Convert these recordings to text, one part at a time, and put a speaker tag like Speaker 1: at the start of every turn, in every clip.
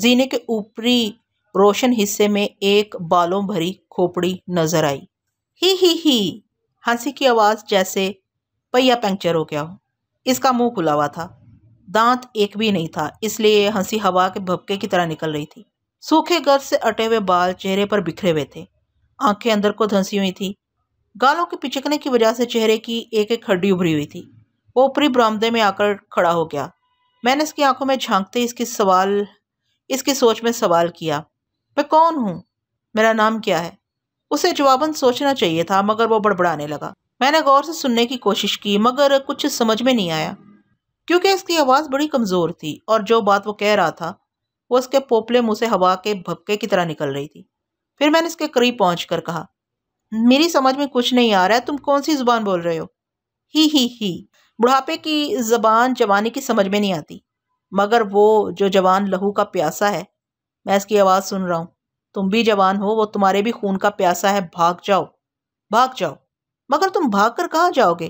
Speaker 1: जीने के ऊपरी रोशन हिस्से में एक बालों भरी खोपड़ी नजर आई ही ही ही हंसी की आवाज़ जैसे पहिया पंक्चर हो गया हो इसका मुंह खुला हुआ था दांत एक भी नहीं था इसलिए हंसी हवा के भपके की तरह निकल रही थी सूखे गर्द से अटे हुए बाल चेहरे पर बिखरे हुए थे आंखें अंदर को धंसी हुई थी गालों के पिचकने की वजह से चेहरे की एक एक हड्डी उभरी हुई थी वो ऊपरी बरामदे में आकर खड़ा हो गया मैंने इसकी आंखों में झांकते इसकी सवाल इसकी सोच में सवाल किया मैं कौन हूँ मेरा नाम क्या है उसे जवाबन सोचना चाहिए था मगर वो बड़बड़ाने लगा मैंने गौर से सुनने की कोशिश की मगर कुछ समझ में नहीं आया क्योंकि इसकी आवाज़ बड़ी कमज़ोर थी और जो बात वो कह रहा था वो उसके पोपले मुँह से हवा के भपके की तरह निकल रही थी फिर मैंने इसके करीब पहुँच कर कहा मेरी समझ में कुछ नहीं आ रहा है तुम कौन सी ज़ुबान बोल रहे हो ही ही ही बुढ़ापे की ज़बान जवानी की समझ में नहीं आती मगर वो जो जवान लहू का प्यासा है मैं इसकी आवाज़ सुन रहा हूँ तुम भी जवान हो वो तुम्हारे भी खून का प्यासा है भाग जाओ भाग जाओ मगर तुम भाग कर कहाँ जाओगे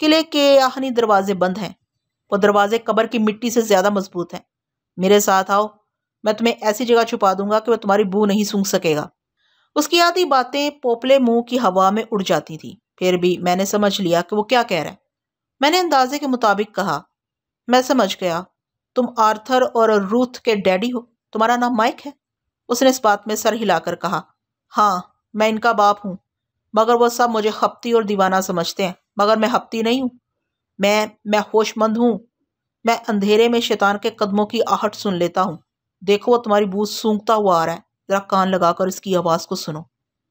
Speaker 1: किले के आहनी दरवाजे बंद हैं वो दरवाजे कबर की मिट्टी से ज़्यादा मजबूत हैं मेरे साथ आओ मैं तुम्हें ऐसी जगह छुपा दूंगा कि वह तुम्हारी बू नहीं सूंघ सकेगा उसकी आधी बातें पोपले मुंह की हवा में उड़ जाती थी फिर भी मैंने समझ लिया कि वो क्या कह रहा है मैंने अंदाजे के मुताबिक कहा मैं समझ गया तुम आर्थर और रूथ के डैडी हो तुम्हारा नाम माइक है उसने इस बात में सर हिलाकर कहा हाँ मैं इनका बाप हूँ मगर वो सब मुझे हफ्ती और दीवाना समझते हैं मगर मैं हफ्ती नहीं हूँ मैं मैं होशमंद हूँ मैं अंधेरे में शैतान के कदमों की आहट सुन लेता हूँ देखो वो तुम्हारी बूझ सूंघता हुआ आ रहा है ज़रा कान लगाकर इसकी आवाज़ को सुनो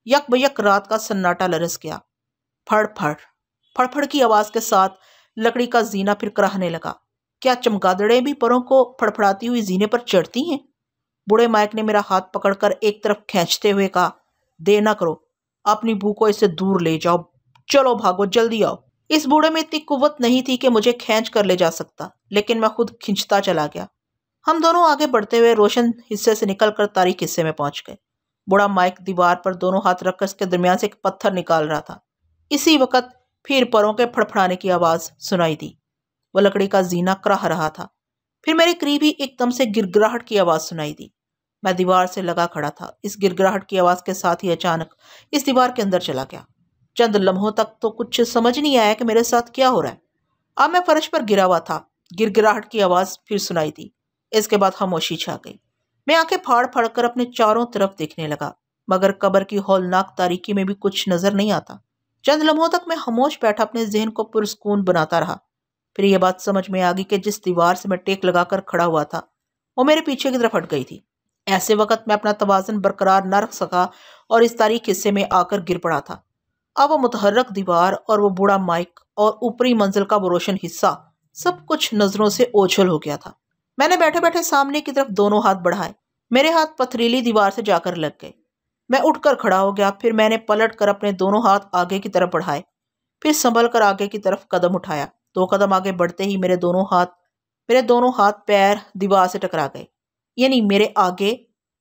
Speaker 1: यक बयक रात का सन्नाटा लरस गया फड़ फड़ फड़फड़ की आवाज़ के साथ लकड़ी का जीना फिर कराहने लगा क्या चमगादड़ें भी परों को फड़फड़ाती हुई जीने पर चढ़ती हैं बूढ़े माइक ने मेरा हाथ पकड़कर एक तरफ खींचते हुए कहा देना करो अपनी भू को इसे दूर ले जाओ चलो भागो जल्दी आओ इस बूढ़े में इतनी कुवत नहीं थी कि मुझे खींच कर ले जा सकता लेकिन मैं खुद खींचता चला गया हम दोनों आगे बढ़ते हुए रोशन हिस्से से निकलकर तारीख हिस्से में पहुंच गए बूढ़ा माइक दीवार पर दोनों हाथ रखकर इसके दरमियान से एक पत्थर निकाल रहा था इसी वक्त फिर परों के फड़फड़ाने की आवाज़ सुनाई दी वह लकड़ी का जीना कराह रहा था फिर मेरे करीब ही एकदम से गिरग्राहट की आवाज़ सुनाई दी मैं दीवार से लगा खड़ा था इस गिरग्राहट की आवाज़ के साथ ही अचानक इस दीवार के अंदर चला गया चंद लम्हों तक तो कुछ समझ नहीं आया कि मेरे साथ क्या हो रहा है अब मैं फर्श पर गिरा हुआ था गिरगिराहट की आवाज़ फिर सुनाई दी इसके बाद खामोशी छा गई मैं आंखें फाड़ फाड़ कर अपने चारों तरफ देखने लगा मगर कब्र की हौलनाक तारीकी में भी कुछ नज़र नहीं आता चंद लम्हों तक मैं खामोश बैठा अपने जहन को पुरस्कून बनाता रहा फिर यह बात समझ में आ गई कि जिस दीवार से मैं टेक लगाकर खड़ा हुआ था वो मेरे पीछे की तरफ हट गई थी ऐसे वक्त मैं अपना तोज़न बरकरार न रख सका और इस तारीख हिस्से में आकर गिर पड़ा था अब वो मुतहरक दीवार और वो बूढ़ा माइक और ऊपरी मंजिल का वो रोशन हिस्सा सब कुछ नज़रों से ओझल हो गया था मैंने बैठे बैठे सामने की तरफ दोनों हाथ बढ़ाए मेरे हाथ पथरीली दीवार से जाकर लग गए मैं उठकर खड़ा हो गया फिर मैंने पलट कर अपने दोनों हाथ आगे की तरफ बढ़ाए फिर संभल कर आगे की तरफ कदम उठाया दो कदम आगे बढ़ते ही मेरे दोनों हाथ मेरे दोनों हाथ पैर दीवार से टकरा गए यानी मेरे आगे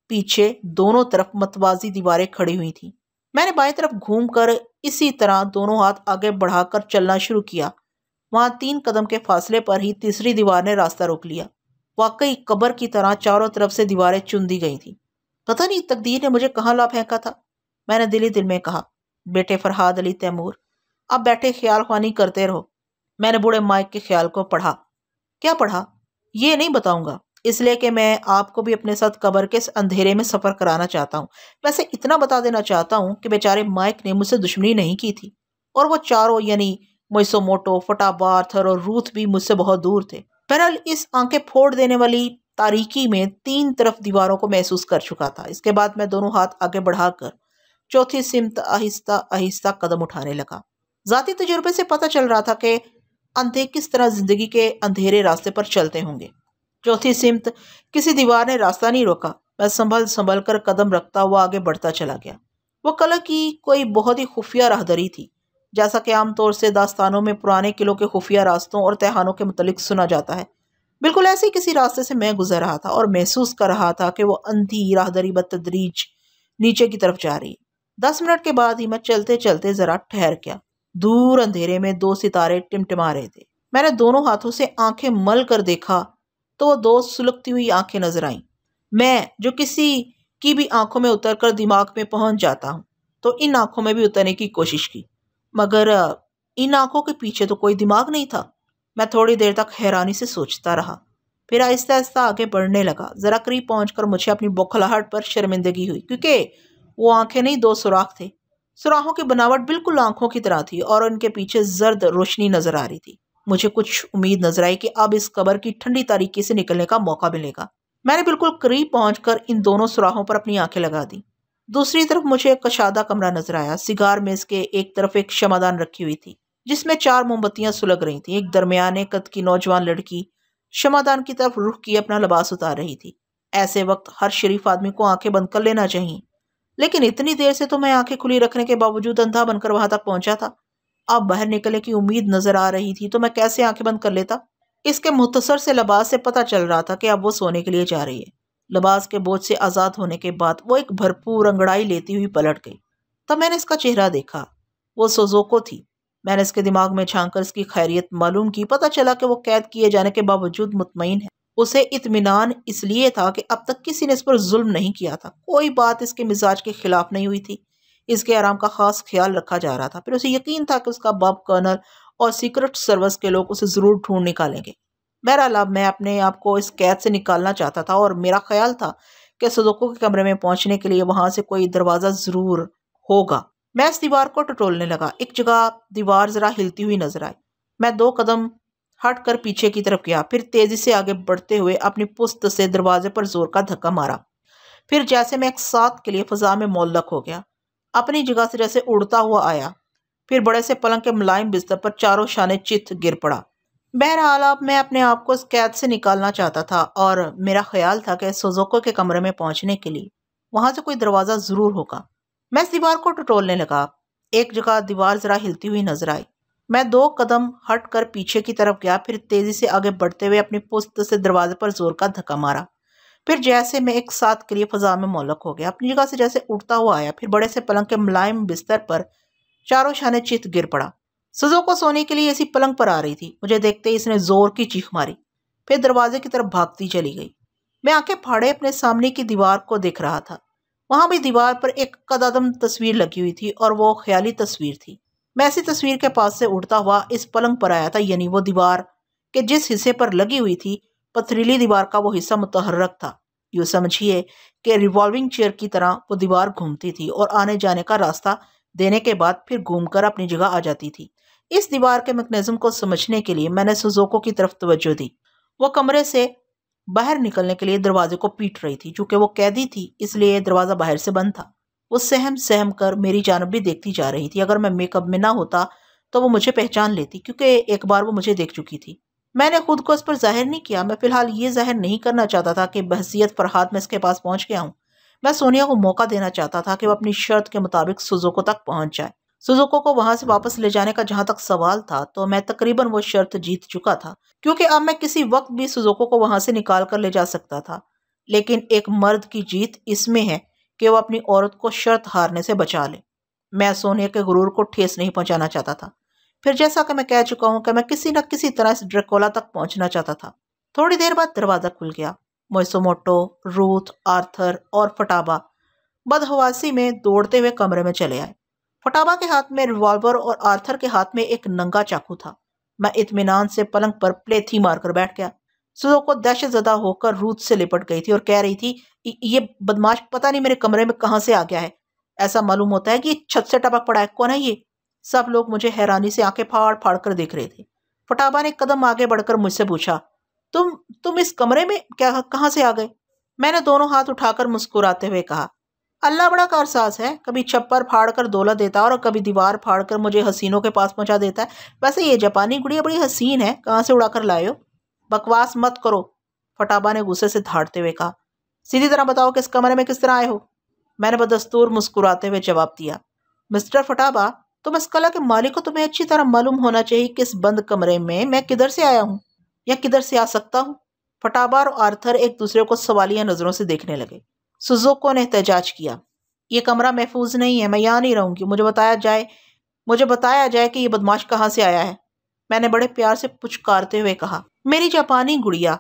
Speaker 1: पीछे दोनों तरफ मतवाजी दीवारें खड़ी हुई थी मैंने बाएं तरफ घूमकर इसी तरह दोनों हाथ आगे बढ़ाकर चलना शुरू किया वहाँ तीन कदम के फासले पर ही तीसरी दीवार ने रास्ता रोक लिया वाकई कब्र की तरह चारों तरफ से दीवारें चुन दी गई थी पता नहीं तकदीर ने मुझे कहाँ ला फेंका था मैंने दिली दिल में कहा बेटे फरहाद अली तैमूर अब बैठे ख्याल खानी करते रहो मैंने बूढ़े माइक के ख्याल को पढ़ा क्या पढ़ा ये नहीं बताऊंगा इसलिए कि मैं आपको भी अपने साथ कबर के अंधेरे में सफ़र कराना चाहता हूँ वैसे इतना बता देना चाहता हूँ कि बेचारे माइक ने मुझसे दुश्मनी नहीं की थी और वो चारों यानी मोटो फटाबार्थर और रूथ भी मुझसे बहुत दूर थे बहरहाल इस आंखें फोड़ देने वाली तारीकी में तीन तरफ दीवारों को महसूस कर चुका था इसके बाद मैं दोनों हाथ आगे बढ़ाकर चौथी सिमत आहिस्ता आहिस्ता कदम उठाने लगा ज़ाती तजुर्बे से पता चल रहा था कि अंधे किस तरह जिंदगी के अंधेरे रास्ते पर चलते होंगे चौथी सिमत किसी दीवार ने रास्ता नहीं रोका मैं संभल संभल कर कदम रखता हुआ आगे बढ़ता चला गया वो कला की कोई बहुत ही खुफिया राहदरी थी जैसा कि आमतौर से दास्तानों में पुराने किलों के खुफिया रास्तों और तहानों के मतलब सुना जाता है बिल्कुल ऐसे ही किसी रास्ते से मैं गुजर रहा था और महसूस कर रहा था कि वो अंधी राहदरी बतदरीज नीचे की तरफ जा रही है दस मिनट के बाद ही मैं चलते चलते ज़रा ठहर गया दूर अंधेरे में दो सितारे टिमटिमा रहे थे मैंने दोनों हाथों से आंखें मल कर देखा तो वो दो सुलगती हुई आंखें नजर आईं मैं जो किसी की भी आंखों में उतर कर दिमाग में पहुंच जाता हूँ तो इन आंखों में भी उतरने की कोशिश की मगर इन आंखों के पीछे तो कोई दिमाग नहीं था मैं थोड़ी देर तक हैरानी से सोचता रहा फिर आहिस्ता आहिस्ता आगे बढ़ने लगा ज़रा करीब पहुँच मुझे अपनी बौखलाहट पर शर्मिंदगी हुई क्योंकि वो आंखें नहीं दो सुराख थे सुराखों की बनावट बिल्कुल आंखों की तरह थी और उनके पीछे जर्द रोशनी नजर आ रही थी मुझे कुछ उम्मीद नजर आई कि अब इस कबर की ठंडी तारीखी से निकलने का मौका मिलेगा मैंने बिल्कुल करीब पहुंचकर इन दोनों सुराखों पर अपनी आंखें लगा दी दूसरी तरफ मुझे एक कशादा कमरा नजर आया सिगार में इसके एक तरफ एक क्षमादान रखी हुई थी जिसमें चार मोमबत्तियां सुलग रही थी एक दरमियाने कद की नौजवान लड़की क्षमादान की तरफ रुख की अपना लबास उतार रही थी ऐसे वक्त हर शरीफ आदमी को आंखें बंद कर लेना चाहिए लेकिन इतनी देर से तो मैं आंखें खुली रखने के बावजूद अंधा बनकर वहां तक पहुंचा था अब बाहर निकले की उम्मीद नजर आ रही थी तो मैं कैसे आंखें बंद कर लेता इसके मुतसर से लबास से पता चल रहा था कि अब वो सोने के लिए जा रही है लबास के बोझ से आज़ाद होने के बाद वो एक भरपूर अंगड़ाई लेती हुई पलट गई तब मैंने इसका चेहरा देखा वो सोजोको थी मैंने इसके दिमाग में झांक कर इसकी खैरियत मालूम की पता चला कि वो कैद किए जाने के बावजूद मुतमिन है उसे इतमान इसलिए था कि अब तक किसी ने इस पर जुल्म नहीं किया था कोई बात इसके मिजाज के ख़िलाफ़ नहीं हुई थी इसके आराम का ख़ास ख्याल रखा जा रहा था फिर उसे यकीन था कि उसका बब कर्नल और सीक्रेट सर्विस के लोग उसे ज़रूर ढूंढ निकालेंगे बहरहाल अब मैं अपने आप को इस कैद से निकालना चाहता था और मेरा ख्याल था कि सदोको के कमरे में पहुंचने के लिए वहां से कोई दरवाज़ा ज़रूर होगा मैं इस दीवार को टटोलने लगा एक जगह दीवार ज़रा हिलती हुई नजर आई मैं दो कदम हट कर पीछे की तरफ गया फिर तेजी से आगे बढ़ते हुए अपनी पुस्त से दरवाजे पर जोर का धक्का मारा फिर जैसे मैं एक साथ के लिए फजा में मोलक हो गया अपनी जगह से जैसे उड़ता हुआ आया फिर बड़े से पलंग के मुलायम बिस्तर पर चारों शाने चित गिर पड़ा बहरहाल अब मैं अपने आप को इस कैद से निकालना चाहता था और मेरा ख्याल था कि सोजोको के कमरे में पहुंचने के लिए वहां से कोई दरवाज़ा ज़रूर होगा मैं इस दीवार को टटोलने लगा एक जगह दीवार ज़रा हिलती हुई नजर आई मैं दो कदम हट कर पीछे की तरफ गया फिर तेज़ी से आगे बढ़ते हुए अपनी पुस्त से दरवाजे पर जोर का धक्का मारा फिर जैसे मैं एक साथ के लिए फजा में मोलक हो गया अपनी जगह से जैसे उठता हुआ आया फिर बड़े से पलंग के मुलायम बिस्तर पर चारों शाने चित गिर पड़ा सजो को सोने के लिए इसी पलंग पर आ रही थी मुझे देखते ही इसने जोर की चीख मारी फिर दरवाजे की तरफ भागती चली गई मैं आंखें फाड़े अपने सामने की दीवार को देख रहा था वहां भी दीवार पर एक कदादम तस्वीर लगी हुई थी और वो ख्याली तस्वीर थी मैं ऐसी तस्वीर के पास से उड़ता हुआ इस पलंग पर आया था यानी वो दीवार के जिस हिस्से पर लगी हुई थी पथरीली दीवार का वो हिस्सा मुतहरक था यू समझिए कि रिवॉल्विंग चेयर की तरह वो दीवार घूमती थी और आने जाने का रास्ता देने के बाद फिर घूमकर अपनी जगह आ जाती थी इस दीवार के मैकेनिज्म को समझने के लिए मैंने सुजोको की तरफ तवज्जो दी वो कमरे से बाहर निकलने के लिए दरवाजे को पीट रही थी चूंकि वो कैदी थी इसलिए दरवाज़ा बाहर से बंद था वो सहम सहम कर मेरी जानब भी देखती जा रही थी अगर मैं मेकअप में ना होता तो वो मुझे पहचान लेती क्योंकि एक बार वो मुझे देख चुकी थी मैंने खुद को इस पर जाहिर नहीं किया मैं फ़िलहाल ये जाहिर नहीं करना चाहता था कि बहसीत फरहाद मैं इसके पास पहुंच गया हूँ मैं सोनिया को मौका देना चाहता था कि वह अपनी शर्त के मुताबिक सुजुको तक पहुंच जाए सुजुको को वहां से वापस ले जाने का जहां तक सवाल था तो मैं तकरीबन वो शर्त जीत चुका था क्योंकि अब मैं किसी वक्त भी सुजुको को वहां से निकाल कर ले जा सकता था लेकिन एक मर्द की जीत इसमें है कि वह अपनी औरत को शर्त हारने से बचा ले मैं सोनिया के गुरूर को ठेस नहीं पहुंचाना चाहता था फिर जैसा कि मैं कह चुका हूं कि मैं किसी न किसी तरह इस ड्रकोला तक पहुंचना चाहता था थोड़ी देर बाद दरवाज़ा खुल गया मोसोमोटो रूथ आर्थर और फटाबा बदहवासी में दौड़ते हुए कमरे में चले आए फटाबा के हाथ में रिवॉल्वर और आर्थर के हाथ में एक नंगा चाकू था मैं इतमान से पलंग पर प्लेथी मारकर बैठ गया सुधो को दहशत जदा होकर रूथ से लिपट गई थी और कह रही थी ये बदमाश पता नहीं मेरे कमरे में कहाँ से आ गया है ऐसा मालूम होता है कि छत से टपक पड़ा है कौन है ये सब लोग मुझे हैरानी से आंखें फाड़ फाड़ कर देख रहे थे फटाबा ने कदम आगे बढ़कर मुझसे पूछा तुम तुम इस कमरे में क्या कहाँ से आ गए मैंने दोनों हाथ उठाकर मुस्कुराते हुए कहा अल्लाह बड़ा कारसाज है कभी छप्पर फाड़ कर दौलत देता है और कभी दीवार फाड़ कर मुझे हसीनों के पास पहुँचा देता है वैसे ये जापानी गुड़िया बड़ी हसीन है कहाँ से उड़ा कर लाए हो बकवास मत करो फटाबा ने गुस्से से धाड़ते हुए कहा सीधी तरह बताओ कि इस कमरे में किस तरह आए हो मैंने बदस्तूर मुस्कुराते हुए जवाब दिया मिस्टर फटाबा तुम इस कला के मालिक को तुम्हें अच्छी तरह मालूम होना चाहिए कि इस बंद कमरे में मैं किधर से आया हूँ या किधर से आ सकता हूँ फटाबा और आर्थर एक दूसरे को सवालिया नज़रों से देखने लगे सुजोको ने एहतजाज किया ये कमरा महफूज नहीं है मैं यहाँ नहीं रहूँगी मुझे बताया जाए मुझे बताया जाए कि ये बदमाश कहाँ से आया है मैंने बड़े प्यार से पुचकारते हुए कहा मेरी जापानी गुड़िया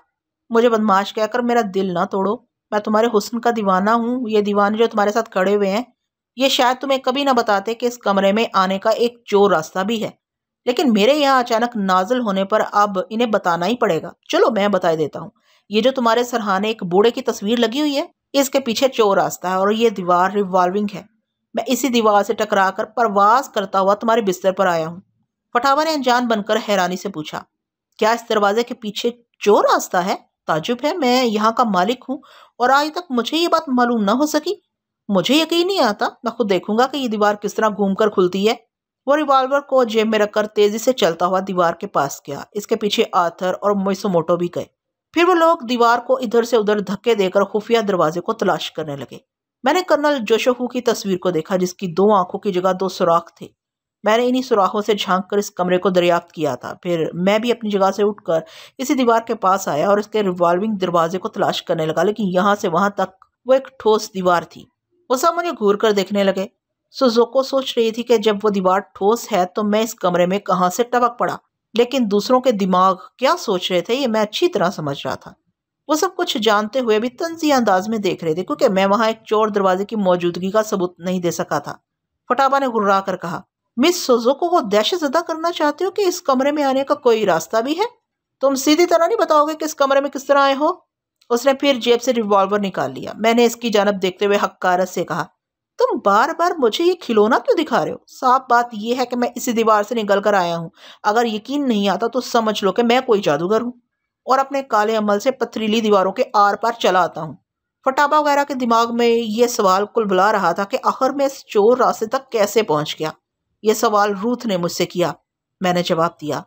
Speaker 1: मुझे बदमाश कहकर मेरा दिल ना तोड़ो मैं तुम्हारे हुसन का दीवाना हूँ ये दीवाने जो तुम्हारे साथ खड़े हुए हैं ये शायद तुम्हें कभी ना बताते कि इस कमरे में आने का एक चोर रास्ता भी है लेकिन मेरे यहाँ अचानक नाजल होने पर अब इन्हें बताना ही पड़ेगा चलो मैं बता देता हूँ ये जो तुम्हारे सरहाने एक बूढ़े की तस्वीर लगी हुई है इसके पीछे चोर रास्ता है और ये दीवार रिवॉल्विंग है मैं इसी दीवार से टकरा कर प्रवास करता हुआ तुम्हारे बिस्तर पर आया हूँ फटावा ने अनजान बनकर हैरानी से पूछा क्या इस दरवाजे के पीछे चोर रास्ता है ताजुब है मैं यहाँ का मालिक हूँ और आज तक मुझे ये बात मालूम ना हो सकी मुझे यकीन नहीं आता मैं खुद देखूंगा कि ये दीवार किस तरह घूम कर खुलती है वो रिवाल्वर को जेब में रखकर तेजी से चलता हुआ दीवार के पास गया इसके पीछे आथर और मोइसोमोटो भी गए फिर वो लोग दीवार को इधर से उधर धक्के देकर खुफिया दरवाजे को तलाश करने लगे मैंने कर्नल जोशोहू की तस्वीर को देखा जिसकी दो आंखों की जगह दो सुराख थे मैंने इन्हीं सुराखों से झांक कर इस कमरे को दरियाफ्त किया था फिर मैं भी अपनी जगह से उठकर इसी दीवार के पास आया और इसके रिवॉल्विंग दरवाजे को तलाश करने लगा लेकिन यहाँ से वहाँ तक वो एक ठोस दीवार थी वो सब मुझे घूर कर देखने लगे सुजोको सोच रही थी कि जब वो दीवार ठोस है तो मैं इस कमरे में कहाँ से टपक पड़ा लेकिन दूसरों के दिमाग क्या सोच रहे थे ये मैं अच्छी तरह समझ रहा था वो सब कुछ जानते हुए भी तंजी अंदाज में देख रहे थे क्योंकि मैं वहाँ एक चोर दरवाजे की मौजूदगी का सबूत नहीं दे सका था फटाबा ने गुर्रा कर कहा मिस सोजोको को दहशत ज़दा करना चाहते हो कि इस कमरे में आने का कोई रास्ता भी है तुम सीधी तरह नहीं बताओगे कि इस कमरे में किस तरह आए हो उसने फिर जेब से रिवॉल्वर निकाल लिया मैंने इसकी जानब देखते हुए हक्कारत से कहा तुम बार बार मुझे ये खिलौना क्यों दिखा रहे हो साफ बात यह है कि मैं इसी दीवार से निकल कर आया हूँ अगर यकीन नहीं आता तो समझ लो कि मैं कोई जादूगर हूँ और अपने काले अमल से पथरीली दीवारों के आर पार चला आता हूँ फटाफा वगैरह के दिमाग में यह सवाल कुल बुला रहा था कि आखिर मैं इस चोर रास्ते तक कैसे पहुँच गया यह सवाल रूथ ने मुझसे किया मैंने जवाब दिया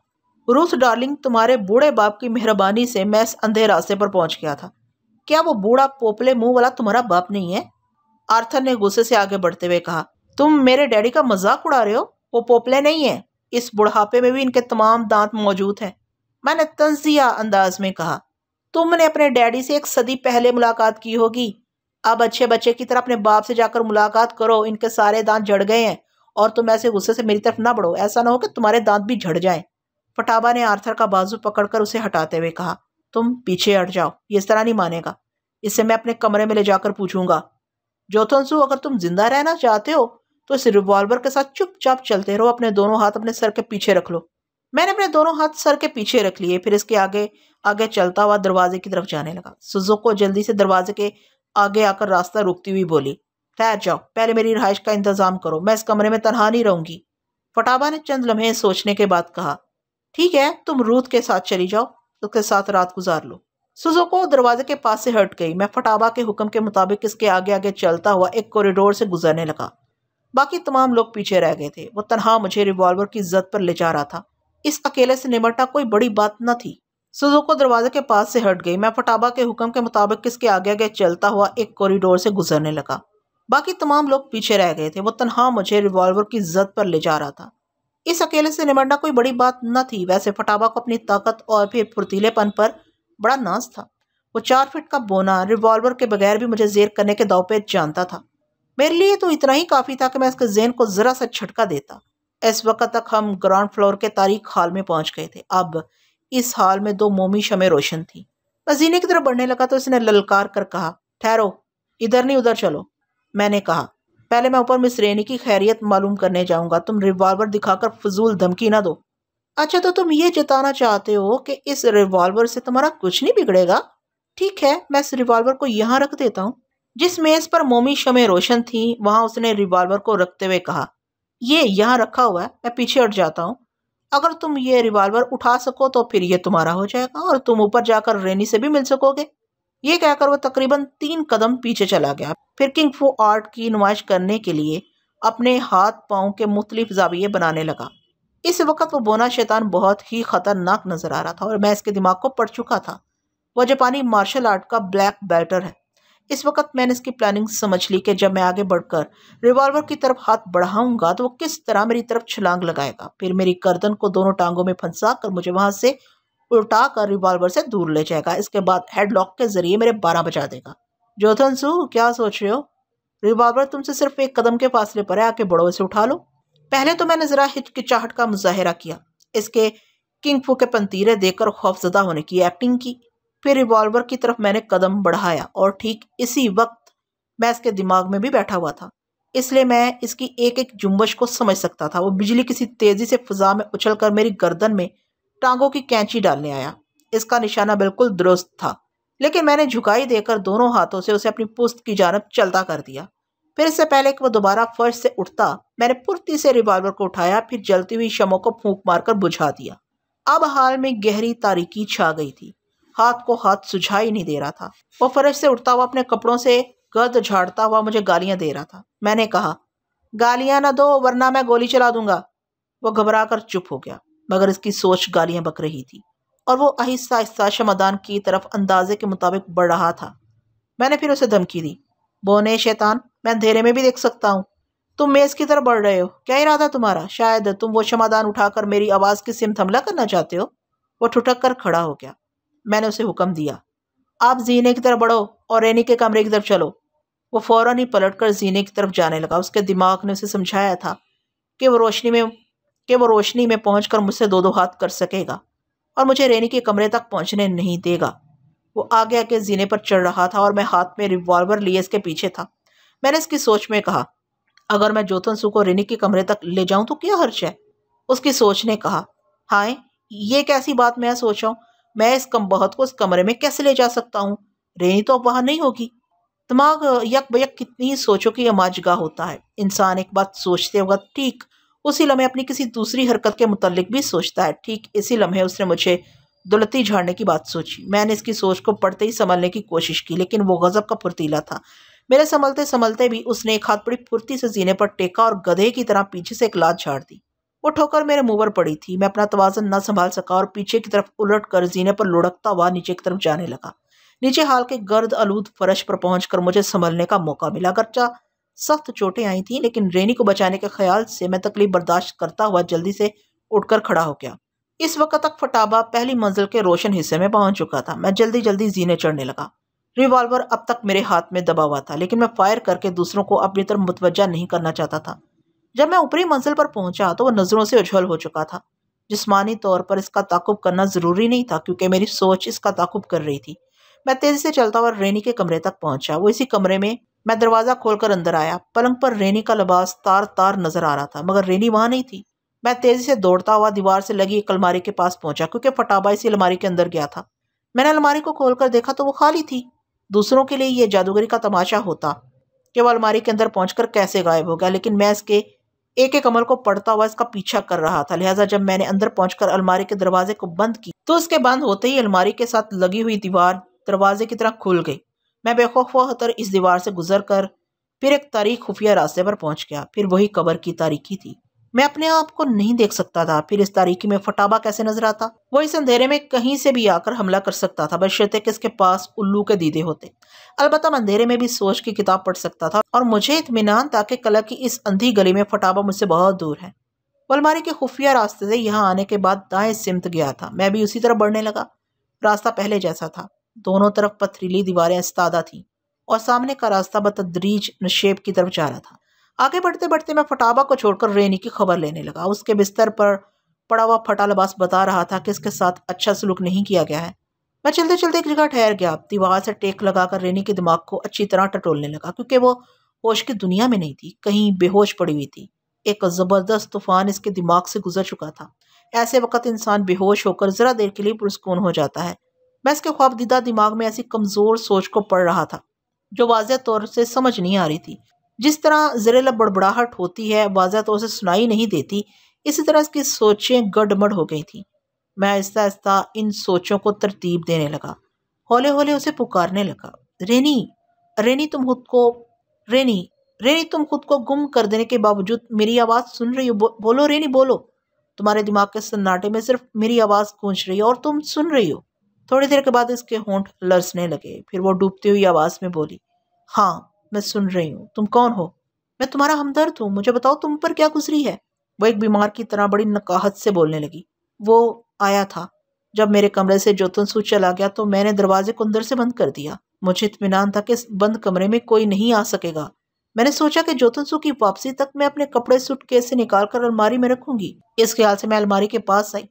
Speaker 1: रूथ डार्लिंग तुम्हारे बूढ़े बाप की मेहरबानी से मैं इस अंधे रास्ते पर पहुंच गया था क्या वो बूढ़ा पोपले मुंह वाला तुम्हारा बाप नहीं है आर्थर ने गुस्से से आगे बढ़ते हुए कहा तुम मेरे डैडी का मजाक उड़ा रहे हो वो पोपले नहीं है इस बुढ़ापे में भी इनके तमाम दांत मौजूद हैं मैंने तंजिया अंदाज में कहा तुमने अपने डैडी से एक सदी पहले मुलाकात की होगी अब अच्छे बच्चे की तरह अपने बाप से जाकर मुलाकात करो इनके सारे दांत जड़ गए हैं और तुम ऐसे गुस्से से मेरी तरफ ना बढ़ो ऐसा ना हो कि तुम्हारे दांत भी झड़ जाएं फटाबा ने आर्थर का बाजू पकड़कर उसे हटाते हुए कहा तुम पीछे हट जाओ ये इस तरह नहीं मानेगा इससे मैं अपने कमरे में ले जाकर पूछूंगा जोथनसू अगर तुम जिंदा रहना चाहते हो तो इस रिवॉल्वर के साथ चुपचाप चलते रहो अपने दोनों हाथ अपने सर के पीछे रख लो मैंने अपने दोनों हाथ सर के पीछे रख लिए फिर इसके आगे आगे चलता हुआ दरवाजे की तरफ जाने लगा सुजुको जल्दी से दरवाजे के आगे आकर रास्ता रोकती हुई बोली ठहर जाओ पहले मेरी रहाइश का इंतज़ाम करो मैं इस कमरे में तनहा नहीं रहूँगी फटाबा ने चंद लम्हे सोचने के बाद कहा ठीक है तुम रूथ के साथ चली जाओ उसके साथ रात गुजार लो सुजो को दरवाजे के पास से हट गई मैं फटाबा के हुक्म के मुताबिक इसके आगे आगे चलता हुआ एक कॉरिडोर से गुजरने लगा बाकी तमाम लोग पीछे रह गए थे वो तनहा मुझे रिवॉल्वर की जद पर ले जा रहा था इस अकेले से निमटना कोई बड़ी बात न थी सुजो को दरवाजे के पास से हट गई मैं फटाबा के हुक्म के मुताबिक किसके आगे आगे चलता हुआ एक कॉरिडोर से गुजरने लगा बाकी तमाम लोग पीछे रह गए थे वो तनहा मुझे रिवॉल्वर की जद पर ले जा रहा था इस अकेले से निमटना कोई बड़ी बात न थी वैसे फटावा को अपनी ताकत और फिर फुर्तीलेपन पर बड़ा नाज था वो चार फिट का बोना रिवॉल्वर के बगैर भी मुझे जेर करने के दाव पे जानता था मेरे लिए तो इतना ही काफ़ी था कि मैं इसके जेन को ज़रा सा छटका देता इस वक्त तक हम ग्राउंड फ्लोर के तारीख हाल में पहुंच गए थे अब इस हाल में दो मोमी शमें रोशन थी मैं जीने की तरफ बढ़ने लगा तो इसने ललकार कर कहा ठहरो इधर नहीं उधर चलो मैंने कहा पहले मैं ऊपर मिस रेनी की खैरियत मालूम करने जाऊंगा तुम रिवॉल्वर दिखाकर फजूल धमकी ना दो अच्छा तो तुम ये जताना चाहते हो कि इस रिवॉल्वर से तुम्हारा कुछ नहीं बिगड़ेगा ठीक है मैं इस रिवॉल्वर को यहाँ रख देता हूँ जिस मेज़ पर मोमी शमे रोशन थी वहां उसने रिवॉल्वर को रखते हुए कहा ये यहाँ रखा हुआ है मैं पीछे हट जाता हूँ अगर तुम ये रिवॉल्वर उठा सको तो फिर ये तुम्हारा हो जाएगा और तुम ऊपर जाकर रेनी से भी मिल सकोगे ये कहकर वो तकरीबन तीन कदम पीछे चला गया फिर किंग फू आर्ट की नुमाइश करने के लिए अपने हाथ पाँव के मुख्तलिफ जाविये बनाने लगा इस वक्त वो बोना शैतान बहुत ही ख़तरनाक नज़र आ रहा था और मैं इसके दिमाग को पढ़ चुका था वह जापानी मार्शल आर्ट का ब्लैक बेल्टर है इस वक्त मैंने इसकी प्लानिंग समझ ली कि जब मैं आगे बढ़कर रिवॉल्वर की तरफ हाथ बढ़ाऊंगा तो वो किस तरह मेरी तरफ छलांग लगाएगा फिर मेरी गर्दन को दोनों टांगों में फंसा कर मुझे वहाँ से उल्टा कर रिवॉल्वर से दूर ले जाएगा इसके बाद हेडलॉक के जरिए मेरे बारह बजा देगा जोथन सू क्या सोच रहे हो रिवॉल्वर तुमसे सिर्फ एक कदम के फासले पर है आके बड़ों से उठा लो पहले तो मैंने ज़रा हिचकिचाहट का मुजाहरा किया इसके किंग फू के पंतीरे देकर खौफजदा होने की एक्टिंग की फिर रिवॉल्वर की तरफ मैंने कदम बढ़ाया और ठीक इसी वक्त मैं इसके दिमाग में भी बैठा हुआ था इसलिए मैं इसकी एक एक जुम्बश को समझ सकता था वो बिजली किसी तेज़ी से फिजा में उछल कर मेरी गर्दन में टांगों की कैंची डालने आया इसका निशाना बिल्कुल दुरुस्त था लेकिन मैंने झुकाई देकर दोनों हाथों से उसे अपनी पुस्त की जानब चलता कर दिया फिर इससे पहले कि वह दोबारा फर्श से उठता मैंने फुर्ती से रिवाल्वर को उठाया फिर जलती हुई शमों को फूंक मारकर बुझा दिया अब हाल में गहरी तारीकी छा गई थी हाथ को हाथ सुझाई नहीं दे रहा था वह फर्श से उठता हुआ अपने कपड़ों से गर्द झाड़ता हुआ मुझे गालियां दे रहा था मैंने कहा गालियां ना दो वरना मैं गोली चला दूंगा वह घबरा कर चुप हो गया मगर इसकी सोच गालियां बक रही थी और वो आहिस्ता आहिस्ता शमदान की तरफ अंदाजे के मुताबिक बढ़ रहा था मैंने फिर उसे धमकी दी बोने शैतान मैं अंधेरे में भी देख सकता हूँ तुम मेज़ की तरफ बढ़ रहे हो क्या इरादा तुम्हारा शायद तुम वो शमादान उठाकर मेरी आवाज़ की सिमत हमला करना चाहते हो वो ठुठक कर खड़ा हो गया मैंने उसे हुक्म दिया आप जीने की तरफ बढ़ो और रेनी के कमरे की तरफ चलो वो फ़ौर ही पलट कर जीने की तरफ जाने लगा उसके दिमाग ने उसे समझाया था कि वो रोशनी में कि वो रोशनी में पहुँच कर मुझसे दो दो हाथ कर सकेगा और मुझे रेनी के कमरे तक पहुंचने नहीं देगा वो आगे आगे जीने पर चढ़ रहा था और मैं हाथ में रिवॉल्वर लिए इसके पीछे था मैंने इसकी सोच में कहा अगर मैं सु को रेनी के कमरे तक ले जाऊं तो क्या हर्ष है उसकी सोच ने कहा हाय ये कैसी बात मैं सोच रहा मैं इस कम बहुत को इस कमरे में कैसे ले जा सकता हूँ रेनी तो अब वहाँ नहीं होगी दिमाग यक बयक कितनी ही सोचों की अमाजगा होता है इंसान एक बात सोचते वक्त ठीक उसी लम्हे अपनी किसी दूसरी हरकत के मुतलक भी सोचता है ठीक इसी लम्हे उसने मुझे दुलती झाड़ने की बात सोची मैंने इसकी सोच को पढ़ते ही संभलने की कोशिश की लेकिन वो गज़ब का फुर्तीला था मेरे संभलते संभलते भी उसने एक हाथ बड़ी फुर्ती से जीने पर टेका और गधे की तरह पीछे से एक लात झाड़ दी वो ठोकर मेरे मुँह पर पड़ी थी मैं अपना तोज़न न संभाल सका और पीछे की तरफ उलट कर जीने पर लुढ़कता हुआ नीचे की तरफ जाने लगा नीचे हाल के गर्द आलूद फरश पर पहुंचकर मुझे संभलने का मौका मिला गरचा सख्त चोटें आई थीं लेकिन रेनी को बचाने के ख्याल से मैं तकलीफ बर्दाश्त करता हुआ जल्दी से उठकर खड़ा हो गया इस वक्त तक फटाबा पहली मंजिल के रोशन हिस्से में पहुंच चुका था मैं जल्दी जल्दी जीने चढ़ने लगा रिवॉल्वर अब तक मेरे हाथ में दबा हुआ था लेकिन मैं फायर करके दूसरों को अपनी तरफ मुतवजा नहीं करना चाहता था जब मैं ऊपरी मंजिल पर पहुंचा तो वह नज़रों से उज्जवल हो चुका था जिस्मानी तौर पर इसका ताकुब करना ज़रूरी नहीं था क्योंकि मेरी सोच इसका ताकुब कर रही थी मैं तेज़ी से चलता हुआ रेनी के कमरे तक पहुंचा वो इसी कमरे में मैं दरवाज़ा खोलकर अंदर आया पलंग पर रेनी का लिबास तार तार नज़र आ रहा था मगर रेनी वहाँ नहीं थी मैं तेज़ी से दौड़ता हुआ दीवार से लगी एक अलमारी के पास पहुंचा क्योंकि फटाबा इसी अलमारी के अंदर गया था मैंने अलमारी को खोलकर देखा तो वो खाली थी दूसरों के लिए यह जादूगरी का तमाशा होता कि वह अलमारी के अंदर पहुंचकर कैसे गायब हो गया लेकिन मैं इसके एक एक अमल को पढ़ता हुआ इसका पीछा कर रहा था लिहाजा जब मैंने अंदर पहुंचकर अलमारी के दरवाजे को बंद की तो उसके बंद होते ही अलमारी के साथ लगी हुई दीवार दरवाजे की तरह खुल गई मैं बेखौफ होकर इस दीवार से गुजर कर फिर एक तारीख खुफिया रास्ते पर पहुंच गया फिर वही कबर की तारीखी थी मैं अपने आप को नहीं देख सकता था फिर इस तारीखी में फटाबा कैसे नजर आता वो इस अंधेरे में कहीं से भी आकर हमला कर सकता था बशर्ते कि इसके पास उल्लू के दीदे होते अलबत्त अंधेरे में भी सोच की किताब पढ़ सकता था और मुझे इतमान था कि कला की इस अंधी गली में फटाबा मुझसे बहुत दूर है वलमारी के खुफिया रास्ते से यहाँ आने के बाद दाएं सिमत गया था मैं भी उसी तरह बढ़ने लगा रास्ता पहले जैसा था दोनों तरफ पथरीली दीवारें इस्तादा थीं और सामने का रास्ता बतदरीज नशेब की तरफ जा रहा था आगे बढ़ते बढ़ते मैं फटाबा को छोड़कर रेनी की खबर लेने लगा उसके बिस्तर पर पड़ा हुआ फटा लबास बता रहा था कि इसके साथ अच्छा सलूक नहीं किया गया है मैं चलते चलते एक जगह ठहर गया दीवार से टेक लगाकर रेनी के दिमाग को अच्छी तरह टटोलने लगा क्योंकि वो होश की दुनिया में नहीं थी कहीं बेहोश पड़ी हुई थी एक ज़बरदस्त तूफान इसके दिमाग से गुजर चुका था ऐसे वक्त इंसान बेहोश होकर ज़रा देर के लिए पुरस्कून हो जाता है मैं इसके ख्वाब दीदा दिमाग में ऐसी कमज़ोर सोच को पढ़ रहा था जो वाजह तौर से समझ नहीं आ रही थी जिस तरह जरेला बड़बड़ाहट होती है वाजह तौर से सुनाई नहीं देती इसी तरह इसकी सोचें गडमड हो गई थी मैं आहिस्ता आहिस्ता इन सोचों को तरतीब देने लगा हौले हौले उसे पुकारने लगा रेनी रेनी तुम खुद को रेनी रेनी तुम खुद को गुम कर देने के बावजूद मेरी आवाज़ सुन रही हो बोलो रेनी बोलो तुम्हारे दिमाग के सन्नाटे में सिर्फ मेरी आवाज़ गूंज रही है और तुम सुन रही हो थोड़ी देर के बाद इसके होंठ लरसने लगे फिर वो डूबती हुई आवाज़ में बोली हाँ मैं सुन रही हूँ तुम कौन हो मैं तुम्हारा हमदर्द हूँ मुझे बताओ तुम पर क्या गुजरी है वो एक बीमार की तरह बड़ी नकाहत से बोलने लगी वो आया था जब मेरे कमरे से जोतनसू चला गया तो मैंने दरवाजे को अंदर से बंद कर दिया मुझे इतमान था कि बंद कमरे में कोई नहीं आ सकेगा मैंने सोचा कि जोतनसू की वापसी तक मैं अपने कपड़े सुटके से निकाल कर अलमारी में रखूंगी इस ख्याल से मैं अलमारी के पास आई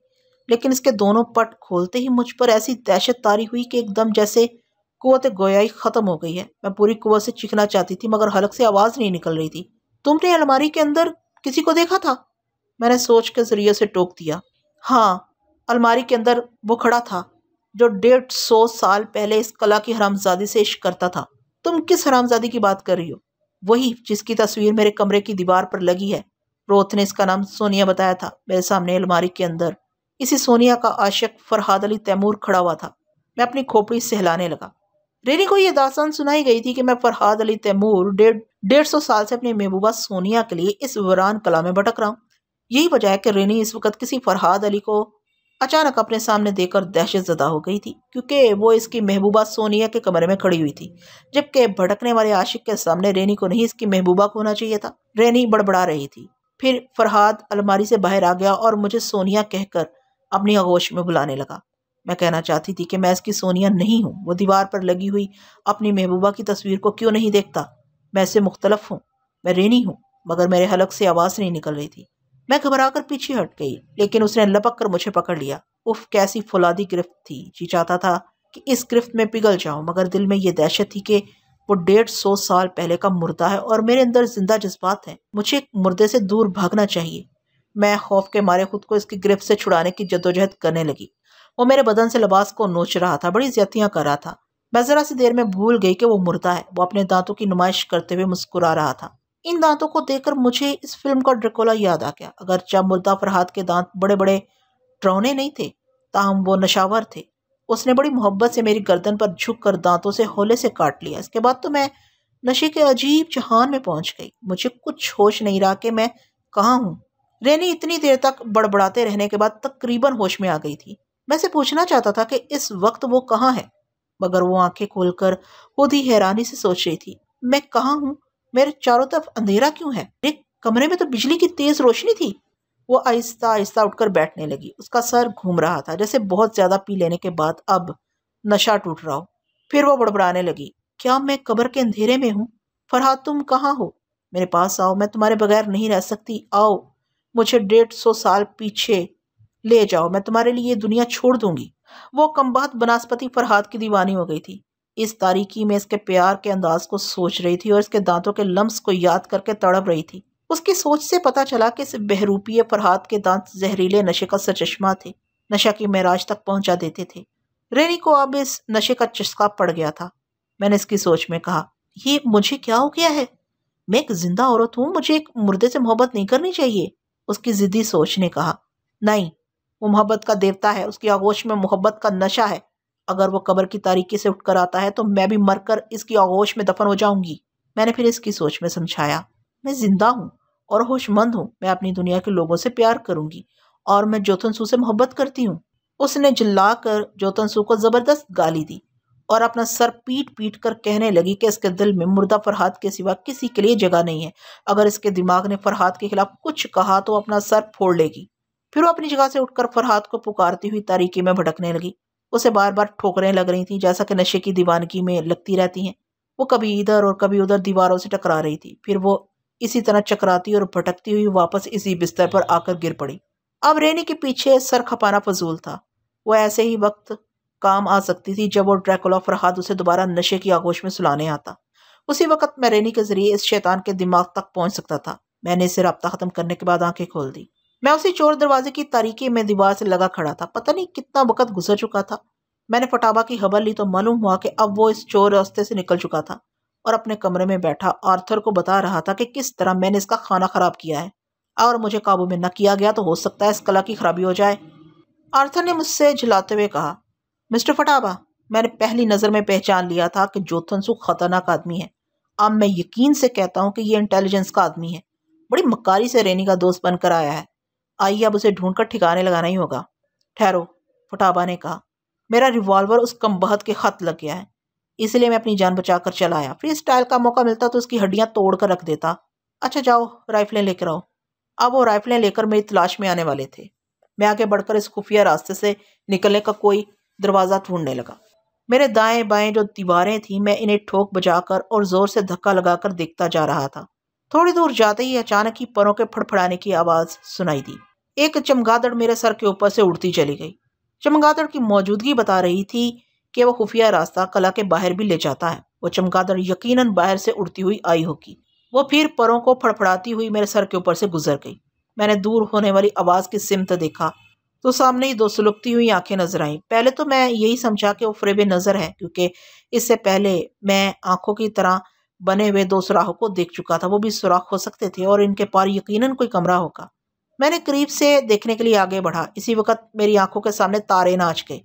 Speaker 1: लेकिन इसके दोनों पट खोलते ही मुझ पर ऐसी दहशत तारी हुई कि एकदम जैसे कुत गोयाई ख़त्म हो गई है मैं पूरी कुत से चिखना चाहती थी मगर हलक से आवाज़ नहीं निकल रही थी तुमने अलमारी के अंदर किसी को देखा था मैंने सोच के ज़रिए से टोक दिया हाँ अलमारी के अंदर वो खड़ा था जो डेढ़ सौ साल पहले इस कला की हरामजादी से इश्क करता था तुम किस हरामजादी की बात कर रही हो वही जिसकी तस्वीर मेरे कमरे की दीवार पर लगी है रोथ ने इसका नाम सोनिया बताया था मेरे सामने अलमारी के अंदर इसी सोनिया का आशिक फरहाद अली तैमूर खड़ा हुआ था मैं अपनी खोपड़ी सहलाने लगा रेनी को यह दास्तान सुनाई गई थी कि मैं फरहाद अली तैमूर डेढ़ डेढ़ सौ साल से अपनी महबूबा सोनिया के लिए इस वरान कला में भटक रहा हूँ यही वजह है कि रेनी इस वक्त किसी फरहाद अली को अचानक अपने सामने देखकर दहशत जदा हो गई थी क्योंकि वो इसकी महबूबा सोनिया के कमरे में खड़ी हुई थी जबकि भटकने वाले आशिक के सामने रेनी को नहीं इसकी महबूबा को होना चाहिए था रेनी बड़बड़ा रही थी फिर फरहाद अलमारी से बाहर आ गया और मुझे सोनिया कहकर अपनी आगोश में बुलाने लगा मैं कहना चाहती थी कि मैं इसकी सोनिया नहीं हूँ वो दीवार पर लगी हुई अपनी महबूबा की तस्वीर को क्यों नहीं देखता मैं इससे मुख्तलफ हूँ मैं रेनी हूँ मगर मेरे हलक से आवाज़ नहीं निकल रही थी मैं घबरा कर पीछे हट गई लेकिन उसने लपक कर मुझे पकड़ लिया उफ कैसी फुलादी गिरफ्त थी जी चाहता था कि इस गिरफ्त में पिघल जाऊँ मगर दिल में यह दहशत थी कि वो डेढ़ सौ साल पहले का मुर्दा है और मेरे अंदर जिंदा जज्बात हैं मुझे मुर्दे से दूर भागना चाहिए मैं खौफ के मारे खुद को इसकी गिरफ्त से छुड़ाने की जदोजहद करने लगी वो मेरे बदन से लबास को नोच रहा था बड़ी ज्यातियाँ कर रहा था मैं ज़रा सी देर में भूल गई कि वो मुर्दा है वो अपने दांतों की नुमाइश करते हुए मुस्कुरा रहा था इन दांतों को देखकर मुझे इस फिल्म का ड्रिकोला याद आ गया अगर जब मुर्दा फरहाद के दांत बड़े बड़े ड्रोने नहीं थे ताहम वो नशावर थे उसने बड़ी मोहब्बत से मेरी गर्दन पर झुक कर दांतों से होले से काट लिया इसके बाद तो मैं नशे के अजीब जहान में पहुंच गई मुझे कुछ होश नहीं रहा कि मैं कहाँ हूँ रेनी इतनी देर तक बड़बड़ाते रहने के बाद तकरीबन होश में आ गई थी मैं से पूछना चाहता था कि इस वक्त वो कहाँ है मगर वो आंखें खोलकर खुद ही हैरानी से सोच रही थी मैं कहाँ हूँ मेरे चारों तरफ अंधेरा क्यों है एक कमरे में तो बिजली की तेज रोशनी थी वो आहिस्ता आहिस्ता उठकर बैठने लगी उसका सर घूम रहा था जैसे बहुत ज़्यादा पी लेने के बाद अब नशा टूट रहा हो फिर वो बड़बड़ाने लगी क्या मैं कब्र के अंधेरे में हूँ फरहाद तुम कहाँ हो मेरे पास आओ मैं तुम्हारे बगैर नहीं रह सकती आओ मुझे डेढ़ सौ साल पीछे ले जाओ मैं तुम्हारे लिए ये दुनिया छोड़ दूंगी वो कम बात बनस्पति फरहाद की दीवानी हो गई थी इस तारीकी में इसके प्यार के अंदाज को सोच रही थी और इसके दांतों के लम्स को याद करके तड़प रही थी उसकी सोच से पता चला कि इस बहरूपीय फरहाद के दांत जहरीले नशे का सचश्मा थे नशा की महराज तक पहुंचा देते थे रेनी को अब इस नशे का चस्का पड़ गया था मैंने इसकी सोच में कहा ये मुझे क्या हो गया है मैं एक जिंदा औरत हूँ मुझे एक मुर्दे से मोहब्बत नहीं करनी चाहिए उसकी ज़िद्दी सोच ने कहा नहीं वो मोहब्बत का देवता है उसकी आगोश में मोहब्बत का नशा है अगर वो कब्र की तारीकी से उठकर आता है तो मैं भी मरकर इसकी आगोश में दफन हो जाऊंगी मैंने फिर इसकी सोच में समझाया मैं जिंदा हूँ और होशमंद हूँ मैं अपनी दुनिया के लोगों से प्यार करूंगी और मैं ज्योतनसू से मोहब्बत करती हूँ उसने जिल्ला कर ज्योतनसू को ज़बरदस्त गाली दी और अपना सर पीट पीट कर कहने लगी कि इसके दिल में मुर्दा फरहाद के सिवा किसी के लिए जगह नहीं है अगर इसके दिमाग ने फरहाद के खिलाफ कुछ कहा तो अपना सर फोड़ लेगी फिर वो अपनी जगह से उठकर फरहाद को पुकारती हुई तारीकी में भटकने लगी उसे बार बार ठोकरें लग रही थी जैसा कि नशे की दीवानगी में लगती रहती हैं वो कभी इधर और कभी उधर दीवारों से टकरा रही थी फिर वो इसी तरह चकराती और भटकती हुई वापस इसी बिस्तर पर आकर गिर पड़ी अब रेनी के पीछे सर खपाना फजूल था वो ऐसे ही वक्त काम आ सकती थी जब वो ड्रैकुला फरहाद उसे दोबारा नशे की आगोश में सुलाने आता उसी वक्त मैं रेनी के जरिए इस शैतान के दिमाग तक पहुंच सकता था मैंने इसे रबता ख़त्म करने के बाद आंखें खोल दी मैं उसी चोर दरवाजे की तारीखी में दीवार से लगा खड़ा था पता नहीं कितना वक्त गुजर चुका था मैंने फटाबा की खबर ली तो मालूम हुआ कि अब वो इस चोर रास्ते से निकल चुका था और अपने कमरे में बैठा आर्थर को बता रहा था कि किस तरह मैंने इसका खाना ख़राब किया है और मुझे काबू में न किया गया तो हो सकता है इस कला की खराबी हो जाए आर्थर ने मुझसे झलाते हुए कहा मिस्टर फटाबा मैंने पहली नज़र में पहचान लिया था कि जोथनसु ख़तरनाक आदमी है अब मैं यकीन से कहता हूँ कि यह इंटेलिजेंस का आदमी है बड़ी मक्कारी से रेनी का दोस्त बनकर आया है आइए अब उसे ढूंढ कर ठिकाने लगाना ही होगा ठहरो फटाबा ने कहा मेरा रिवॉल्वर उस कमबहत के खत लग गया है इसलिए मैं अपनी जान बचा कर चला आया फ्री स्टाइल का मौका मिलता तो उसकी हड्डियाँ तोड़ कर रख देता अच्छा जाओ राइफलें लेकर आओ अब वो राइफलें लेकर मेरी तलाश में आने वाले थे मैं आगे बढ़कर इस खुफिया रास्ते से निकलने का कोई दरवाज़ा ढूंढने लगा मेरे दाएं बाएं जो दीवारें थीं मैं इन्हें ठोक बजाकर और ज़ोर से धक्का लगाकर देखता जा रहा था थोड़ी दूर जाते ही अचानक ही परों के फड़फड़ाने की आवाज़ सुनाई दी एक चमगादड़ मेरे सर के ऊपर से उड़ती चली गई चमगादड़ की मौजूदगी बता रही थी कि वह खुफिया रास्ता कला के बाहर भी ले जाता है वो चमगादड़ यकीन बाहर से उड़ती हुई आई होगी वो फिर परों को फड़फड़ाती हुई मेरे सर के ऊपर से गुजर गई मैंने दूर होने वाली आवाज़ की सिमत देखा तो सामने ही दो सुलगती हुई आंखें नजर आई पहले तो मैं यही समझा कि वो फ्रेब नज़र है क्योंकि इससे पहले मैं आंखों की तरह बने हुए दो सुराखों को देख चुका था वो भी सुराख हो सकते थे और इनके पार यकीनन कोई कमरा होगा मैंने करीब से देखने के लिए आगे बढ़ा इसी वक्त मेरी आंखों के सामने तारे नाच गए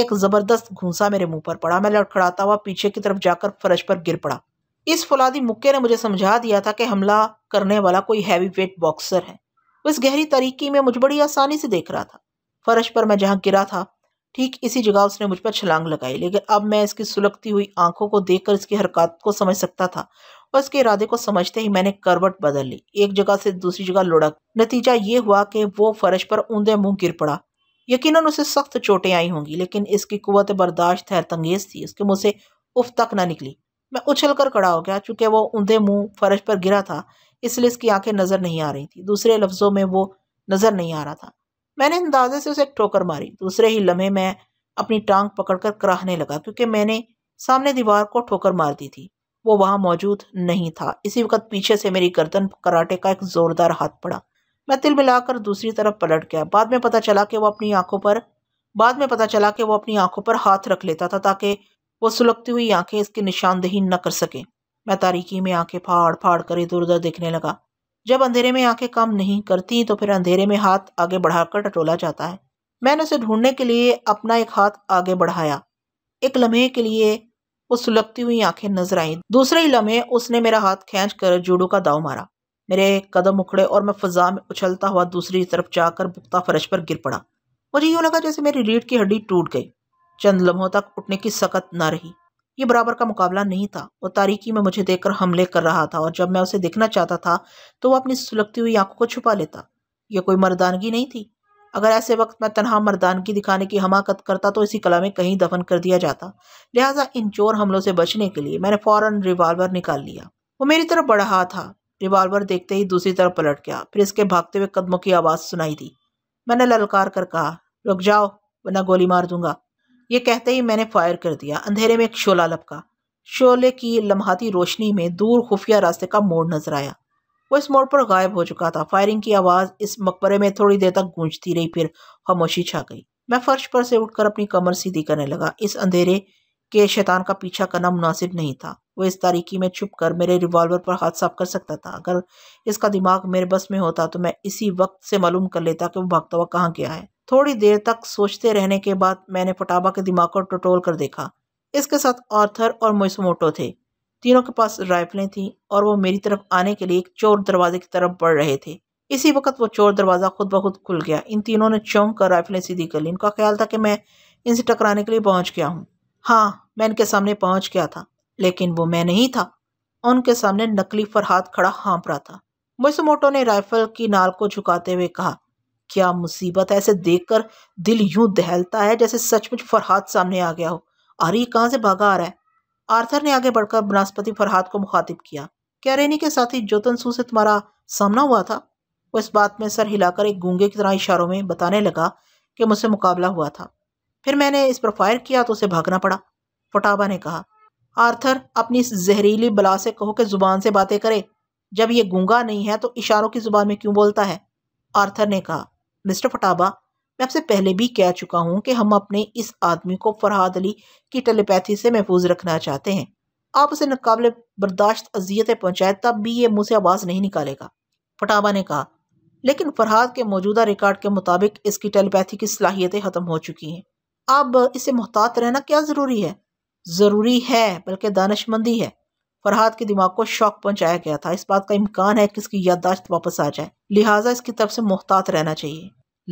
Speaker 1: एक ज़बरदस्त घूसा मेरे मुंह पर पड़ा मैं लड़खड़ाता हुआ पीछे की तरफ जाकर फर्श पर गिर पड़ा इस फुलादी मुक्के ने मुझे समझा दिया था कि हमला करने वाला कोई हैवी वेट बॉक्सर है इस गहरी तरीकी में मुझे बड़ी आसानी से देख रहा था फर्श पर मैं जहाँ गिरा था ठीक इसी जगह उसने मुझ पर छलांग लगाई लेकिन अब मैं इसकी सुलगती हुई आंखों को देखकर इसकी हरकत को समझ सकता था और इसके इरादे को समझते ही मैंने करवट बदल ली एक जगह से दूसरी जगह लुढ़क नतीजा ये हुआ कि वो फर्श पर ऊंधे मुंह गिर पड़ा यकीनन उसे सख्त चोटें आई होंगी लेकिन इसकी कुत बर्दाश्त हैरतंगेज थी उसके मुँह से उफ तक ना निकली मैं उछल कर खड़ा हो गया चूंकि वो ऊंधे मुँह फर्श पर गिरा था इसलिए इसकी आंखें नज़र नहीं आ रही थी दूसरे लफ्ज़ों में वो नज़र नहीं आ रहा था मैंने अंदाजे से उसे ठोकर मारी दूसरे ही लम्हे में अपनी टांग पकड़कर कराहने लगा क्योंकि मैंने सामने दीवार को ठोकर मार दी थी वो वहां मौजूद नहीं था इसी वक्त पीछे से मेरी गर्दन कराटे का एक ज़ोरदार हाथ पड़ा मैं तिल मिलाकर दूसरी तरफ पलट गया बाद में पता चला कि वो अपनी आंखों पर बाद में पता चला कि वो अपनी आंखों पर हाथ रख लेता था ताकि वो सुलगती हुई आंखें इसकी निशानदेही न कर सके मैं तारीकी में आंखें फाड़ फाड़ कर इधर उधर देखने लगा जब अंधेरे में आंखें काम नहीं करती तो फिर अंधेरे में हाथ आगे बढ़ाकर टटोला जाता है मैंने उसे ढूंढने के लिए अपना एक हाथ आगे बढ़ाया एक लम्हे के लिए वो सुलगती हुई आंखें नजर आई दूसरे ही लम्हे उसने मेरा हाथ खींच कर जूडो का दाव मारा मेरे कदम उखड़े और मैं फजा में उछलता हुआ दूसरी तरफ जाकर बुख्ता फरश पर गिर पड़ा मुझे यूँ लगा जैसे मेरी रीढ़ की हड्डी टूट गई चंद लम्हों तक उठने की सकत ना रही ये बराबर का मुकाबला नहीं था वो तारीकी में मुझे देखकर हमले कर रहा था और जब मैं उसे देखना चाहता था तो वह अपनी सुलगती हुई आंखों को छुपा लेता यह कोई मर्दानगी नहीं थी अगर ऐसे वक्त मैं तनहा मर्दानगी दिखाने की हमाकत करता तो इसी कला में कहीं दफन कर दिया जाता लिहाजा इन चोर हमलों से बचने के लिए मैंने फ़ौरन रिवाल्वर निकाल लिया वो मेरी तरफ बढ़ रहा था रिवाल्वर देखते ही दूसरी तरफ पलट गया फिर इसके भागते हुए कदमों की आवाज़ सुनाई दी मैंने ललकार कर कहा रुक जाओ वरना गोली मार दूंगा ये कहते ही मैंने फायर कर दिया अंधेरे में एक शोला लपका शोले की लम्हाती रोशनी में दूर खुफिया रास्ते का मोड़ नजर आया वो इस मोड़ पर गायब हो चुका था फायरिंग की आवाज़ इस मकबरे में थोड़ी देर तक गूंजती रही फिर खामोशी छा गई मैं फर्श पर से उठकर अपनी कमर सीधी करने लगा इस अंधेरे के शैतान का पीछा करना मुनासिब नहीं था वो इस तारीकी में छुप कर मेरे रिवॉल्वर पर हाथ साफ कर सकता था अगर इसका दिमाग मेरे बस में होता तो मैं इसी वक्त से मालूम कर लेता कि वो भागता हुआ कहाँ गया है थोड़ी देर तक सोचते रहने के बाद मैंने फटाबा के दिमाग को टटोल कर देखा इसके साथ आर्थर और मोसमोटो थे तीनों के पास राइफलें थीं और वो मेरी तरफ आने के लिए एक चोर दरवाजे की तरफ बढ़ रहे थे इसी वक्त वो चोर दरवाज़ा खुद ब खुद खुल गया इन तीनों ने चौंक कर राइफलें सीधी कर ली इनका ख्याल था कि मैं इनसे टकराने के लिए पहुंच गया हूँ हाँ मैं इनके सामने पहुंच गया था लेकिन वो मैं नहीं था उनके सामने नकली फरहाद खड़ा हाँप रहा था मोसमोटो ने राइफल की नाल को झुकाते हुए कहा क्या मुसीबत है ऐसे देखकर दिल यूं दहलता है जैसे सचमुच फरहाद सामने आ गया हो अरे ये कहाँ से भागा आ रहा है आर्थर ने आगे बढ़कर बनस्पति फरहाद को मुखातिब किया क्या रेनी के साथी सू से तुम्हारा सामना हुआ था वो इस बात में सर हिलाकर एक गूंगे की तरह इशारों में बताने लगा कि मुझसे मुकाबला हुआ था फिर मैंने इस पर फायर किया तो उसे भागना पड़ा फटाबा ने कहा आर्थर अपनी इस जहरीली बला से कहो कि ज़ुबान से बातें करे जब ये गूंगा नहीं है तो इशारों की ज़ुबान में क्यों बोलता है आर्थर ने कहा मिस्टर फटाबा मैं आपसे पहले भी कह चुका हूँ कि हम अपने इस आदमी को फरहाद अली की टेलीपैथी से महफूज रखना चाहते हैं आप उसे नकाबले बर्दाश्त अजियतें पहुँचाएं तब भी ये मुँह से आवाज़ नहीं निकालेगा फटाबा ने कहा लेकिन फरहाद के मौजूदा रिकॉर्ड के मुताबिक इसकी टेलीपैथी की सलाहियतें ख़त्म हो चुकी हैं अब इसे मोहतात रहना क्या ज़रूरी है ज़रूरी है बल्कि दानशमंदी है फरहाद के दिमाग को शौक पहुंचाया गया था इस बात का इम्कान है कि इसकी याददाश्त वापस आ जाए लिहाजा इसकी तरफ से मुहतात रहना चाहिए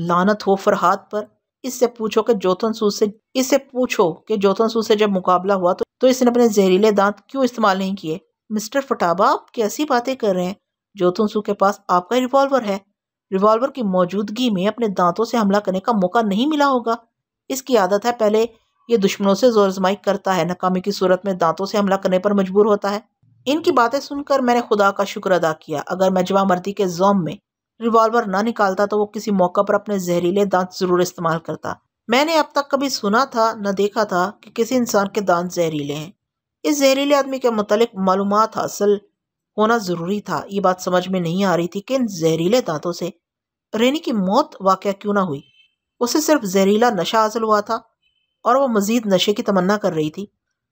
Speaker 1: लानत हो फरहाद पर इससे पूछो कि जोतन सूद से इससे पूछो कि जोतन सूद से जब मुकाबला हुआ तो, तो इसने अपने जहरीले दांत क्यों इस्तेमाल नहीं किए मिस्टर फटाबा आप कैसी बातें कर रहे हैं जोतन सू के पास आपका रिवॉल्वर है रिवॉल्वर की मौजूदगी में अपने दांतों से हमला करने का मौका नहीं मिला होगा इसकी आदत है पहले ये दुश्मनों से जोर जमाई करता है नाकामी की सूरत में दांतों से हमला करने पर मजबूर होता है इनकी बातें सुनकर मैंने खुदा का शुक्र अदा किया अगर मैं जवा मर्दी के जोम में रिवॉल्वर ना निकालता तो वो किसी मौका पर अपने जहरीले दांत ज़रूर इस्तेमाल करता मैंने अब तक कभी सुना था न देखा था कि किसी इंसान के दांत जहरीले हैं इस जहरीले आदमी के मतलब मालूम हासिल होना ज़रूरी था ये बात समझ में नहीं आ रही थी कि इन जहरीले दांतों से रेनी की मौत वाक़ क्यों ना हुई उसे सिर्फ जहरीला नशा हासिल हुआ था और वह मज़ीद नशे की तमन्ना कर रही थी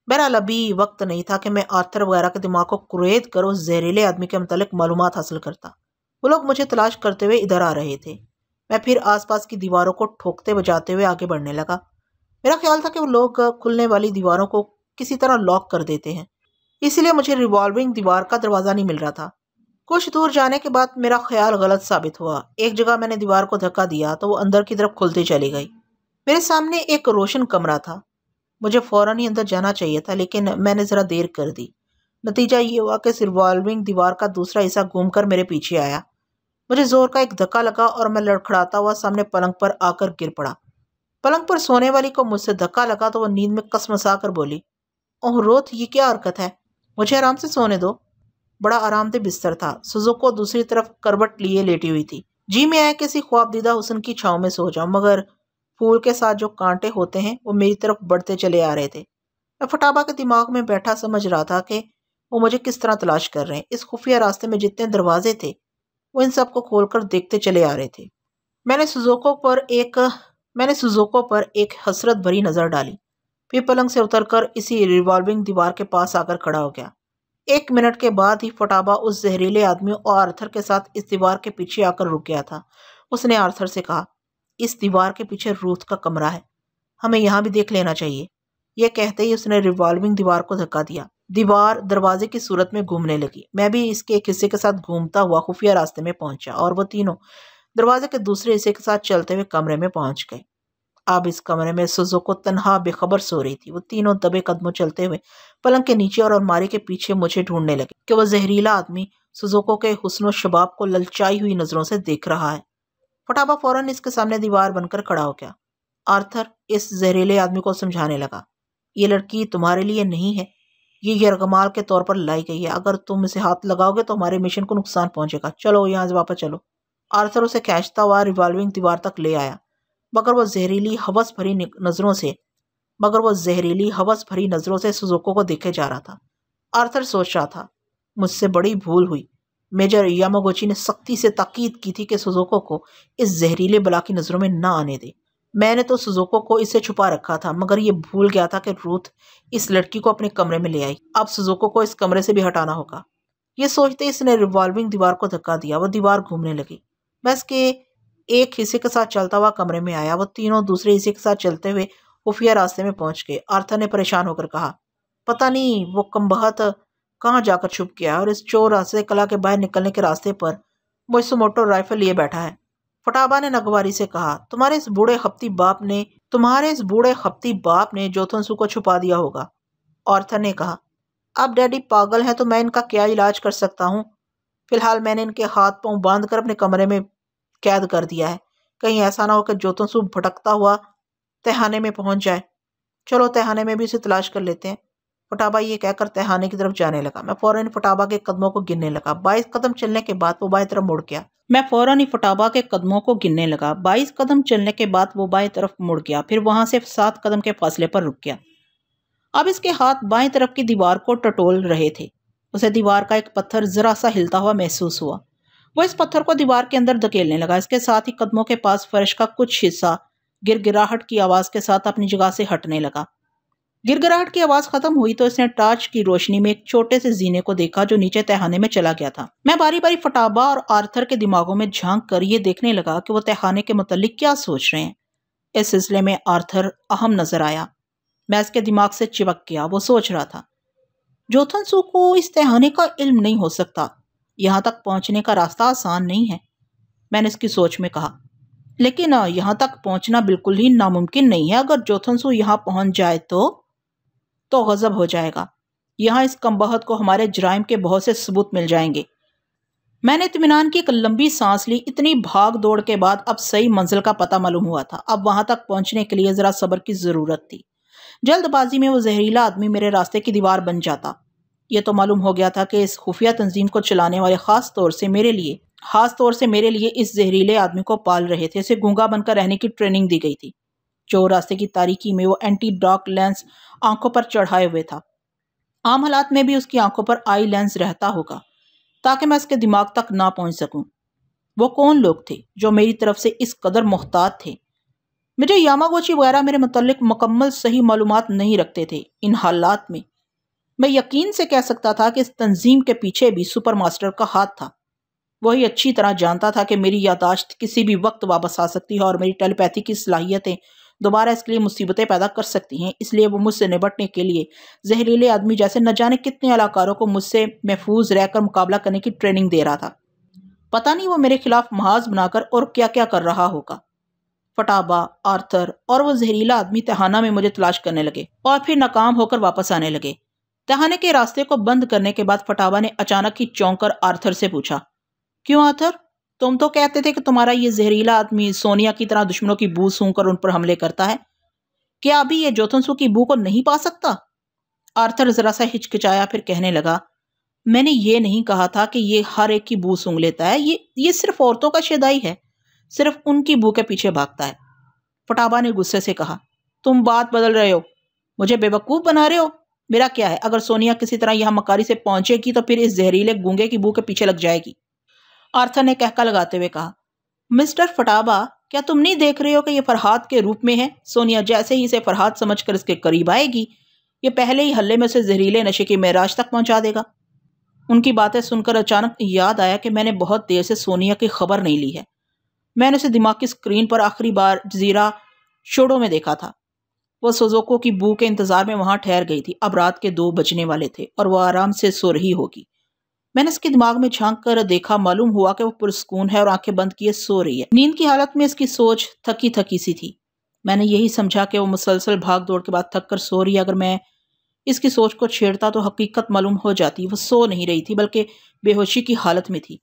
Speaker 1: बहरहाल अभी वक्त नहीं था कि मैं आर्थर वगैरह के दिमाग को कुरेद कर उस जहरीले आदमी के मतलब मालूम हासिल करता वो लोग मुझे तलाश करते हुए इधर आ रहे थे मैं फिर आसपास की दीवारों को ठोकते बजाते हुए आगे बढ़ने लगा मेरा ख्याल था कि वो लोग खुलने वाली दीवारों को किसी तरह लॉक कर देते हैं इसीलिए मुझे रिवॉल्विंग दीवार का दरवाज़ा नहीं मिल रहा था कुछ दूर जाने के बाद मेरा ख्याल गलत साबित हुआ एक जगह मैंने दीवार को धक्का दिया तो वो अंदर की तरफ खुलती चली गई मेरे सामने एक रोशन कमरा था मुझे फ़ौरन ही अंदर जाना चाहिए था लेकिन मैंने ज़रा देर कर दी नतीजा ये हुआ कि रिवॉल्विंग दीवार का दूसरा हिस्सा घूम मेरे पीछे आया मुझे ज़ोर का एक धक्का लगा और मैं लड़खड़ाता हुआ सामने पलंग पर आकर गिर पड़ा पलंग पर सोने वाली को मुझसे धक्का लगा तो वह नींद में कसमसा कर बोली ओह रोत ये क्या हरकत है मुझे आराम से सोने दो बड़ा आरामदेह बिस्तर था सुजुको दूसरी तरफ करवट लिए लेटी हुई थी जी मैं आया किसी ख्वाब दीदा हुसन की छाँव में सो जाऊँ मगर फूल के साथ जो कांटे होते हैं वो मेरी तरफ बढ़ते चले आ रहे थे मैं फटाबा के दिमाग में बैठा समझ रहा था कि वो मुझे किस तरह तलाश कर रहे हैं इस खुफिया रास्ते में जितने दरवाजे थे वो इन सबको कर देखते चले आ रहे थे मैंने सुजोको पर एक मैंने सुजोको पर एक हसरत भरी नज़र डाली फिर पलंग से उतरकर इसी रिवॉल्विंग दीवार के पास आकर खड़ा हो गया एक मिनट के बाद ही फटाबा उस जहरीले आदमी और आर्थर के साथ इस दीवार के पीछे आकर रुक गया था उसने आर्थर से कहा इस दीवार के पीछे रूथ का कमरा है हमें यहाँ भी देख लेना चाहिए यह कहते ही उसने रिवॉल्विंग दीवार को धक्का दिया दीवार दरवाजे की सूरत में घूमने लगी मैं भी इसके एक हिस्से के साथ घूमता हुआ खुफिया रास्ते में पहुंचा और वो तीनों दरवाजे के दूसरे हिस्से के साथ चलते हुए कमरे में पहुंच गए अब इस कमरे में सुजो को तनहा बेखबर सो रही थी वो तीनों दबे कदमों चलते हुए पलंग के नीचे और अलमारी के पीछे मुझे ढूंढने लगे कि वह जहरीला आदमी सुजोको के हुसन शबाब को ललचाई हुई नज़रों से देख रहा है फटाफा फौरन इसके सामने दीवार बनकर खड़ा हो गया आर्थर इस जहरीले आदमी को समझाने लगा ये लड़की तुम्हारे लिए नहीं है ये यरगमाल के तौर पर लाई गई है अगर तुम इसे हाथ लगाओगे तो हमारे मिशन को नुकसान पहुंचेगा चलो यहाँ से वापस चलो आर्थर उसे खैचता हुआ रिवॉल्विंग दीवार तक ले आया मगर वह जहरीली हवस भरी नज़रों से मगर वह जहरीली हवस भरी नज़रों से सुजोको को देखे जा रहा था आर्थर सोच रहा था मुझसे बड़ी भूल हुई मेजर यामागुची ने सख्ती से ताकीद की थी कि सुजुको को इस जहरीले बला की नज़रों में ना आने दे मैंने तो सुजोको को इसे छुपा रखा था मगर ये भूल गया था कि रूथ इस लड़की को अपने कमरे में ले आई अब सुजुको को इस कमरे से भी हटाना होगा ये सोचते इसने रिवॉल्विंग दीवार को धक्का दिया वह दीवार घूमने लगी बस के एक हिस्से के साथ चलता हुआ कमरे में आया वो तीनों दूसरे हिस्से के साथ चलते हुए खुफिया रास्ते में पहुंच गए आर्थर ने परेशान होकर कहा पता नहीं वो कमबहत कहाँ जाकर छुप गया और इस चोर रास्ते कला के बाहर निकलने के रास्ते पर मोटो राइफल लिए बैठा है फटाबा ने नगवारी से कहा तुम्हारे इस बूढ़े हफ्ती बाप ने तुम्हारे इस बूढ़े हफ्ती बाप ने जोथनसू को छुपा दिया होगा औरथर ने कहा अब डैडी पागल हैं तो मैं इनका क्या इलाज कर सकता हूँ फिलहाल मैंने इनके हाथ पाँव बांध कर अपने कमरे में कैद कर दिया है कहीं ऐसा ना हो कि जोतनसू भटकता हुआ तहाने में पहुँच जाए चलो तहाने में भी उसे तलाश कर लेते हैं फटाबा ये कहकर तहाने की तरफ जाने लगा मैं फ़ौरन फटाबा के कदमों को गिनने लगा बाईस कदम चलने के बाद वो बाई तरफ मुड़ गया मैं फ़ौरन ही फटाबा के कदमों को गिनने लगा बाईस कदम चलने के बाद वो बाई तरफ मुड़ गया फिर वहां से सात कदम के फासले पर रुक गया अब इसके हाथ बाएं तरफ की दीवार को टटोल रहे थे उसे दीवार का एक पत्थर ज़रा सा हिलता हुआ महसूस हुआ वो इस पत्थर को दीवार के अंदर धकेलने लगा इसके साथ ही कदमों के पास फर्श का कुछ हिस्सा गिराहट की आवाज़ के साथ अपनी जगह से हटने लगा गिरगराहट की आवाज खत्म हुई तो इसने टार्च की रोशनी में एक छोटे से जीने को देखा जो नीचे तहखाने में चला गया था मैं बारी बारी फटाबा और आर्थर के दिमागों में झांक कर ये देखने लगा कि वो तहखाने के मुतालिक क्या सोच रहे हैं इस सिलसिले में आर्थर अहम नजर आया मैं इसके दिमाग से चिपक गया वो सोच रहा था जोथन सू को इस तहखाने का इल्म नहीं हो सकता यहाँ तक पहुँचने का रास्ता आसान नहीं है मैंने इसकी सोच में कहा लेकिन यहाँ तक पहुँचना बिल्कुल ही नामुमकिन नहीं है अगर जोथनसू यहाँ पहुँच जाए तो तो गज़ब हो जाएगा यहाँ इस कम को हमारे जराइम के बहुत से सबूत मिल जाएंगे मैंने इतमान की एक लंबी सांस ली इतनी भाग दौड़ के बाद अब सही मंजिल का पता मालूम हुआ था अब वहाँ तक पहुँचने के लिए ज़रा सब्र की ज़रूरत थी जल्दबाजी में वो जहरीला आदमी मेरे रास्ते की दीवार बन जाता ये तो मालूम हो गया था कि इस खुफिया तंजीम को चलाने वाले ख़ास तौर से मेरे लिए ख़ास तौर से मेरे लिए इस जहरीले आदमी को पाल रहे थे इसे गूंगा बनकर रहने की ट्रेनिंग दी गई थी जो रास्ते की तारीखी में वो एंटी डॉक लेंस आंखों पर चढ़ाए हुए था आम हालात में भी उसकी आंखों पर आई लेंस रहता होगा ताकि मैं उसके दिमाग तक ना पहुंच सकूं। वो कौन लोग थे जो मेरी तरफ से इस कदर मुहतात थे मुझे यामागोची वगैरह मेरे मतलब मुकम्मल सही मालूम नहीं रखते थे इन हालात में मैं यकीन से कह सकता था कि इस तंजीम के पीछे भी सुपर मास्टर का हाथ था वही अच्छी तरह जानता था कि मेरी यादाश्त किसी भी वक्त वापस आ सकती है और मेरी टेलीपैथी की सलाहियतें दोबारा इसके लिए मुसीबतें पैदा कर सकती हैं इसलिए वो मुझसे निपटने के लिए जहरीले आदमी जैसे न जाने कितने अलाकारों को मुझसे महफूज रहकर मुकाबला करने की ट्रेनिंग दे रहा था पता नहीं वो मेरे खिलाफ महाज बनाकर और क्या क्या कर रहा होगा फटाबा आर्थर और वो जहरीला आदमी तहाना में मुझे तलाश करने लगे और फिर नाकाम होकर वापस आने लगे तहाने के रास्ते को बंद करने के बाद फटाबा ने अचानक ही चौंक कर आर्थर से पूछा क्यों आर्थर तुम तो कहते थे कि तुम्हारा ये जहरीला आदमी सोनिया की तरह दुश्मनों की बू सूंघ कर उन पर हमले करता है क्या अभी ये जोथनसू की बू को नहीं पा सकता आर्थर जरा सा हिचकिचाया फिर कहने लगा मैंने ये नहीं कहा था कि ये हर एक की बू सूंघ लेता है ये ये सिर्फ औरतों का शेदाई है सिर्फ उनकी बू के पीछे भागता है फटाबा ने गुस्से से कहा तुम बात बदल रहे हो मुझे बेवकूफ़ बना रहे हो मेरा क्या है अगर सोनिया किसी तरह यह मकारी से पहुंचेगी तो फिर इस जहरीले गूंगे की बू के पीछे लग जाएगी आर्थर ने कहका लगाते हुए कहा मिस्टर फटाबा क्या तुम नहीं देख रहे हो कि ये फरहाद के रूप में है सोनिया जैसे ही इसे फरहाद समझकर इसके करीब आएगी ये पहले ही हल्ले में से जहरीले नशे की महराज तक पहुंचा देगा उनकी बातें सुनकर अचानक याद आया कि मैंने बहुत देर से सोनिया की खबर नहीं ली है मैंने उसे दिमाग की स्क्रीन पर आखिरी बार जजीरा शोडो में देखा था वह सोजोको की बू के इंतज़ार में वहाँ ठहर गई थी अब रात के दो बजने वाले थे और वह आराम से सो रही होगी मैंने इसके दिमाग में झांक कर देखा मालूम हुआ कि वो पुरस्कून है और आंखें बंद किए सो रही है नींद की हालत में इसकी सोच थकी थकी सी थी मैंने यही समझा कि वो मुसलसल भाग दौड़ के बाद थक कर सो रही है अगर मैं इसकी सोच को छेड़ता तो हकीकत मालूम हो जाती वो सो नहीं रही थी बल्कि बेहोशी की हालत में थी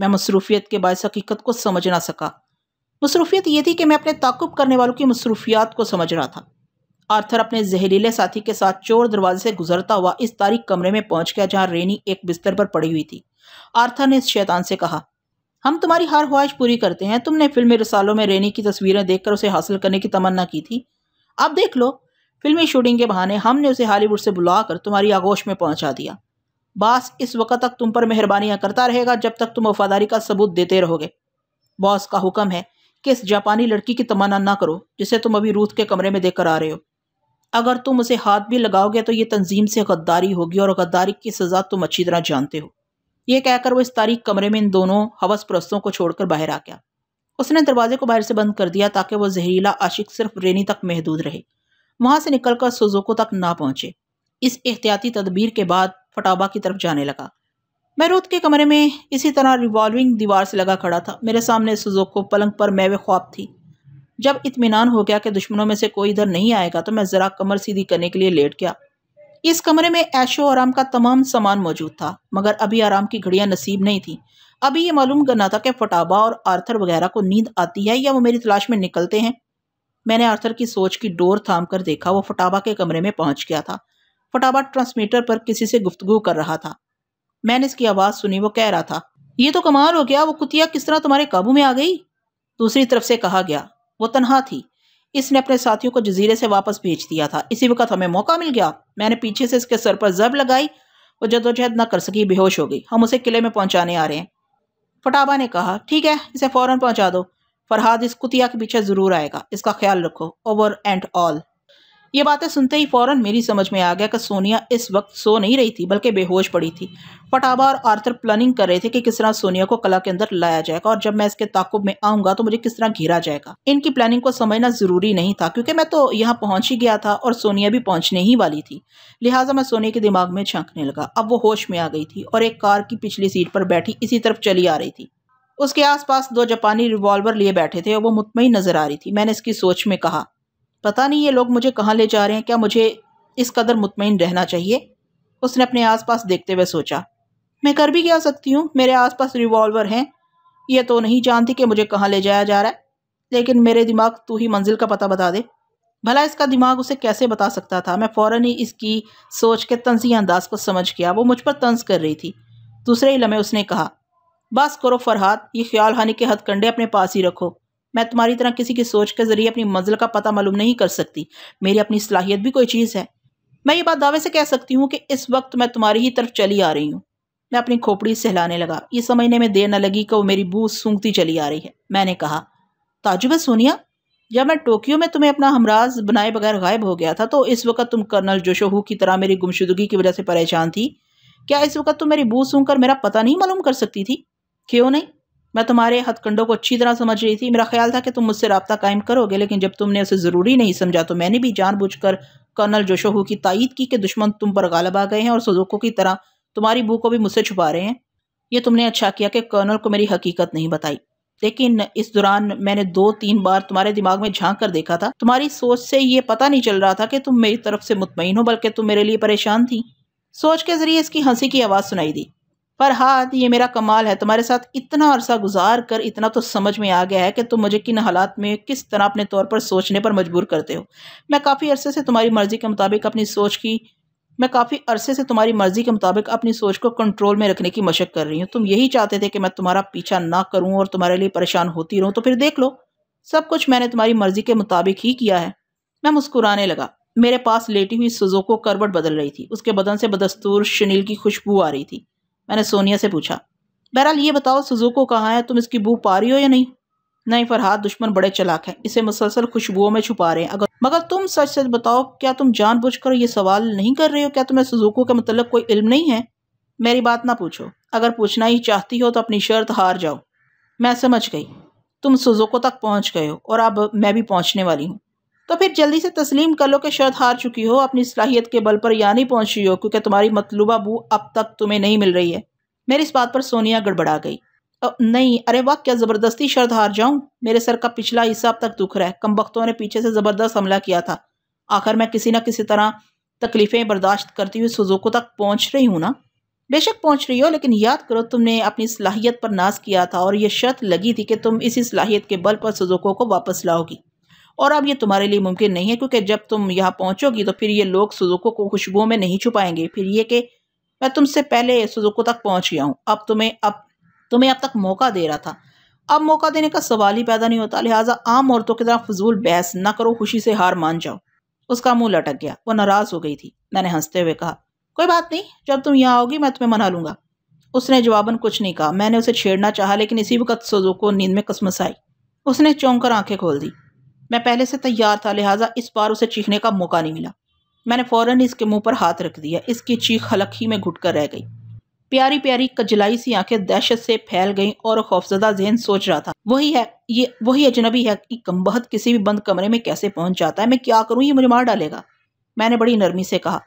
Speaker 1: मैं मसरूफियत के बायस हकीकत को समझ ना सका मसरूफियत ये थी कि मैं अपने ताकुब करने वालों की मसरूफियात को समझ रहा था आर्थर अपने जहरीले साथी के साथ चोर दरवाजे से गुजरता हुआ इस तारीख कमरे में पहुंच गया जहां रेनी एक बिस्तर पर पड़ी हुई थी आर्थर ने इस शैतान से कहा हम तुम्हारी हर ख्वाहिश पूरी करते हैं तुमने फिल्मी रसालों में रेनी की तस्वीरें देखकर उसे हासिल करने की तमन्ना की थी अब देख लो फिल्मी शूटिंग के बहाने हमने उसे हॉलीवुड से बुलाकर तुम्हारी आगोश में पहुंचा दिया बास इस वक्त तक तुम पर मेहरबानियां करता रहेगा जब तक तुम वफादारी का सबूत देते रहोगे बॉस का हुक्म है कि इस जापानी लड़की की तमन्ना ना करो जिसे तुम अभी रूथ के कमरे में देखकर आ रहे हो अगर तुम उसे हाथ भी लगाओगे तो ये तंजीम से गद्दारी होगी और गद्दारी की सज़ा तुम अच्छी तरह जानते हो ये कहकर वो इस तारीख कमरे में इन दोनों हवस प्रस्तों को छोड़कर बाहर आ गया उसने दरवाजे को बाहर से बंद कर दिया ताकि वह जहरीला आशिक सिर्फ रेनी तक महदूद रहे वहाँ से निकलकर सुजोको तक ना पहुँचे इस एहतियाती तदबीर के बाद फटाबा की तरफ जाने लगा महरूद के कमरे में इसी तरह रिवॉल्विंग दीवार से लगा खड़ा था मेरे सामने सुजोको पलंग पर मैवे ख्वाब थी जब इतमान हो गया कि दुश्मनों में से कोई इधर नहीं आएगा तो मैं ज़रा कमर सीधी करने के लिए लेट गया इस कमरे में ऐशो आराम का तमाम सामान मौजूद था मगर अभी आराम की घड़ियाँ नसीब नहीं थी अभी ये मालूम करना था कि फटाबा और आर्थर वगैरह को नींद आती है या वो मेरी तलाश में निकलते हैं मैंने आर्थर की सोच की डोर थाम कर देखा वो फटाबा के कमरे में पहुंच गया था फटाबा ट्रांसमीटर पर किसी से गुफ्तगु कर रहा था मैंने इसकी आवाज़ सुनी वो कह रहा था ये तो कमाल हो गया वो कुतिया किस तरह तुम्हारे काबू में आ गई दूसरी तरफ से कहा गया वो तनहा थी इसने अपने साथियों को जजीरे से वापस भेज दिया था इसी वक्त हमें मौका मिल गया मैंने पीछे से इसके सर पर जब लगाई वो जदोजहद ना कर सकी बेहोश हो गई हम उसे किले में पहुंचाने आ रहे हैं फटाबा ने कहा ठीक है इसे फ़ौरन पहुंचा दो फरहाद इस कुतिया के पीछे ज़रूर आएगा इसका ख्याल रखो ओवर एंड ऑल ये बातें सुनते ही फ़ौरन मेरी समझ में आ गया कि सोनिया इस वक्त सो नहीं रही थी बल्कि बेहोश पड़ी थी पटाबा और आर्थर प्लानिंग कर रहे थे कि किस तरह सोनिया को कला के अंदर लाया जाएगा और जब मैं इसके ताकुब में आऊंगा तो मुझे किस तरह घेरा जाएगा इनकी प्लानिंग को समझना ज़रूरी नहीं था क्योंकि मैं तो यहाँ पहुंच ही गया था और सोनिया भी पहुंचने ही वाली थी लिहाजा मैं सोनिया के दिमाग में छंकने लगा अब वो होश में आ गई थी और एक कार की पिछली सीट पर बैठी इसी तरफ चली आ रही थी उसके आसपास दो जापानी रिवॉल्वर लिए बैठे थे और वो मुतमिन नजर आ रही थी मैंने इसकी सोच में कहा पता नहीं ये लोग मुझे कहाँ ले जा रहे हैं क्या मुझे इस कदर मुतमिन रहना चाहिए उसने अपने आसपास देखते हुए सोचा मैं कर भी क्या सकती हूँ मेरे आसपास रिवॉल्वर हैं ये तो नहीं जानती कि मुझे कहाँ ले जाया जा रहा है लेकिन मेरे दिमाग तू ही मंजिल का पता बता दे भला इसका दिमाग उसे कैसे बता सकता था मैं फ़ौर ही इसकी सोच के तंजी अंदाज को समझ गया वो मुझ पर तंज कर रही थी दूसरे ही लम्हे उसने कहा बस करो फरहाद ये ख्याल हानि के हथकंडे अपने पास ही रखो मैं तुम्हारी तरह किसी की सोच के ज़रिए अपनी मंजिल का पता मालूम नहीं कर सकती मेरी अपनी सलाहियत भी कोई चीज़ है मैं ये बात दावे से कह सकती हूँ कि इस वक्त मैं तुम्हारी ही तरफ चली आ रही हूँ मैं अपनी खोपड़ी सहलाने लगा ये समझने में देर न लगी कि वो मेरी बू सूंघती चली आ रही है मैंने कहा ताजुब है सोनिया जब मैं टोक्यो में तुम्हें अपना हमराज बनाए बगैर गायब हो गया था तो इस वक्त तुम कर्नल जोशोहू की तरह मेरी गुमशुदगी की वजह से परेशान थी क्या इस वक्त तुम मेरी बू सूंघ कर मेरा पता नहीं मालूम कर सकती थी क्यों नहीं मैं तुम्हारे हथकंडों को अच्छी तरह समझ रही थी मेरा ख्याल था कि तुम मुझसे रबता कायम करोगे लेकिन जब तुमने उसे ज़रूरी नहीं समझा तो मैंने भी जानबूझकर कर्नल जोशोहू की तइद की कि दुश्मन तुम पर गालब आ गए हैं और सुजुकों की तरह तुम्हारी बू को भी मुझसे छुपा रहे हैं ये तुमने अच्छा किया कि कर्नल को मेरी हकीकत नहीं बताई लेकिन इस दौरान मैंने दो तीन बार तुम्हारे दिमाग में झांक कर देखा था तुम्हारी सोच से ये पता नहीं चल रहा था कि तुम मेरी तरफ से मुतमिन हो बल्कि तुम मेरे लिए परेशान थी सोच के ज़रिए इसकी हंसी की आवाज़ सुनाई दी फरहाद ये मेरा कमाल है तुम्हारे साथ इतना अरसा गुजार कर इतना तो समझ में आ गया है कि तुम मुझे किन हालात में किस तरह अपने तौर पर सोचने पर मजबूर करते हो मैं काफ़ी अरसे से तुम्हारी मर्ज़ी के मुताबिक अपनी सोच की मैं काफ़ी अरसे से तुम्हारी मर्ज़ी के मुताबिक अपनी सोच को कंट्रोल में रखने की मशक कर रही हूँ तुम यही चाहते थे कि मैं तुम्हारा पीछा ना करूँ और तुम्हारे लिए परेशान होती रहूँ तो फिर देख लो सब कुछ मैंने तुम्हारी मर्ज़ी के मुताबिक ही किया है मैं मुस्कुराने लगा मेरे पास लेटी हुई सज़ों को करवट बदल रही थी उसके बदन से बदस्तूर शनील की खुशबू आ रही थी मैंने सोनिया से पूछा बहरहाल ये बताओ सुजुको कहाँ है तुम इसकी बू पा रही हो या नहीं नहीं फरहाद दुश्मन बड़े चलाक हैं इसे मुसलसल खुशबुओं में छुपा रहे हैं अगर मगर तुम सच सच बताओ क्या तुम जानबूझकर ये सवाल नहीं कर रहे हो क्या तुम्हें सुजुको के मतलब कोई इल्म नहीं है मेरी बात ना पूछो अगर पूछना ही चाहती हो तो अपनी शर्त हार जाओ मैं समझ गई तुम सुजुको तक पहुंच गए हो और अब मैं भी पहुंचने वाली हूँ तो फिर जल्दी से तस्लीम कर लो कि शायद हार चुकी हो अपनी सलाहियत के बल पर या नहीं पहुंची हो क्योंकि तुम्हारी मतलूबा बू अब तक तुम्हें नहीं मिल रही है मेरी इस बात पर सोनिया गड़बड़ा गई नहीं अरे वाह क्या ज़बरदस्ती शर्त हार जाऊं मेरे सर का पिछला हिस्सा अब तक दुख रहा है कम वक्तों ने पीछे से ज़बरदस्त हमला किया था आखिर मैं किसी न किसी तरह तकलीफ़ें बर्दाश्त करती हुई सुजुको तक पहुंच रही हूँ ना बेशक पहुंच रही हो लेकिन याद करो तुमने अपनी सलाहियत पर नाज किया था और यह शर्त लगी थी कि तुम इसी सलाहियत के बल पर सुजुको को वापस लाओगी और अब ये तुम्हारे लिए मुमकिन नहीं है क्योंकि जब तुम यहाँ पहुँचोगी तो फिर ये लोग सुजुको को खुशबुओं में नहीं छुपाएंगे फिर ये कि मैं तुमसे पहले सुजुको तक पहुँच गया हूँ अब तुम्हें अब तुम्हें अब तक मौका दे रहा था अब मौका देने का सवाल ही पैदा नहीं होता लिहाजा आम औरतों की तरह फजूल बहस न करो खुशी से हार मान जाओ उसका मुंह लटक गया वो नाराज़ हो गई थी मैंने हंसते हुए कहा कोई बात नहीं जब तुम यहाँ आओगी मैं तुम्हें मना लूँगा उसने जवाबन कुछ नहीं कहा मैंने उसे छेड़ना चाहा लेकिन इसी वक्त सुजुको नींद में कसमस आई उसने चौंक कर आंखें खोल दी मैं पहले से तैयार था लिहाजा इस बार उसे चीखने का मौका नहीं मिला मैंने फ़ौरन इसके मुंह पर हाथ रख दिया इसकी चीख हलक ही में घुटकर रह गई प्यारी प्यारी कजलाई सी आंखें दहशत से फैल गईं और खौफजदा जहन सोच रहा था वही है ये वही अजनबी है कि कमबहत किसी भी बंद कमरे में कैसे पहुंच जाता है मैं क्या करूं ये मुझे मार डालेगा मैंने बड़ी नरमी से कहा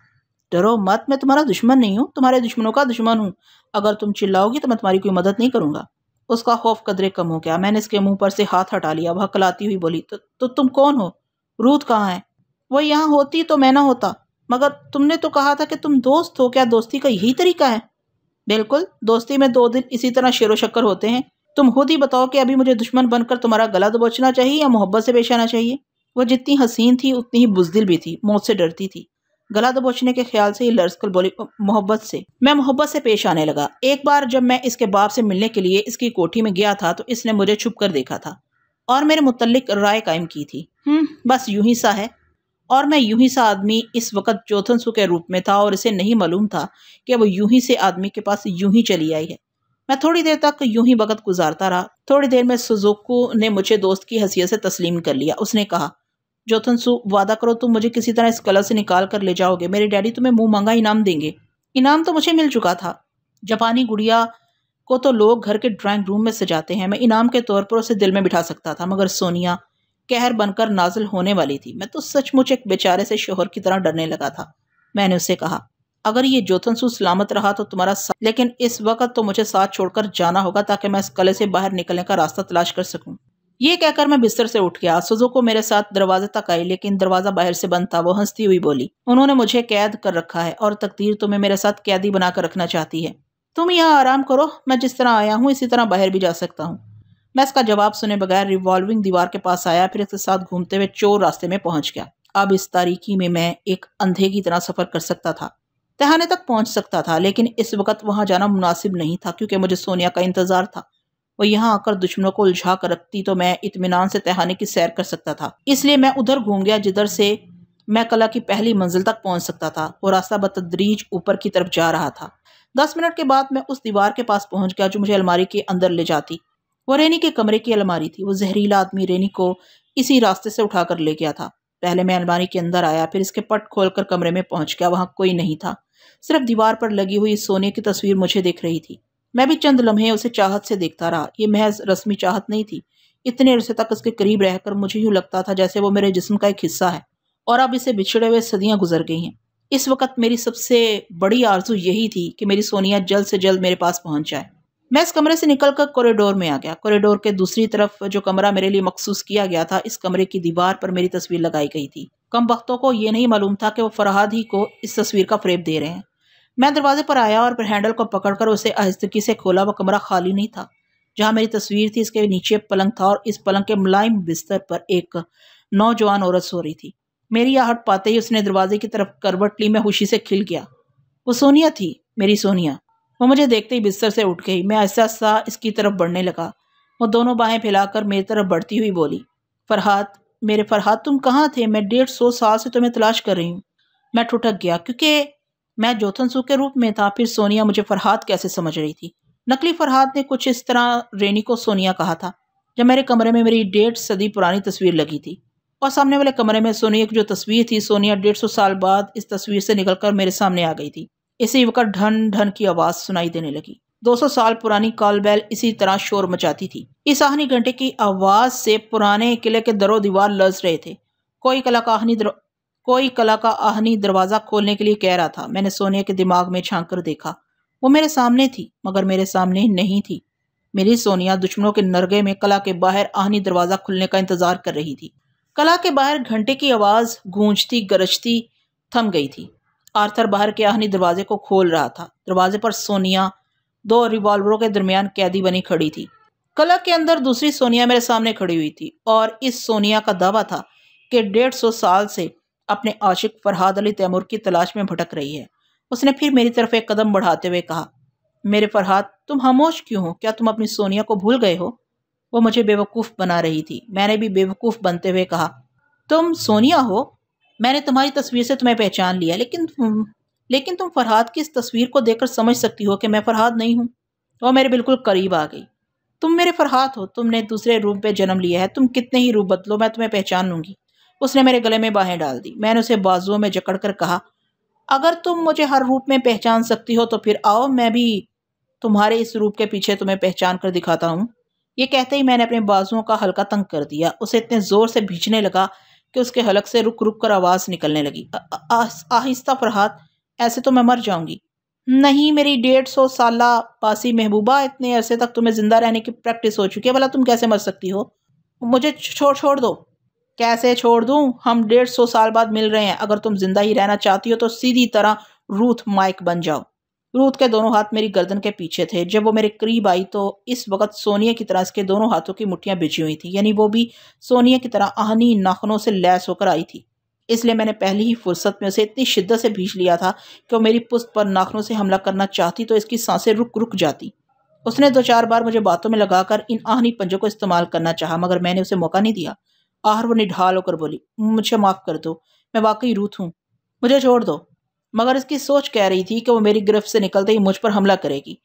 Speaker 1: डरो मत मैं तुम्हारा दुश्मन नहीं हूँ तुम्हारे दुश्मनों का दुश्मन हूँ अगर तुम चिल्लाओगी तो मैं तुम्हारी कोई मदद नहीं करूँगा उसका खौफ कदरे कम हो गया मैंने इसके मुंह पर से हाथ हटा लिया वह कलाती हुई बोली तो, तो तुम कौन हो रूत कहाँ है वो यहाँ होती तो मैं ना होता मगर तुमने तो कहा था कि तुम दोस्त हो क्या दोस्ती का यही तरीका है बिल्कुल दोस्ती में दो दिन इसी तरह शेर व शक्कर होते हैं तुम खुद ही बताओ कि अभी मुझे दुश्मन बनकर तुम्हारा गला दबोचना चाहिए या मोहब्बत से पेश आना चाहिए वह जितनी हसीन थी उतनी ही बुजदिल भी थी मौत से डरती थी गला दबोचने के ख्याल से ही लर्सकल बोली मोहब्बत से मैं मोहब्बत से पेश आने लगा एक बार जब मैं इसके बाप से मिलने के लिए इसकी कोठी में गया था तो इसने मुझे छुप कर देखा था और मेरे मुतलिक राय कायम की थी हम्म, बस यूं ही सा है और मैं यूं ही सा आदमी इस वक्त सु के रूप में था और इसे नहीं मालूम था कि वो यूं ही से आदमी के पास यूं ही चली आई है मैं थोड़ी देर तक यूं ही वक्त गुजारता रहा थोड़ी देर में सुजुकू ने मुझे दोस्त की हैसियत से तस्लीम कर लिया उसने कहा सु वादा करो तुम मुझे किसी तरह इस कलर से निकाल कर ले जाओगे मेरे डैडी तुम्हें मुंह मंगा इनाम देंगे इनाम तो मुझे मिल चुका था जापानी गुड़िया को तो लोग घर के ड्राइंग रूम में सजाते हैं मैं इनाम के तौर पर उसे दिल में बिठा सकता था मगर सोनिया कहर बनकर नाजिल होने वाली थी मैं तो सचमुच एक बेचारे से शोहर की तरह डरने लगा था मैंने उसे कहा अगर ये सु सलामत रहा तो तुम्हारा लेकिन इस वक्त तो मुझे साथ छोड़कर जाना होगा ताकि मैं इस कले से बाहर निकलने का रास्ता तलाश कर सकूं ये कहकर मैं बिस्तर से उठ गया सुजो को मेरे साथ दरवाजे तक आई लेकिन दरवाजा बाहर से बंद था वो हंसती हुई बोली उन्होंने मुझे कैद कर रखा है और तकदीर तुम्हें मेरे साथ कैदी बनाकर रखना चाहती है तुम यहाँ आराम करो मैं जिस तरह आया हूँ इसी तरह बाहर भी जा सकता हूँ मैं इसका जवाब सुने बगैर रिवॉल्विंग दीवार के पास आया फिर इसके साथ घूमते हुए चोर रास्ते में पहुंच गया अब इस तारीखी में मैं एक अंधे की तरह सफ़र कर सकता था तहाने तक पहुंच सकता था लेकिन इस वक्त वहां जाना मुनासिब नहीं था क्योंकि मुझे सोनिया का इंतज़ार था वो यहाँ आकर दुश्मनों को उलझा कर रखती तो मैं इतमान से तहाने की सैर कर सकता था इसलिए मैं उधर घूम गया जिधर से मैं कला की पहली मंजिल तक पहुँच सकता था वो रास्ता बतदरीज ऊपर की तरफ जा रहा था दस मिनट के बाद मैं उस दीवार के पास पहुँच गया जो मुझे अलमारी के अंदर ले जाती वो रेनी के कमरे की अलमारी थी वो जहरीला आदमी रेनी को इसी रास्ते से उठा कर ले गया था पहले मैं अलमारी के अंदर आया फिर इसके पट खोल कर कमरे में पहुँच गया वहाँ कोई नहीं था सिर्फ दीवार पर लगी हुई सोने की तस्वीर मुझे देख रही थी मैं भी चंद लम्हे उसे चाहत से देखता रहा ये महज रस्मी चाहत नहीं थी इतने अरसे तक उसके करीब रहकर मुझे यूँ लगता था जैसे वो मेरे जिस्म का एक हिस्सा है और अब इसे बिछड़े हुए सदियाँ गुजर गई हैं इस वक्त मेरी सबसे बड़ी आरजू यही थी कि मेरी सोनिया जल्द से जल्द मेरे पास पहुंच जाए मैं इस कमरे से निकलकर कॉरिडोर में आ गया कॉरिडोर के दूसरी तरफ जो कमरा मेरे लिए मखसूस किया गया था इस कमरे की दीवार पर मेरी तस्वीर लगाई गई थी कम वक्तों को ये नहीं मालूम था कि वो फरहाद ही को इस तस्वीर का फ्रेप दे रहे हैं मैं दरवाजे पर आया और फिर हैंडल को पकड़कर उसे आहिस्तगी से खोला वह कमरा खाली नहीं था जहाँ मेरी तस्वीर थी इसके नीचे पलंग था और इस पलंग के मुलायम बिस्तर पर एक नौजवान औरत सो रही थी मेरी आहट पाते ही उसने दरवाजे की तरफ करवट ली मैं खुशी से खिल गया वो सोनिया थी मेरी सोनिया वो मुझे देखते ही बिस्तर से उठ गई मैं ऐसा सा इसकी तरफ बढ़ने लगा वो दोनों बाहें फैलाकर मेरी तरफ बढ़ती हुई बोली फरहाद मेरे फरहाद तुम कहाँ थे मैं डेढ़ सौ साल से तुम्हें तलाश कर रही हूँ मैं ठुठक गया क्योंकि मैं जोतनसू के रूप में था फिर सोनिया मुझे फरहाद कैसे समझ रही थी नकली फरहाद ने कुछ इस तरह रेनी को सोनिया कहा था जब मेरे कमरे में मेरी डेढ़ सदी पुरानी तस्वीर लगी थी और सामने वाले कमरे में सोनिया की जो तस्वीर थी सोनिया डेढ़ सौ साल बाद इस तस्वीर से निकलकर मेरे सामने आ गई थी इसी वक्त ढन ढन की आवाज़ सुनाई देने लगी 200 साल पुरानी कॉल बैल इसी तरह शोर मचाती थी इस आहनी घंटे की आवाज़ से पुराने किले के दरो दीवार लज रहे थे कोई कला कलाकाहनी कोई कला का आहनी दरवाज़ा खोलने के लिए कह रहा था मैंने सोनिया के दिमाग में झांक कर देखा वो मेरे सामने थी मगर मेरे सामने नहीं थी मेरी सोनिया दुश्मनों के नरगे में कला के बाहर आहनी दरवाज़ा खुलने का इंतज़ार कर रही थी कला के बाहर घंटे की आवाज़ गूंजती गरजती थम गई थी आर्थर बाहर के आहनी दरवाजे को खोल रहा था दरवाजे पर सोनिया दो रिवॉल्वरों के दरमियान कैदी बनी खड़ी थी कला के अंदर दूसरी सोनिया मेरे सामने खड़ी हुई थी और इस सोनिया का दावा था कि डेढ़ सौ साल से अपने आशिक फरहाद अली तैमूर की तलाश में भटक रही है उसने फिर मेरी तरफ एक कदम बढ़ाते हुए कहा मेरे फरहाद तुम खामोश क्यों हो क्या तुम अपनी सोनिया को भूल गए हो वो मुझे बेवकूफ़ बना रही थी मैंने भी बेवकूफ़ बनते हुए कहा तुम सोनिया हो मैंने तुम्हारी तस्वीर से तुम्हें पहचान लिया लेकिन लेकिन तुम फरहाद की इस तस्वीर को देखकर समझ सकती हो कि मैं फरहाद नहीं हूँ वह मेरे बिल्कुल करीब आ गई तुम मेरे फरहाद हो तुमने दूसरे रूप पे जन्म लिया है तुम कितने ही रूप बदलो मैं तुम्हें पहचान लूँगी उसने मेरे गले में बाहें डाल दी मैंने उसे बाजुओं में जकड़ कर कहा अगर तुम मुझे हर रूप में पहचान सकती हो तो फिर आओ मैं भी तुम्हारे इस रूप के पीछे तुम्हें पहचान कर दिखाता हूँ ये कहते ही मैंने अपने बाजुओं का हल्का तंग कर दिया उसे इतने ज़ोर से भींचने लगा कि उसके हलक से रुक रुक कर आवाज़ निकलने लगी आहिस्ता फरहाद ऐसे तो मैं मर जाऊंगी नहीं मेरी डेढ़ सौ साल पासी महबूबा इतने अरसे तक तुम्हें ज़िंदा रहने की प्रैक्टिस हो चुकी है भला तुम कैसे मर सकती हो मुझे छोड़ छोड़ दो कैसे छोड़ दूँ हम डेढ़ सौ साल बाद मिल रहे हैं अगर तुम जिंदा ही रहना चाहती हो तो सीधी तरह रूथ माइक बन जाओ रूथ के दोनों हाथ मेरी गर्दन के पीछे थे जब वो मेरे करीब आई तो इस वक्त सोनिया की तरह इसके दोनों हाथों की मुठ्ठियाँ बिछी हुई थी यानी वो भी सोनिया की तरह आहनी नाखनों से लैस होकर आई थी इसलिए मैंने पहली ही फुर्सत में उसे इतनी शिद्दत से भीज लिया था कि वो मेरी पुस्त पर नाखनों से हमला करना चाहती तो इसकी सांसें रुक रुक जाती उसने दो चार बार मुझे बातों में लगाकर इन आहनी पंजों को इस्तेमाल करना चाहा मगर मैंने उसे मौका नहीं दिया आहर व निढाल होकर बोली मुझे माफ़ कर दो मैं वाकई रूथ हूँ मुझे छोड़ दो मगर इसकी सोच कह रही थी कि वो मेरी गिरफ्त से निकलते ही मुझ पर हमला करेगी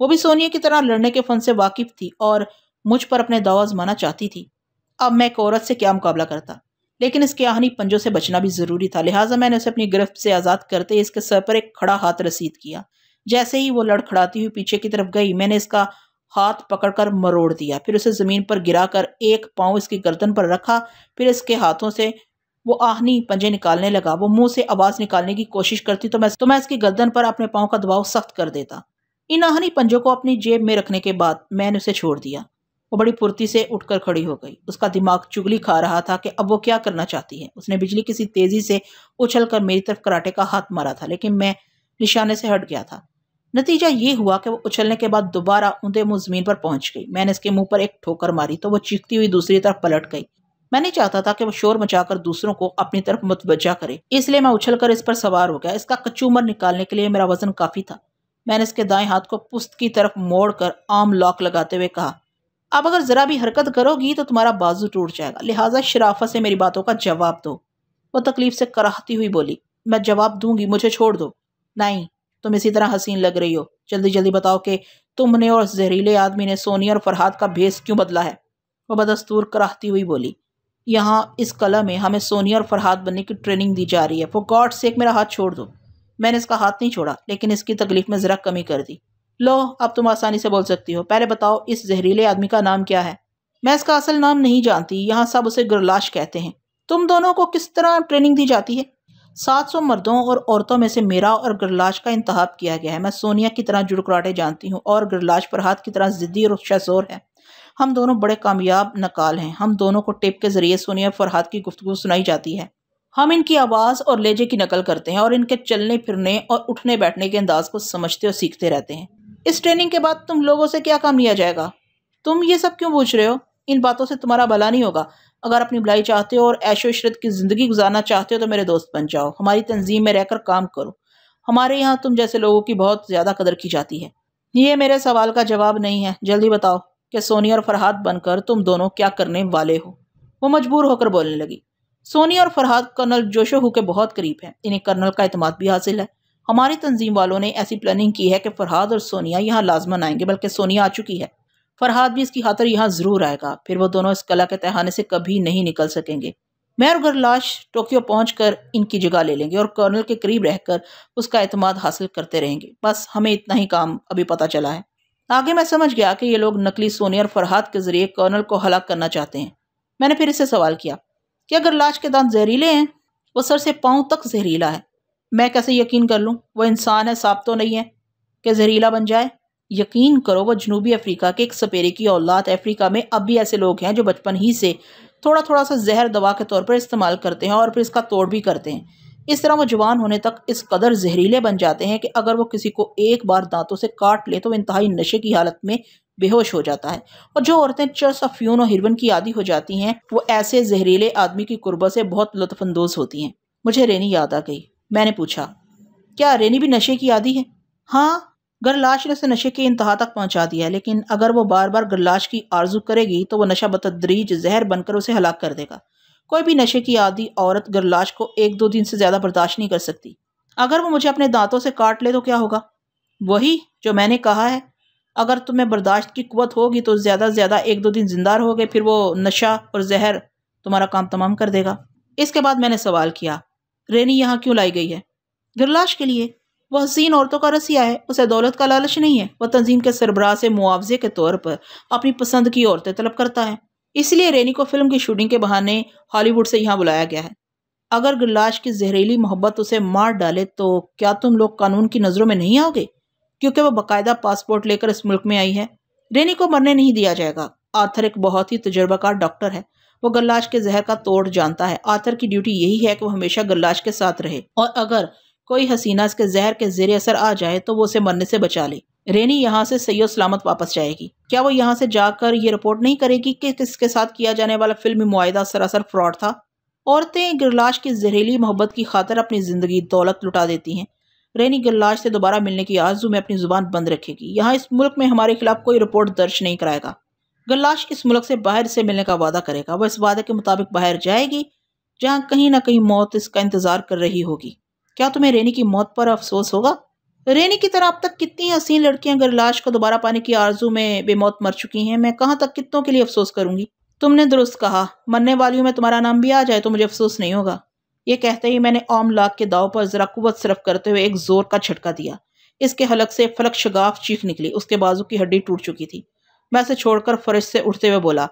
Speaker 1: वो भी सोनिया की तरह लड़ने के फन से वाकिफ थी और मुझ पर अपने दाव माना चाहती थी अब मैं एक औरत से क्या मुकाबला करता लेकिन इसके आहनी पंजों से बचना भी ज़रूरी था लिहाजा मैंने उसे अपनी गिरफ्त से आज़ाद करते इसके सर पर एक खड़ा हाथ रसीद किया जैसे ही वो लड़खड़ाती हुई पीछे की तरफ गई मैंने इसका हाथ पकड़कर मरोड़ दिया फिर उसे ज़मीन पर गिराकर एक पांव इसकी गर्दन पर रखा फिर इसके हाथों से वो आहनी पंजे निकालने लगा वो मुंह से आवाज़ निकालने की कोशिश करती तो मैं तो मैं इसकी गर्दन पर अपने पाँव का दबाव सख्त कर देता इन आहनी पंजों को अपनी जेब में रखने के बाद मैंने उसे छोड़ दिया वो बड़ी फुर्ती से उठकर खड़ी हो गई उसका दिमाग चुगली खा रहा था कि अब वो क्या करना चाहती है उसने बिजली किसी तेज़ी से उछल कर मेरी तरफ कराटे का हाथ मारा था लेकिन मैं निशाने से हट गया था नतीजा ये हुआ कि वो उछलने के बाद दोबारा ऊंधे मुंह जमीन पर पहुंच गई मैंने इसके मुंह पर एक ठोकर मारी तो वो चीखती हुई दूसरी तरफ पलट गई मैं नहीं चाहता था कि वो शोर मचाकर दूसरों को अपनी तरफ मुतवजा करे इसलिए मैं उछलकर इस पर सवार हो गया इसका कचूमर निकालने के लिए मेरा वजन काफी था मैंने इसके दाएं हाथ को पुस्त की तरफ मोड़कर आम लॉक लगाते हुए कहा अब अगर ज़रा भी हरकत करोगी तो तुम्हारा बाजू टूट जाएगा लिहाजा शराफत से मेरी बातों का जवाब दो वो तकलीफ से कराहती हुई बोली मैं जवाब दूंगी मुझे छोड़ दो नहीं तुम इसी तरह हसीन लग रही हो जल्दी जल्दी बताओ कि तुमने और जहरीले आदमी ने सोनी और फरहाद का भेस क्यों बदला है वह बदस्तूर कराहती हुई बोली यहाँ इस कला में हमें सोनिया और फरहाद बनने की ट्रेनिंग दी जा रही है फॉर गॉड से एक मेरा हाथ छोड़ दो मैंने इसका हाथ नहीं छोड़ा लेकिन इसकी तकलीफ में ज़रा कमी कर दी लो अब तुम आसानी से बोल सकती हो पहले बताओ इस जहरीले आदमी का नाम क्या है मैं इसका असल नाम नहीं जानती यहाँ सब उसे गुरलाश कहते हैं तुम दोनों को किस तरह ट्रेनिंग दी जाती है 700 मर्दों और औरतों में से मेरा और गरलाश का इंतहाब किया गया है मैं सोनिया की तरह जुड़कराटे जानती हूँ और गरलाश फरहाद की तरह ज़िद्दी और शजोर है हम दोनों बड़े कामयाब नकाल हैं हम दोनों को टेप के ज़रिए सोनिया फरहाद की गुफ्तु सुनाई जाती है हम इनकी आवाज़ और लेजे की नकल करते हैं और इनके चलने फिरने और उठने बैठने के अंदाज को समझते और सीखते रहते हैं इस ट्रेनिंग के बाद तुम लोगों से क्या काम लिया जाएगा तुम ये सब क्यों पूछ रहे हो इन बातों से तुम्हारा भला नहीं होगा अगर अपनी भलाई चाहते हो और ऐशो इशरत की ज़िंदगी गुजारना चाहते हो तो मेरे दोस्त बन जाओ हमारी तंजीम में रहकर काम करो हमारे यहाँ तुम जैसे लोगों की बहुत ज़्यादा कदर की जाती है ये मेरे सवाल का जवाब नहीं है जल्दी बताओ कि सोनी और फरहाद बनकर तुम दोनों क्या करने वाले हो वो मजबूर होकर बोलने लगी सोनी और फरहाद कर्नल जोशोहू के बहुत करीब हैं इन्हें कर्नल का अतमाद भी हासिल है हमारी तंजीम वालों ने ऐसी प्लानिंग की है कि फरहाद और सोनिया यहाँ लाजमन आएंगे बल्कि सोनिया आ चुकी है फरहाद भी इसकी खातर यहाँ ज़रूर आएगा फिर वो दोनों इस कला के तहाने से कभी नहीं निकल सकेंगे मैं और लाश टोक्यो कर इनकी जगह ले लेंगे और कर्नल के करीब रहकर उसका अतमाद हासिल करते रहेंगे बस हमें इतना ही काम अभी पता चला है आगे मैं समझ गया कि ये लोग नकली सोने और फरहाद के ज़रिए कर्नल को हलाक करना चाहते हैं मैंने फिर इससे सवाल किया कि अगर लाश के दांत जहरीले हैं वो सर से पाँव तक जहरीला है मैं कैसे यकीन कर लूँ वो इंसान है तो नहीं है कि जहरीला बन जाए यकीन करो वह जनूबी अफ्रीका के एक सपेरे की औलाद अफ्रीका में अब भी ऐसे लोग हैं जो बचपन ही से थोड़ा थोड़ा सा जहर दवा के तौर पर इस्तेमाल करते हैं और फिर इसका तोड़ भी करते हैं इस तरह वो जवान होने तक इस कदर जहरीले बन जाते हैं कि अगर वो किसी को एक बार दांतों से काट ले तो वह इंतहाई नशे की हालत में बेहोश हो जाता है और जो औरतें चर्स अफ्यून और हिरवन की आदि हो जाती हैं वो ऐसे जहरीले आदमी की कुर्बत से बहुत लुफानंदोज होती हैं मुझे रेनी याद आ गई मैंने पूछा क्या रेनी भी नशे की आदि है हाँ गरलाश ने उसे नशे के इंतहा तक पहुंचा दिया लेकिन अगर वो बार बार गरलाश की आरजू करेगी तो वह नशा बतदरीज जहर बनकर उसे हलाक कर देगा कोई भी नशे की आदि औरत गरलाश को एक दो दिन से ज़्यादा बर्दाश्त नहीं कर सकती अगर वो मुझे अपने दांतों से काट ले तो क्या होगा वही जो मैंने कहा है अगर तुम्हें बर्दाश्त की कुत होगी तो ज़्यादा से ज़्यादा एक दो दिन जिंदा रहोगे फिर वो नशा और जहर तुम्हारा काम तमाम कर देगा इसके बाद मैंने सवाल किया रेनी यहाँ क्यों लाई गई है गिरलाश के लिए वह हसीन औरतों का रसिया है उसे दौलत का लालच नहीं है वह तंजीम के सरबराह से मुआवजे के तौर पर अपनी पसंद की औरतें तलब करता है इसलिए रेनी को फिल्म की शूटिंग के बहाने हॉलीवुड से यहाँ बुलाया गया है अगर गिल्लाश की जहरीली मोहब्बत उसे मार डाले तो क्या तुम लोग कानून की नज़रों में नहीं आओगे क्योंकि वह बाकायदा पासपोर्ट लेकर इस मुल्क में आई है रेनी को मरने नहीं दिया जाएगा आर्थर एक बहुत ही तजर्बाकार डॉक्टर है वो गल्लाश के जहर का तोड़ जानता है आर्थर की ड्यूटी यही है कि वो हमेशा गल्लाश के साथ रहे और अगर कोई हसीना इसके जहर के जेर असर आ जाए तो वो उसे मरने से बचा ले रेनी यहाँ से सैयो सलामत वापस जाएगी क्या वो यहाँ से जाकर ये रिपोर्ट नहीं करेगी कि किसके साथ किया जाने वाला फिल्मी मुआदा सरासर फ्रॉड था औरतें गिरलाश की जहरीली मोहब्बत की खातर अपनी ज़िंदगी दौलत लुटा देती हैं रेनी गिरलाश से दोबारा मिलने की आजू में अपनी ज़ुबान बंद रखेगी यहाँ इस मुल्क में हमारे खिलाफ कोई रिपोर्ट दर्ज नहीं कराएगा गिरलाश इस मुल्क से बाहर से मिलने का वादा करेगा वह इस वादे के मुताबिक बाहर जाएगी जहाँ कहीं ना कहीं मौत इसका इंतज़ार कर रही होगी क्या तुम्हें रेनी की मौत पर अफसोस होगा रेनी की तरह अब तक कितनी हसीन लड़कियां अगर लाश को दोबारा पाने की आरजू में बेमौत मर चुकी हैं मैं कहाँ तक कितनों के लिए अफसोस करूंगी तुमने दुरुस्त कहा मरने वालियों में तुम्हारा नाम भी आ जाए तो मुझे अफसोस नहीं होगा ये कहते ही मैंने ओम लाख के दाव पर ज़रा कुत सिरफ करते हुए एक ज़ोर का छटका दिया इसके हलक से फलक शगाफ चीख निकली उसके बाजू की हड्डी टूट चुकी थी मैं उसे छोड़कर फरिश से उठते हुए बोला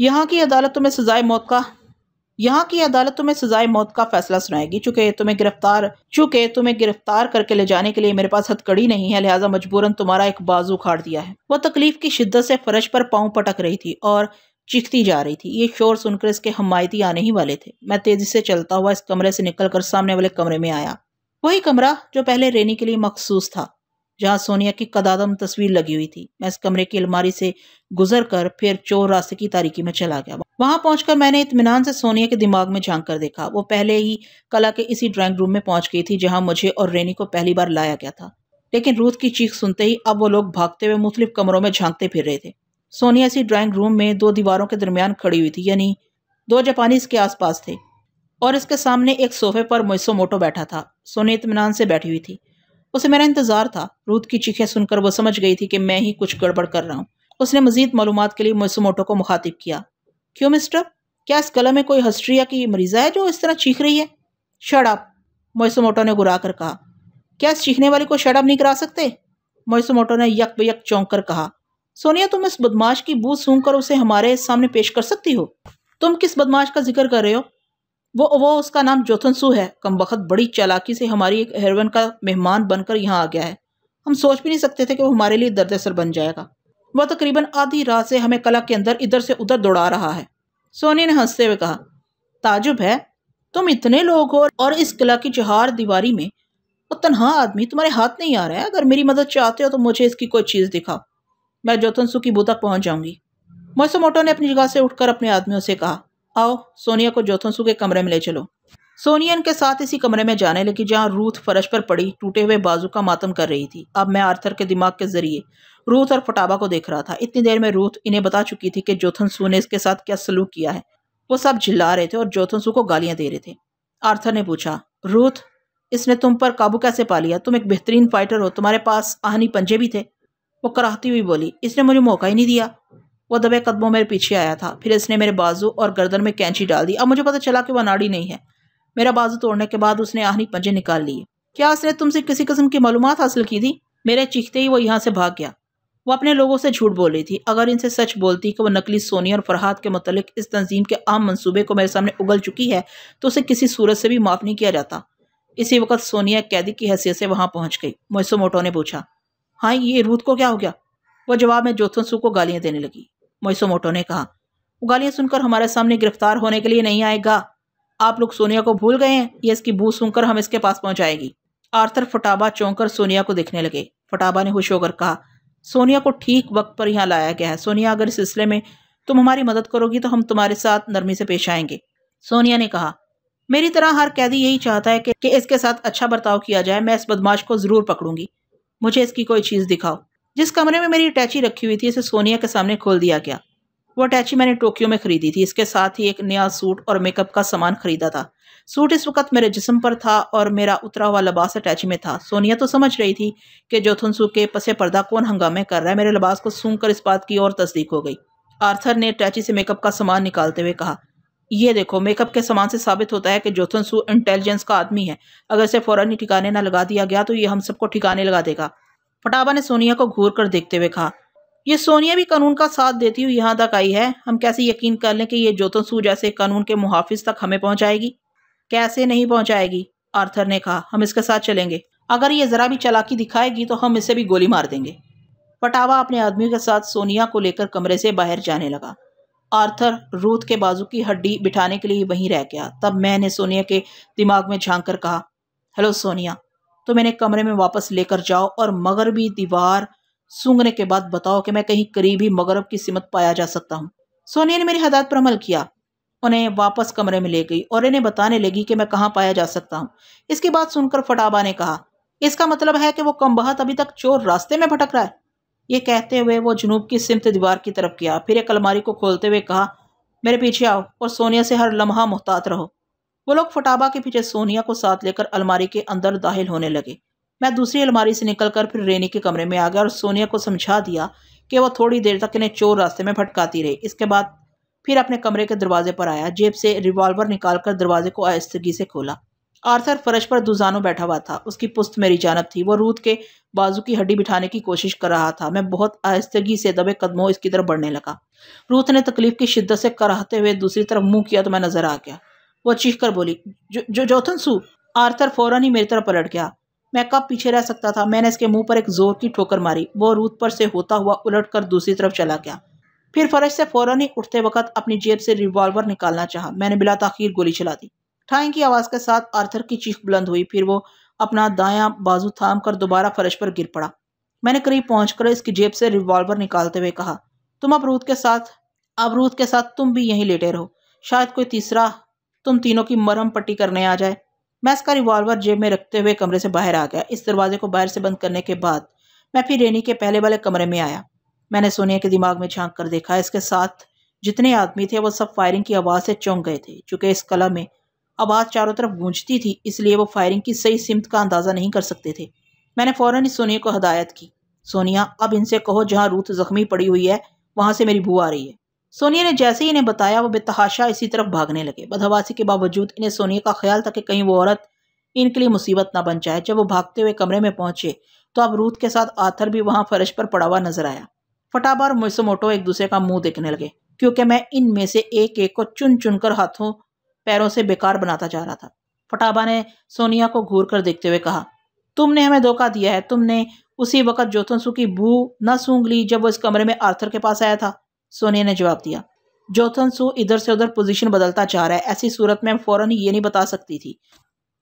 Speaker 1: यहाँ की अदालत तुम्हें सजाए मौत का यहाँ की अदालत तुम्हें सजाए मौत का फैसला सुनाएगी चूंकि तुम्हें गिरफ्तार चूंकि तुम्हें गिरफ्तार करके ले जाने के लिए मेरे पास हथकड़ी नहीं है लिहाजा मजबूरन तुम्हारा एक बाजू उखाड़ दिया है वह तकलीफ की शिद्दत से फर्श पर पाँव पटक रही थी और चिखती जा रही थी ये शोर सुनकर इसके हमायती आने ही वाले थे मैं तेजी से चलता हुआ इस कमरे से निकलकर सामने वाले कमरे में आया वही कमरा जो पहले रेनी के लिए मखसूस था जहां सोनिया की कदादम तस्वीर लगी हुई थी मैं इस कमरे की अलमारी से गुजर कर फिर चोर रास्ते की तारीकी में चला गया वहां पहुंचकर मैंने इतमान से सोनिया के दिमाग में झांक कर देखा वो पहले ही कला के इसी ड्राइंग रूम में पहुंच गई थी जहां मुझे और रेनी को पहली बार लाया गया था लेकिन रूथ की चीख सुनते ही अब वो लोग भागते हुए मुख्तलिफ कमरों में झांकते फिर रहे थे सोनिया इसी ड्राइंग रूम में दो दीवारों के दरमियान खड़ी हुई थी यानी दो जापानी इसके आसपास थे और इसके सामने एक सोफे पर मोसो मोटो बैठा था सोनिया इतमान से बैठी हुई थी उसे मेरा इंतजार था रूद की चीखें सुनकर वो समझ गई थी कि मैं ही कुछ गड़बड़ कर रहा हूँ उसने मजीद मालूम के लिए मोसुमोटो को मुखातिब किया क्यों मिस्टर क्या इस गला में कोई हस्ट्रिया की मरीजा है जो इस तरह चीख रही है शराब मोसुमोटो ने गुरा कर कहा क्या इस चीखने वाली को शराब नहीं करा सकते मोसुमोटो ने यक बक चौंक कर कहा सोनिया तुम इस बदमाश की बूझ सूंघ कर उसे हमारे सामने पेश कर सकती हो तुम किस बदमाश का जिक्र कर रहे हो वो वो उसका नाम जोथनसू है कम वक्त बड़ी चालाकी से हमारी एक हेरोइन का मेहमान बनकर यहाँ आ गया है हम सोच भी नहीं सकते थे कि वो हमारे लिए दर्द असर बन जाएगा वह तकरीबन आधी रात से हमें कला के अंदर इधर से उधर दौड़ा रहा है सोनी ने हंसते हुए कहा ताजुब है तुम इतने लोग हो और इस कला की चहार दीवारी में वो तनहा आदमी तुम्हारे हाथ नहीं आ रहा है अगर मेरी मदद चाहते हो तो मुझे इसकी कोई चीज़ दिखाओ मैं जोतनसू की बू तक पहुँच जाऊँगी मोसोमोटो ने अपनी जगह से उठकर अपने आदमियों से कहा आओ सोनिया को जोथनसू के कमरे में ले चलो सोनिया इनके साथ इसी कमरे में जाने लगी जहाँ रूथ फर्श पर पड़ी टूटे हुए बाजू का मातम कर रही थी अब मैं आर्थर के दिमाग के जरिए रूथ और फटाबा को देख रहा था इतनी देर में रूथ इन्हें बता चुकी थी कि जोथनसु ने इसके साथ क्या सलूक किया है वो सब झिल्ला रहे थे और जोथनसु को गालियां दे रहे थे आर्थर ने पूछा रूथ इसने तुम पर काबू कैसे पा लिया तुम एक बेहतरीन फाइटर हो तुम्हारे पास आहनी पंजे भी थे वो कराहती हुई बोली इसने मुझे मौका ही नहीं दिया वह दबे कदमों मेरे पीछे आया था फिर इसने मेरे बाजू और गर्दन में कैंची डाल दी अब मुझे पता चला कि वह नाड़ी नहीं है मेरा बाजू तोड़ने के बाद उसने आहनी पंजे निकाल लिए क्या इसने तुमसे किसी किस्म की मालूम हासिल की थी मेरे चीखते ही वो यहाँ से भाग गया वो अपने लोगों से झूठ बोल रही थी अगर इनसे सच बोलती कि वह नकली सोनी और फरहाद के मतलब इस तंजीम के आम मंसूबे को मेरे सामने उगल चुकी है तो उसे किसी सूरत से भी माफ़ नहीं किया जाता इसी वक्त सोनिया कैदी की हैसियत से वहाँ पहुंच गई मोसो मोटो ने पूछा हाँ ये रूथ को क्या हो गया वह जवाब में जोथनसू को गालियाँ देने लगी मोइसोमोटो ने कहा वो गालियां सुनकर हमारे सामने गिरफ्तार होने के लिए नहीं आएगा आप लोग सोनिया को भूल गए हैं ये इसकी बू सुनकर हम इसके पास पहुंचाएगी आर्थर फटाबा चौंक कर सोनिया को देखने लगे फटाबा ने खुश होकर कहा सोनिया को ठीक वक्त पर यहाँ लाया गया है सोनिया अगर इस सिलसिले में तुम हमारी मदद करोगी तो हम तुम्हारे साथ नरमी से पेश आएंगे सोनिया ने कहा मेरी तरह हर कैदी यही चाहता है कि इसके साथ अच्छा बर्ताव किया जाए मैं इस बदमाश को ज़रूर पकड़ूंगी मुझे इसकी कोई चीज़ दिखाओ जिस कमरे में मेरी अटैची रखी हुई थी इसे सोनिया के सामने खोल दिया गया वो अटैची मैंने टोक्यो में खरीदी थी इसके साथ ही एक नया सूट और मेकअप का सामान खरीदा था सूट इस वक्त मेरे जिसम पर था और मेरा उतरा हुआ लबास अटैची में था सोनिया तो समझ रही थी कि जोथुनसू के पसे पर्दा कौन हंगामे कर रहा है मेरे लबास को सूंघ कर इस बात की और तस्दीक हो गई आर्थर ने अटैची से मेकअप का सामान निकालते हुए कहा यह देखो मेकअप के सामान से साबित होता है कि जोथनसू इंटेलिजेंस का आदमी है अगर इसे फ़ौरन ही ठिकाने ना लगा दिया गया तो ये हम सबको ठिकाने लगा देगा पटावा ने सोनिया को घूर कर देखते हुए कहा यह सोनिया भी कानून का साथ देती हुई यहाँ तक आई है हम कैसे यकीन कर लें कि ये सू जैसे कानून के मुहाफिज तक हमें पहुँचाएगी कैसे नहीं पहुंचाएगी आर्थर ने कहा हम इसके साथ चलेंगे अगर ये ज़रा भी चलाकी दिखाएगी तो हम इसे भी गोली मार देंगे पटावा अपने आदमी के साथ सोनिया को लेकर कमरे से बाहर जाने लगा आर्थर रूथ के बाजू की हड्डी बिठाने के लिए वहीं रह गया तब मैंने सोनिया के दिमाग में झांक कर कहा हेलो सोनिया तो मैंने कमरे में वापस लेकर जाओ और मगरबी दीवार सूंघने के बाद बताओ कि मैं कहीं ही मगरब की सिमत पाया जा सकता हूँ सोनिया ने मेरी हदायत पर अमल किया उन्हें वापस कमरे में ले गई और इन्हें बताने लगी कि मैं कहाँ पाया जा सकता हूँ इसकी बात सुनकर फटाबा ने कहा इसका मतलब है कि वो कम बहत अभी तक चोर रास्ते में भटक रहा है ये कहते हुए वो जुनूब की सिमत दीवार की तरफ गया फिर एक अलमारी को खोलते हुए कहा मेरे पीछे आओ और सोनिया से हर लम्हा मुहतात रहो वो लोग फटाबा के पीछे सोनिया को साथ लेकर अलमारी के अंदर दाखिल होने लगे मैं दूसरी अलमारी से निकलकर फिर रेनी के कमरे में आ गया और सोनिया को समझा दिया कि वह थोड़ी देर तक इन्हें चोर रास्ते में भटकाती रही इसके बाद फिर अपने कमरे के दरवाजे पर आया जेब से रिवॉल्वर निकालकर दरवाजे को आयस्तगी से खोला आर्थर फर्श पर दुजानो बैठा हुआ था उसकी पुस्त मेरी जानब थी वो रूत के बाजू की हड्डी बिठाने की कोशिश कर रहा था मैं बहुत आहिस्तगी से दबे कदमों इसकी तरफ बढ़ने लगा रूथ ने तकलीफ की शिद्दत से कराहते हुए दूसरी तरफ मुंह किया तो मैं नजर आ गया वो चीख कर बोली जो जोथन सू आर्थर फौरन ही मेरी तरफ पलट गया मैं कब पीछे रह सकता था मैंने इसके मुंह पर एक जोर की ठोकर मारी वो रूत पर से होता हुआ उलट कर दूसरी तरफ चला गया फिर फर्श से फौरन ही उठते वक्त अपनी जेब से रिवॉल्वर निकालना चाहा मैंने बिला तखिर गोली चला दी ठाई की आवाज़ के साथ आर्थर की चीख बुलंद हुई फिर वो अपना दाया बाजू थाम कर दोबारा फर्श पर गिर पड़ा मैंने करीब कर इसकी जेब से रिवॉल्वर निकालते हुए कहा तुम रूथ के साथ रूथ के साथ तुम भी यहीं लेटे रहो शायद कोई तीसरा तुम तीनों की मरहम पट्टी करने आ जाए मैं इसका रिवॉल्वर जेब में रखते हुए कमरे से बाहर आ गया इस दरवाजे को बाहर से बंद करने के बाद मैं फिर रेनी के पहले वाले कमरे में आया मैंने सोनिया के दिमाग में झांक कर देखा इसके साथ जितने आदमी थे वो सब फायरिंग की आवाज़ से चौंक गए थे चूंकि इस कला में आवाज़ चारों तरफ गूंजती थी इसलिए वो फायरिंग की सही सिमत का अंदाज़ा नहीं कर सकते थे मैंने फ़ौरन ही सोनिया को हदायत की सोनिया अब इनसे कहो जहाँ रूत ज़ख्मी पड़ी हुई है वहाँ से मेरी बू आ रही है सोनिया ने जैसे ही इन्हें बताया वो बेतहाशा इसी तरफ भागने लगे बदहवासी के बावजूद इन्हें सोनिया का ख्याल था कि कहीं वो औरत इनके लिए मुसीबत ना बन जाए जब वो भागते हुए कमरे में पहुंचे तो अब रूथ के साथ आथर भी वहां फर्श पर पड़ा हुआ नजर आया फटाफट मोटो एक दूसरे का मुंह देखने लगे क्योंकि मैं इनमें से एक एक को चुन चुनकर हाथों पैरों से बेकार बनाता जा रहा था फटाबा ने सोनिया को घूर कर देखते हुए कहा तुमने हमें धोखा दिया है तुमने उसी वक्त जोथनसू की भू न सूंघ ली जब वो इस कमरे में आर्थर के पास आया था सोनिया ने जवाब दिया जोथन सू इधर से उधर पोजीशन बदलता चाह रहा है ऐसी सूरत में फ़ौरन ये नहीं बता सकती थी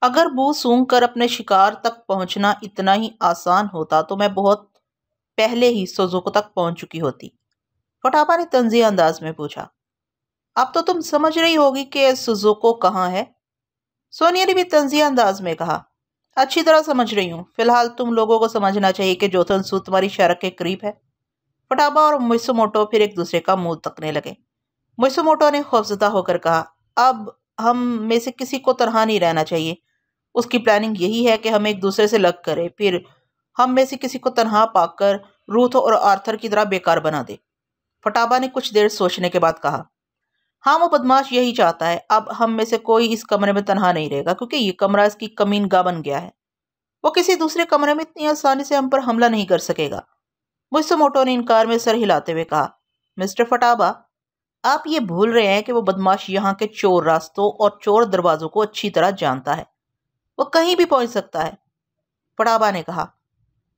Speaker 1: अगर बू सूंघ कर अपने शिकार तक पहुंचना इतना ही आसान होता तो मैं बहुत पहले ही सोजुको तक पहुंच चुकी होती फटाफा ने तंजी अंदाज में पूछा अब तो तुम समझ रही होगी कि सुजुको कहाँ है सोनिया ने भी तंजिया अंदाज में कहा अच्छी तरह समझ रही हूँ फिलहाल तुम लोगों को समझना चाहिए कि जोथन सू तुम्हारी शरक के करीब है फटाबा और मिसुमोटो फिर एक दूसरे का मुंह तकने लगे मिसुमोटो ने खौफजदा होकर कहा अब हम में से किसी को तरह नहीं रहना चाहिए उसकी प्लानिंग यही है कि हम एक दूसरे से लग करें फिर हम में से किसी को तनहा पाकर रूथ और आर्थर की तरह बेकार बना दे फटाबा ने कुछ देर सोचने के बाद कहा हाँ वो बदमाश यही चाहता है अब हम में से कोई इस कमरे में तनहा नहीं रहेगा क्योंकि ये कमरा इसकी कमीनगा बन गया है वो किसी दूसरे कमरे में इतनी आसानी से हम पर हमला नहीं कर सकेगा मुझसे मोटो ने इनकार में सर हिलाते हुए कहा मिस्टर फटाबा आप ये भूल रहे हैं कि वो बदमाश यहाँ के चोर रास्तों और चोर दरवाज़ों को अच्छी तरह जानता है वो कहीं भी पहुंच सकता है फटाबा ने कहा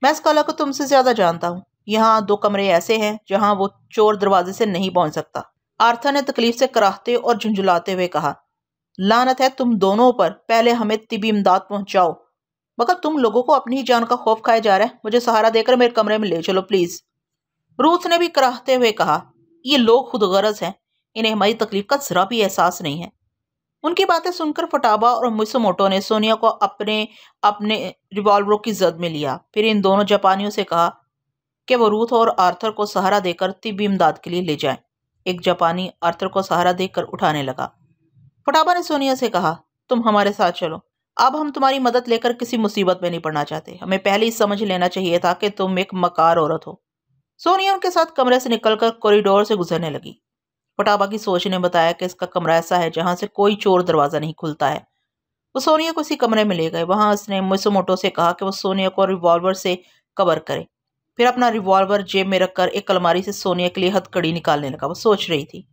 Speaker 1: मैं इस कला को तुमसे ज़्यादा जानता हूँ यहाँ दो कमरे ऐसे हैं जहाँ वो चोर दरवाजे से नहीं पहुंच सकता आर्थर ने तकलीफ से कराहते और झुंझुलाते हुए कहा लानत है तुम दोनों पर पहले हमें तिबी इमदाद पहुंचाओ मगर तुम लोगों को अपनी ही जान का खौफ खाया जा रहा है मुझे सहारा देकर मेरे कमरे में ले चलो प्लीज़ रूथ ने भी कराहते हुए कहा ये लोग खुद गरज हैं इन्हें हमारी तकलीफ का ज़रा भी एहसास नहीं है उनकी बातें सुनकर फटाबा और मुसमोटो ने सोनिया को अपने अपने रिवॉल्वरों की जद में लिया फिर इन दोनों जापानियों से कहा कि वो रूथ और आर्थर को सहारा देकर तिब्बी इमदाद के लिए ले जाएं। एक जापानी आर्थर को सहारा देकर उठाने लगा फटाबा ने सोनिया से कहा तुम हमारे साथ चलो अब हम तुम्हारी मदद लेकर किसी मुसीबत में नहीं पड़ना चाहते हमें पहले ही समझ लेना चाहिए था कि तुम एक मकार औरत हो सोनिया उनके साथ कमरे से निकलकर कॉरिडोर से गुजरने लगी पटाबा की सोच ने बताया कि इसका कमरा ऐसा है जहाँ से कोई चोर दरवाज़ा नहीं खुलता है वो सोनिया को इसी कमरे में ले गए वहाँ उसने मिसोमोटो से कहा कि वो सोनिया को रिवॉल्वर से कवर करे फिर अपना रिवॉल्वर जेब में रखकर एक अलमारी से सोनिया के लिए हथकड़ी निकालने लगा वो सोच रही थी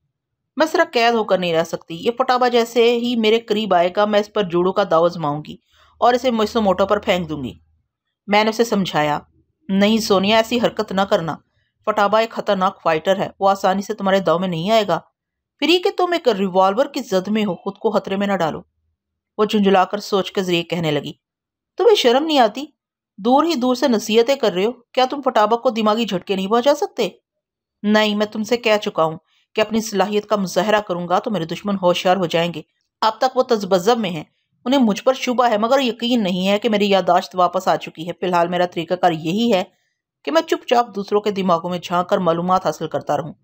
Speaker 1: मैं सरा कैद होकर नहीं रह सकती ये फटाबा जैसे ही मेरे करीब आएगा मैं इस पर जूड़ों का दाव आजमाऊंगी और इसे मुझसे मोटो पर फेंक दूंगी मैंने उसे समझाया नहीं सोनिया ऐसी हरकत ना करना फटाबा एक खतरनाक फाइटर है वो आसानी से तुम्हारे दाव में नहीं आएगा फिर ये कि तुम एक रिवॉल्वर की जद में हो खुद को खतरे में ना डालो वो झुंझुलाकर सोच के जरिए कहने लगी तुम्हें शर्म नहीं आती दूर ही दूर से नसीहतें कर रहे हो क्या तुम फटाबा को दिमागी झटके नहीं पहुंचा सकते नहीं मैं तुमसे कह चुका हूँ कि अपनी सलाहियत का मुजाहरा करूंगा तो मेरे दुश्मन होशियार हो जाएंगे अब तक वो तजबजब में हैं उन्हें मुझ पर शुबा है मगर यकीन नहीं है कि मेरी यादाश्त वापस आ चुकी है फिलहाल मेरा तरीक़ाकार यही है कि मैं चुपचाप दूसरों के दिमागों में झाँक कर मालूम हासिल करता रहूँ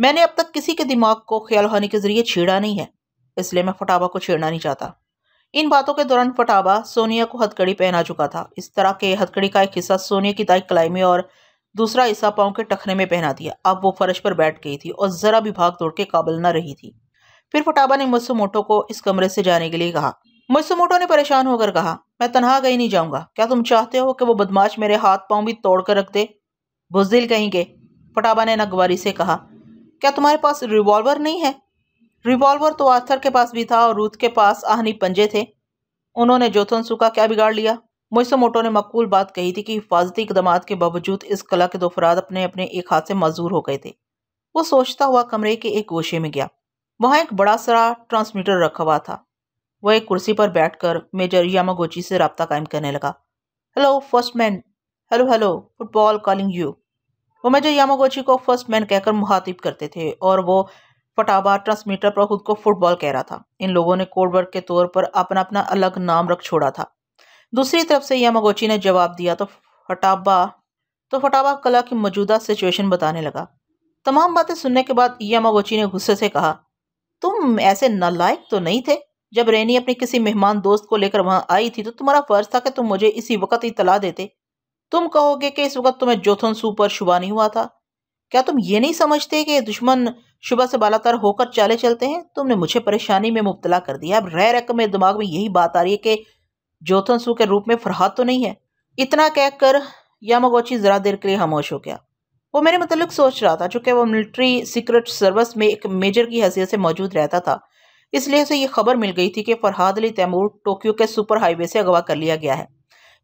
Speaker 1: मैंने अब तक किसी के दिमाग को ख्याल होने के ज़रिए छेड़ा नहीं है इसलिए मैं फटाबा को छेड़ना नहीं चाहता इन बातों के दौरान फटाबा सोनिया को हथकड़ी पहना चुका था इस तरह के हथकड़ी का एक हिस्सा सोनिया की दाई कलाई में और दूसरा हिस्सा पाँव के टखने में पहना दिया अब वो फर्श पर बैठ गई थी और ज़रा भी भाग दौड़ के काबल न रही थी फिर फटाबा ने मोटो को इस कमरे से जाने के लिए कहा मोटो ने परेशान होकर कहा मैं तनहा गई नहीं जाऊँगा क्या तुम चाहते हो कि वो बदमाश मेरे हाथ पाँव भी तोड़ कर रख दे बुजदिल कहेंगे फटाबा ने नगवारी से कहा क्या तुम्हारे पास रिवॉल्वर नहीं है रिवॉल्वर तो आर्थर के पास भी था और रूथ के पास आहनी पंजे थे उन्होंने जोथन सुका क्या बिगाड़ लिया मुझसे मोटो ने मकबूल बात कही थी कि हिफाजती इकदाम के बावजूद इस कला के दो अफराद अपने अपने एक हाथ से मजदूर हो गए थे वो सोचता हुआ कमरे के एक गोशे में गया वहाँ एक बड़ा सरा ट्रांसमीटर रखा हुआ था वह एक कुर्सी पर बैठकर मेजर यामागोची से रबता कायम करने लगा hello first man hello hello football calling you वो मेजर यामागोची को फर्स्ट मैन कहकर मुहातिब करते थे और वो फटाबा ट्रांसमीटर पर खुद को फुटबॉल कह रहा था इन लोगों ने कोडवर्क के तौर पर अपना अपना अलग नाम रख छोड़ा था दूसरी तरफ से यामागोची ने जवाब दिया तो फटाबा तो फटाबा कला की मौजूदा सिचुएशन बताने लगा तमाम बातें सुनने के बाद यामागोची ने गुस्से से कहा तुम ऐसे नालायक तो नहीं थे जब रेनी अपने किसी मेहमान दोस्त को लेकर वहां आई थी तो तुम्हारा फर्ज था कि तुम मुझे इसी वक्त इतला देते तुम कहोगे कि इस वक्त तुम्हें जोथन सू पर शुबा नहीं हुआ था क्या तुम ये नहीं समझते कि दुश्मन शुबा से बालातर होकर चाले चलते हैं तुमने मुझे परेशानी में मुबतला कर दिया अब रह रकम मेरे दिमाग में यही बात आ रही है कि जोतनसू के रूप में फरहाद तो नहीं है इतना कह कर यामागोची ज़रा देर के लिए खामोश हो गया वो मेरे मतलब सोच रहा था चूँकि वो मिलिट्री सीक्रेट सर्विस में एक मेजर की हैसियत से मौजूद रहता था इसलिए उसे ये खबर मिल गई थी कि फरहाद अली तैमूर टोक्यो के सुपर हाईवे से अगवा कर लिया गया है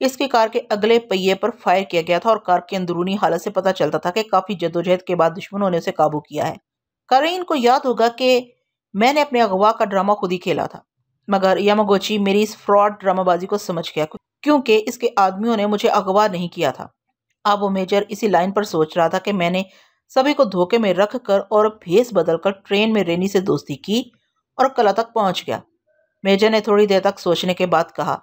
Speaker 1: इसकी कार के अगले पहिए पर फायर किया गया था और कार के अंदरूनी हालत से पता चलता था कि काफ़ी जदोजहद के बाद दुश्मनों ने उसे काबू किया है करीन को याद होगा कि मैंने अपने अगवा का ड्रामा खुद ही खेला था मगर यमागोची मेरी इस फ्रॉड ड्रामाबाजी को समझ गया क्योंकि इसके आदमियों ने मुझे अगवा नहीं किया था अब वो मेजर इसी लाइन पर सोच रहा था कि मैंने सभी को धोखे में रख कर और भेस बदल कर ट्रेन में रेनी से दोस्ती की और कला तक पहुंच गया मेजर ने थोड़ी देर तक सोचने के बाद कहा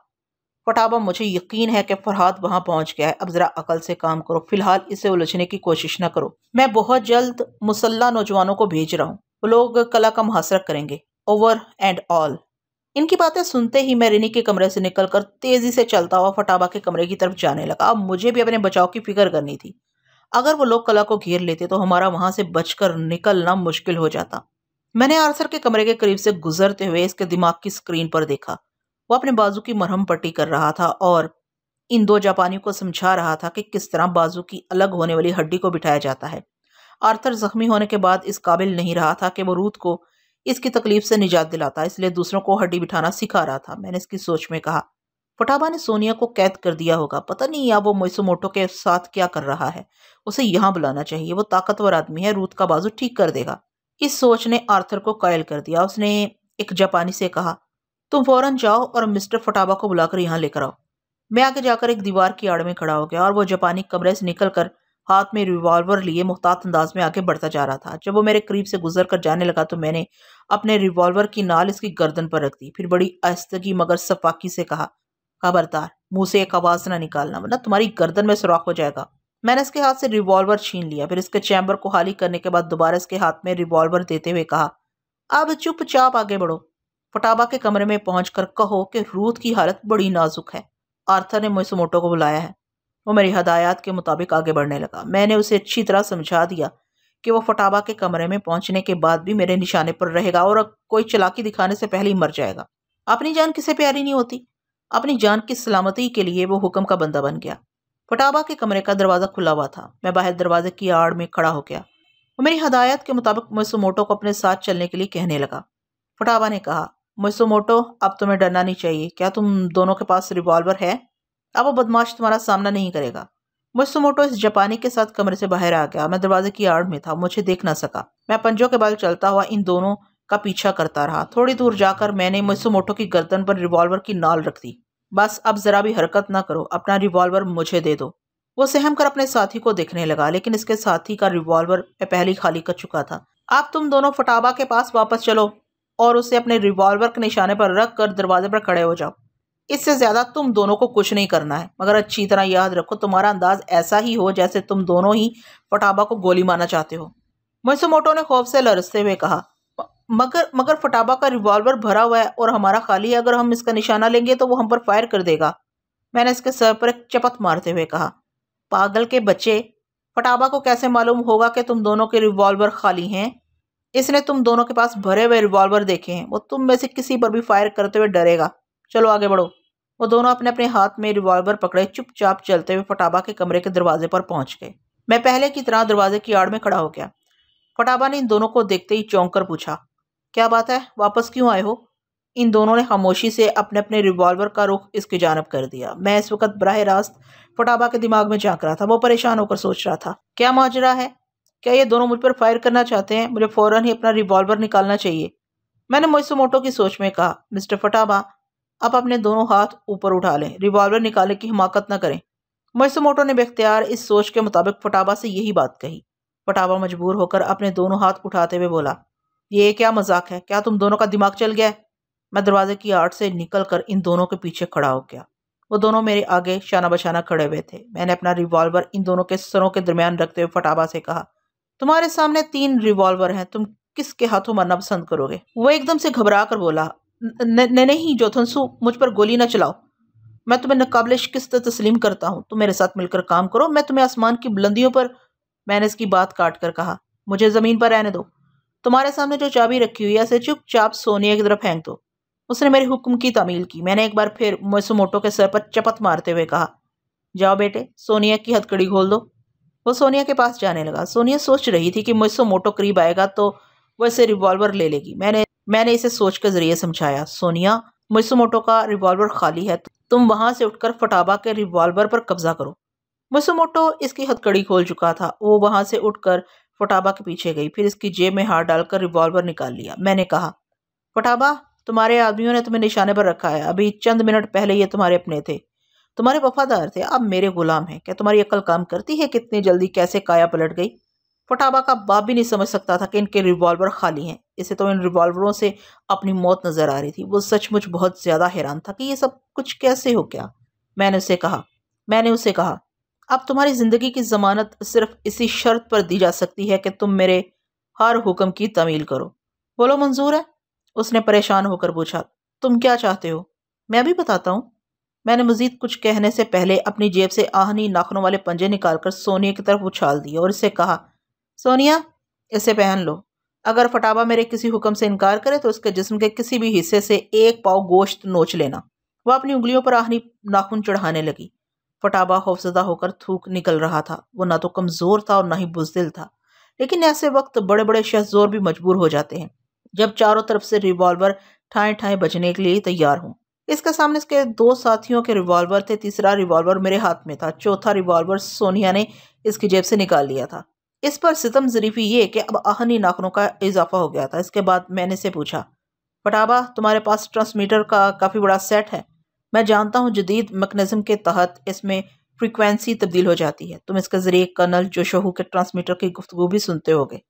Speaker 1: फटाबा मुझे यकीन है कि फरहाद वहां पहुंच गया है अब ज़रा अकल से काम करो फिलहाल इसे उलझने की कोशिश ना करो मैं बहुत जल्द मुसल्ला नौजवानों को भेज रहा हूँ वो लोग कला का मुहासरा करेंगे ओवर एंड ऑल इनकी बातें सुनते ही मैं रिनी के कमरे से निकलकर तेजी से चलता हुआ फटाबा के कमरे की तरफ जाने लगा अब मुझे भी अपने बचाव की फिक्र करनी थी अगर वो लोग कला को घेर लेते तो हमारा वहां से बचकर निकलना मुश्किल हो जाता मैंने आर्सर के कमरे के करीब से गुजरते हुए इसके दिमाग की स्क्रीन पर देखा वो अपने बाजू की मरहम पट्टी कर रहा था और इन दो जापानियों को समझा रहा था कि किस तरह बाजू की अलग होने वाली हड्डी को बिठाया जाता है आर्थर जख्मी होने के बाद इस काबिल नहीं रहा था कि वो रूथ को इसकी तकलीफ से निजात दिलाता इसलिए दूसरों को हड्डी बिठाना सिखा रहा था मैंने इसकी सोच में कहा फटाबा ने सोनिया को कैद कर दिया होगा पता नहीं या वो मोइसुमोटो के साथ क्या कर रहा है उसे यहाँ बुलाना चाहिए वो ताकतवर आदमी है रूथ का बाजू ठीक कर देगा इस सोच ने आर्थर को कायल कर दिया उसने एक जापानी से कहा तुम फौरन जाओ और मिस्टर फटाबा को बुलाकर यहाँ लेकर आओ मैं आगे जाकर एक दीवार की आड़ में खड़ा हो गया और वो जापानी कमरे से निकल कर हाथ में रिवॉल्वर लिए मुहतात अंदाज में आगे बढ़ता जा रहा था जब वो मेरे करीब से गुजर कर जाने लगा तो मैंने अपने रिवॉल्वर की नाल इसकी गर्दन पर रख दी फिर बड़ी आस्तगी मगर सफाकी से कहा खबरदार मुंह से एक आवाज़ ना निकालना वरना तुम्हारी गर्दन में सुराख हो जाएगा मैंने इसके हाथ से रिवॉल्वर छीन लिया फिर इसके चैम्बर को खाली करने के बाद दोबारा इसके हाथ में रिवॉल्वर देते हुए कहा अब चुपचाप आगे बढ़ो फटाबा के कमरे में पहुंचकर कहो कि रूथ की हालत बड़ी नाजुक है आर्थर ने मोटो को बुलाया है वो मेरी हदायत के मुताबिक आगे बढ़ने लगा मैंने उसे अच्छी तरह समझा दिया कि वो फटाबा के कमरे में पहुंचने के बाद भी मेरे निशाने पर रहेगा और कोई चलाकी दिखाने से पहले ही मर जाएगा अपनी जान किसे प्यारी नहीं होती अपनी जान की सलामती के लिए वो हुक्म का बंदा बन गया फटाबा के कमरे का दरवाज़ा खुला हुआ था मैं बाहर दरवाजे की आड़ में खड़ा हो गया वो मेरी हदायत के मुताबिक मोसोमोटो को अपने साथ चलने के लिए कहने लगा फटाबा ने कहा मोसोमोटो अब तुम्हें डरना नहीं चाहिए क्या तुम दोनों के पास रिवॉल्वर है अब वो बदमाश तुम्हारा सामना नहीं करेगा मुझसे मोटो इस जापानी के साथ कमरे से बाहर आ गया मैं दरवाजे की आड़ में था मुझे देख ना सका मैं पंजों के बाल चलता हुआ इन दोनों का पीछा करता रहा थोड़ी दूर जाकर मैंने मुसुमोटो की गर्दन पर रिवॉल्वर की नाल रख दी बस अब जरा भी हरकत ना करो अपना रिवॉल्वर मुझे दे दो वो सहम कर अपने साथी को देखने लगा लेकिन इसके साथी का रिवॉल्वर पहले खाली कर चुका था अब तुम दोनों फटाबा के पास वापस चलो और उसे अपने रिवॉल्वर के निशाने पर रख कर दरवाजे पर खड़े हो जाओ इससे ज़्यादा तुम दोनों को कुछ नहीं करना है मगर अच्छी तरह याद रखो तुम्हारा अंदाज ऐसा ही हो जैसे तुम दोनों ही फटाबा को गोली मारना चाहते हो मोसोमोटो ने खौफ से लरसते हुए कहा मगर मगर फटाबा का रिवॉल्वर भरा हुआ है और हमारा खाली है अगर हम इसका निशाना लेंगे तो वो हम पर फायर कर देगा मैंने इसके सर पर एक चपत मारते हुए कहा पागल के बच्चे फटाबा को कैसे मालूम होगा कि तुम दोनों के रिवॉल्वर खाली हैं इसने तुम दोनों के पास भरे हुए रिवॉल्वर देखे हैं वो तुम में से किसी पर भी फायर करते हुए डरेगा चलो आगे बढ़ो वो दोनों अपने अपने हाथ में रिवॉल्वर पकड़े चुपचाप चलते हुए फटाबा के कमरे के दरवाजे पर पहुंच गए मैं पहले की तरह दरवाजे की आड़ में खड़ा हो गया फटाबा ने इन दोनों को देखते ही चौंक कर पूछा क्या बात है वापस क्यों आए हो इन दोनों ने खामोशी से अपने अपने रिवॉल्वर का रुख इसकी जानब कर दिया मैं इस वक्त बरह रास्त फटाबा के दिमाग में झांक रहा था वो परेशान होकर सोच रहा था क्या माजरा है क्या ये दोनों मुझ पर फायर करना चाहते हैं मुझे फ़ौरन ही अपना रिवॉल्वर निकालना चाहिए मैंने मोसोमोटो की सोच में कहा मिस्टर फटाबा अब अपने दोनों हाथ ऊपर उठा लें रिवॉल्वर निकालने की हिमाकत न करें मोटो ने बेख्तियार इस सोच के मुताबिक फटाबा से यही बात कही फटाबा मजबूर होकर अपने दोनों हाथ उठाते हुए बोला ये क्या मजाक है क्या तुम दोनों का दिमाग चल गया है मैं दरवाजे की आड़ से निकल कर इन दोनों के पीछे खड़ा हो गया वो दोनों मेरे आगे शाना बशाना खड़े हुए थे मैंने अपना रिवॉल्वर इन दोनों के सरों के दरमियान रखते हुए फटाबा से कहा तुम्हारे सामने तीन रिवॉल्वर हैं तुम किसके हाथों मरना पसंद करोगे वो एकदम से घबरा कर बोला न, नहीं जोथनसू मुझ पर गोली ना चलाओ मैं तुम्हें नकाबले शिकस्त तस्लीम करता हूँ तुम मेरे साथ मिलकर काम करो मैं तुम्हें आसमान की बुलंदियों पर मैंने इसकी बात काट कर कहा मुझे ज़मीन पर रहने दो तुम्हारे सामने जो चाबी रखी हुई है उसे चुपचाप सोनिया की तरफ फेंक दो उसने मेरे हुक्म की तमील की मैंने एक बार फिर मोसुमोटो के सर पर चपत मारते हुए कहा जाओ बेटे सोनिया की हथकड़ी खोल दो वो सोनिया के पास जाने लगा सोनिया सोच रही थी कि मोसुमोटो करीब आएगा तो वह इसे रिवॉल्वर ले लेगी मैंने मैंने इसे सोच के ज़रिए समझाया सोनिया मुसुमोटो का रिवॉल्वर खाली है तुम वहाँ से उठकर फटाबा के रिवॉल्वर पर कब्जा करो मुसुमोटो इसकी हथकड़ी खोल चुका था वो वहाँ से उठकर फटाबा के पीछे गई फिर इसकी जेब में हाथ डालकर रिवॉल्वर निकाल लिया मैंने कहा फटाबा तुम्हारे आदमियों ने तुम्हें निशाने पर रखा है अभी चंद मिनट पहले ये तुम्हारे अपने थे तुम्हारे वफादार थे अब मेरे गुलाम हैं क्या तुम्हारी अक्ल काम करती है कितनी जल्दी कैसे काया पलट गई फटाबा का बाप भी नहीं समझ सकता था कि इनके रिवॉल्वर खाली हैं इसे तो इन रिवॉल्वरों से अपनी मौत नज़र आ रही थी वो सचमुच बहुत ज़्यादा हैरान था कि ये सब कुछ कैसे हो क्या मैंने उसे कहा मैंने उसे कहा अब तुम्हारी ज़िंदगी की ज़मानत सिर्फ इसी शर्त पर दी जा सकती है कि तुम मेरे हर हुक्म की तमील करो बोलो मंजूर है उसने परेशान होकर पूछा तुम क्या चाहते हो मैं भी बताता हूँ मैंने मज़ीद कुछ कहने से पहले अपनी जेब से आहनी नाखनों वाले पंजे निकालकर सोनिया की तरफ उछाल दिए और इसे कहा सोनिया इसे पहन लो अगर फटाबा मेरे किसी हुक्म से इनकार करे तो उसके जिसम के किसी भी हिस्से से एक पाव गोश्त नोच लेना वह अपनी उंगलियों पर आहनी नाखून चढ़ाने लगी फटाबा खौफजदा होकर थूक निकल रहा था वो ना तो कमज़ोर था और ना ही बुजदिल था लेकिन ऐसे वक्त बड़े बड़े शहजोर भी मजबूर हो जाते हैं जब चारों तरफ से रिवॉल्वर ठाएँ ठाएँ बचने के लिए तैयार हूँ इसके सामने इसके दो साथियों के रिवॉल्वर थे तीसरा रिवॉल्वर मेरे हाथ में था चौथा रिवॉल्वर सोनिया ने इसकी जेब से निकाल लिया था इस पर सितम जरीफी ये कि अब आहनी नाखनों का इजाफा हो गया था इसके बाद मैंने से पूछा पटाबा तुम्हारे पास ट्रांसमीटर का काफ़ी बड़ा सेट है मैं जानता हूँ जदीद मकनज़म के तहत इसमें फ्रिक्वेंसी तब्दील हो जाती है तुम इसके ज़रिए कर्नल जोशोहू के ट्रांसमीटर की गुफ्तु भी सुनते होगे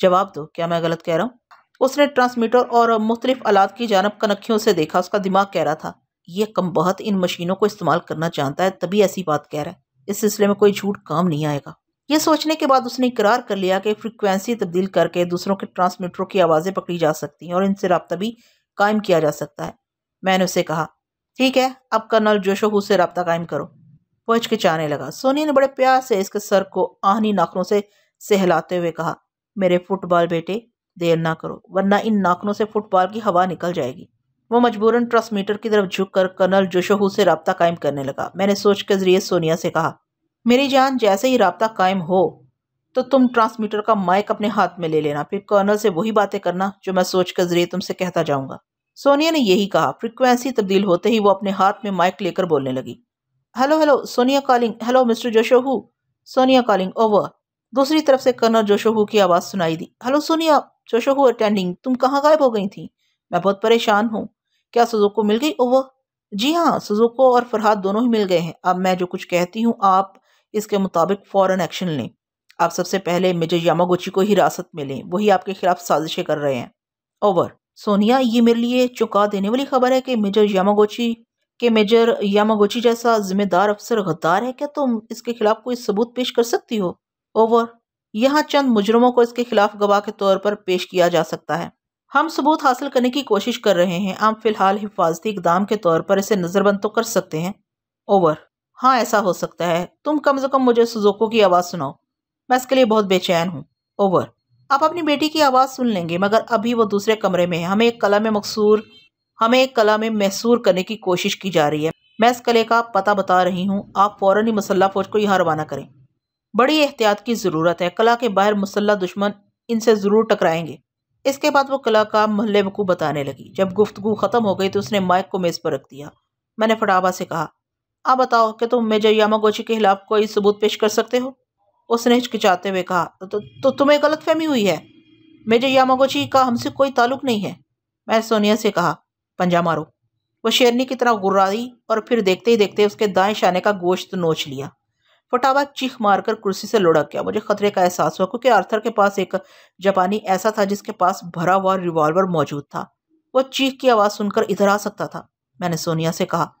Speaker 1: जवाब दो क्या मैं गलत कह रहा हूँ उसने ट्रांसमीटर और मुख्तलिफ आलात की जानब कनखियों से देखा उसका दिमाग कह रहा था यह कम बहुत इन मशीनों को इस्तेमाल करना चाहता है तभी ऐसी बात कह रहा है इस सिलसिले में कोई झूठ काम नहीं आएगा ये सोचने के बाद उसने इकरार कर लिया कि फ्रिक्वेंसी तब्दील करके दूसरों के ट्रांसमीटरों की आवाज़ें पकड़ी जा सकती हैं और इनसे रबता भी कायम किया जा सकता है मैंने उसे कहा ठीक है अब कर्नल जोशोहू से रबता कायम करो वह हिचकिचाने लगा सोनी ने बड़े प्यार से इसके सर को आहनी नाखनों से सहलाते हुए कहा मेरे फुटबॉल बेटे देर ना करो वरना इन नाखनों से फुटबॉल की हवा निकल जाएगी वो मजबूरन ट्रांसमीटर की तरफ झुक कर कर्नल जोशोहू से रबता कायम करने लगा मैंने सोच के जरिए सोनिया से कहा मेरी जान जैसे ही रबता कायम हो तो तुम ट्रांसमीटर का माइक अपने हाथ में ले लेना फिर कर्नल से वही बातें करना जो मैं सोच कर जरिए तुमसे कहता जाऊंगा सोनिया ने यही कहा फ्रिक्वेंसी तब्दील होते ही वो अपने हाथ में माइक लेकर बोलने लगी hello hello Sonia calling hello mister Joshohu Sonia calling over दूसरी तरफ से कर्नल जोशोहू की आवाज़ सुनाई दी हेलो सोनिया जोशोहू अटेंडिंग तुम कहाँ गायब हो गई थी मैं बहुत परेशान हूँ क्या सुजुको मिल गई ओवर जी हाँ सुजुको और फरहाद दोनों ही मिल गए हैं अब मैं जो कुछ कहती हूँ आप इसके मुताबिक फ़ौर एक्शन लें आप सबसे पहले मेजर यामागुची को हिरासत में लें वही आपके खिलाफ साजिशें कर रहे हैं ओवर सोनिया ये मेरे लिए चौंका देने वाली खबर है कि मेजर यामागोची के मेजर यामागोची जैसा जिम्मेदार अफसर गद्दार है क्या तुम इसके खिलाफ कोई सबूत पेश कर सकती हो ओवर यहाँ चंद मुजरमों को इसके खिलाफ गवाह के तौर पर पेश किया जा सकता है हम सबूत हासिल करने की कोशिश कर रहे हैं आप फिलहाल हिफाजती इकदाम के तौर पर इसे नज़रबंद तो कर सकते हैं ओवर हाँ ऐसा हो सकता है तुम कम से कम मुझे सुजोको की आवाज़ सुनाओ मैं इसके लिए बहुत बेचैन हूँ ओवर आप अपनी बेटी की आवाज़ सुन लेंगे मगर अभी वो दूसरे कमरे में है हमें एक कला में मकसूर हमें एक कला में महसूर करने की कोशिश की जा रही है मैं इस कले का पता बता रही हूँ आप फ़ौर ही मुसल्ह फौज को यहाँ रवाना करें बड़ी एहतियात की ज़रूरत है कला के बाहर मुसल्ह दुश्मन इनसे ज़रूर टकराएंगे इसके बाद वो कला का महल को बताने लगी जब गुफ्तु ख़त्म हो गई तो उसने माइक को मेज़ पर रख दिया मैंने फटाबा से कहा आप बताओ कि तुम मेजर यामागोची के खिलाफ कोई सबूत पेश कर सकते हो उसने हिचकिचाते हुए कहा तो, तो तुम्हें गलत फहमी हुई है मेजर यामागोची का हमसे कोई ताल्लुक नहीं है मैं सोनिया से कहा पंजा मारो वह शेरनी की तरह दी और फिर देखते ही देखते उसके दाएं शाने का गोश्त नोच लिया फटावा चीख मारकर कुर्सी से लुढ़क गया मुझे खतरे का एहसास हुआ क्योंकि आर्थर के पास एक जापानी ऐसा था जिसके पास भरा हुआ रिवॉल्वर मौजूद था वह चीख की आवाज़ सुनकर इधर आ सकता था मैंने सोनिया से कहा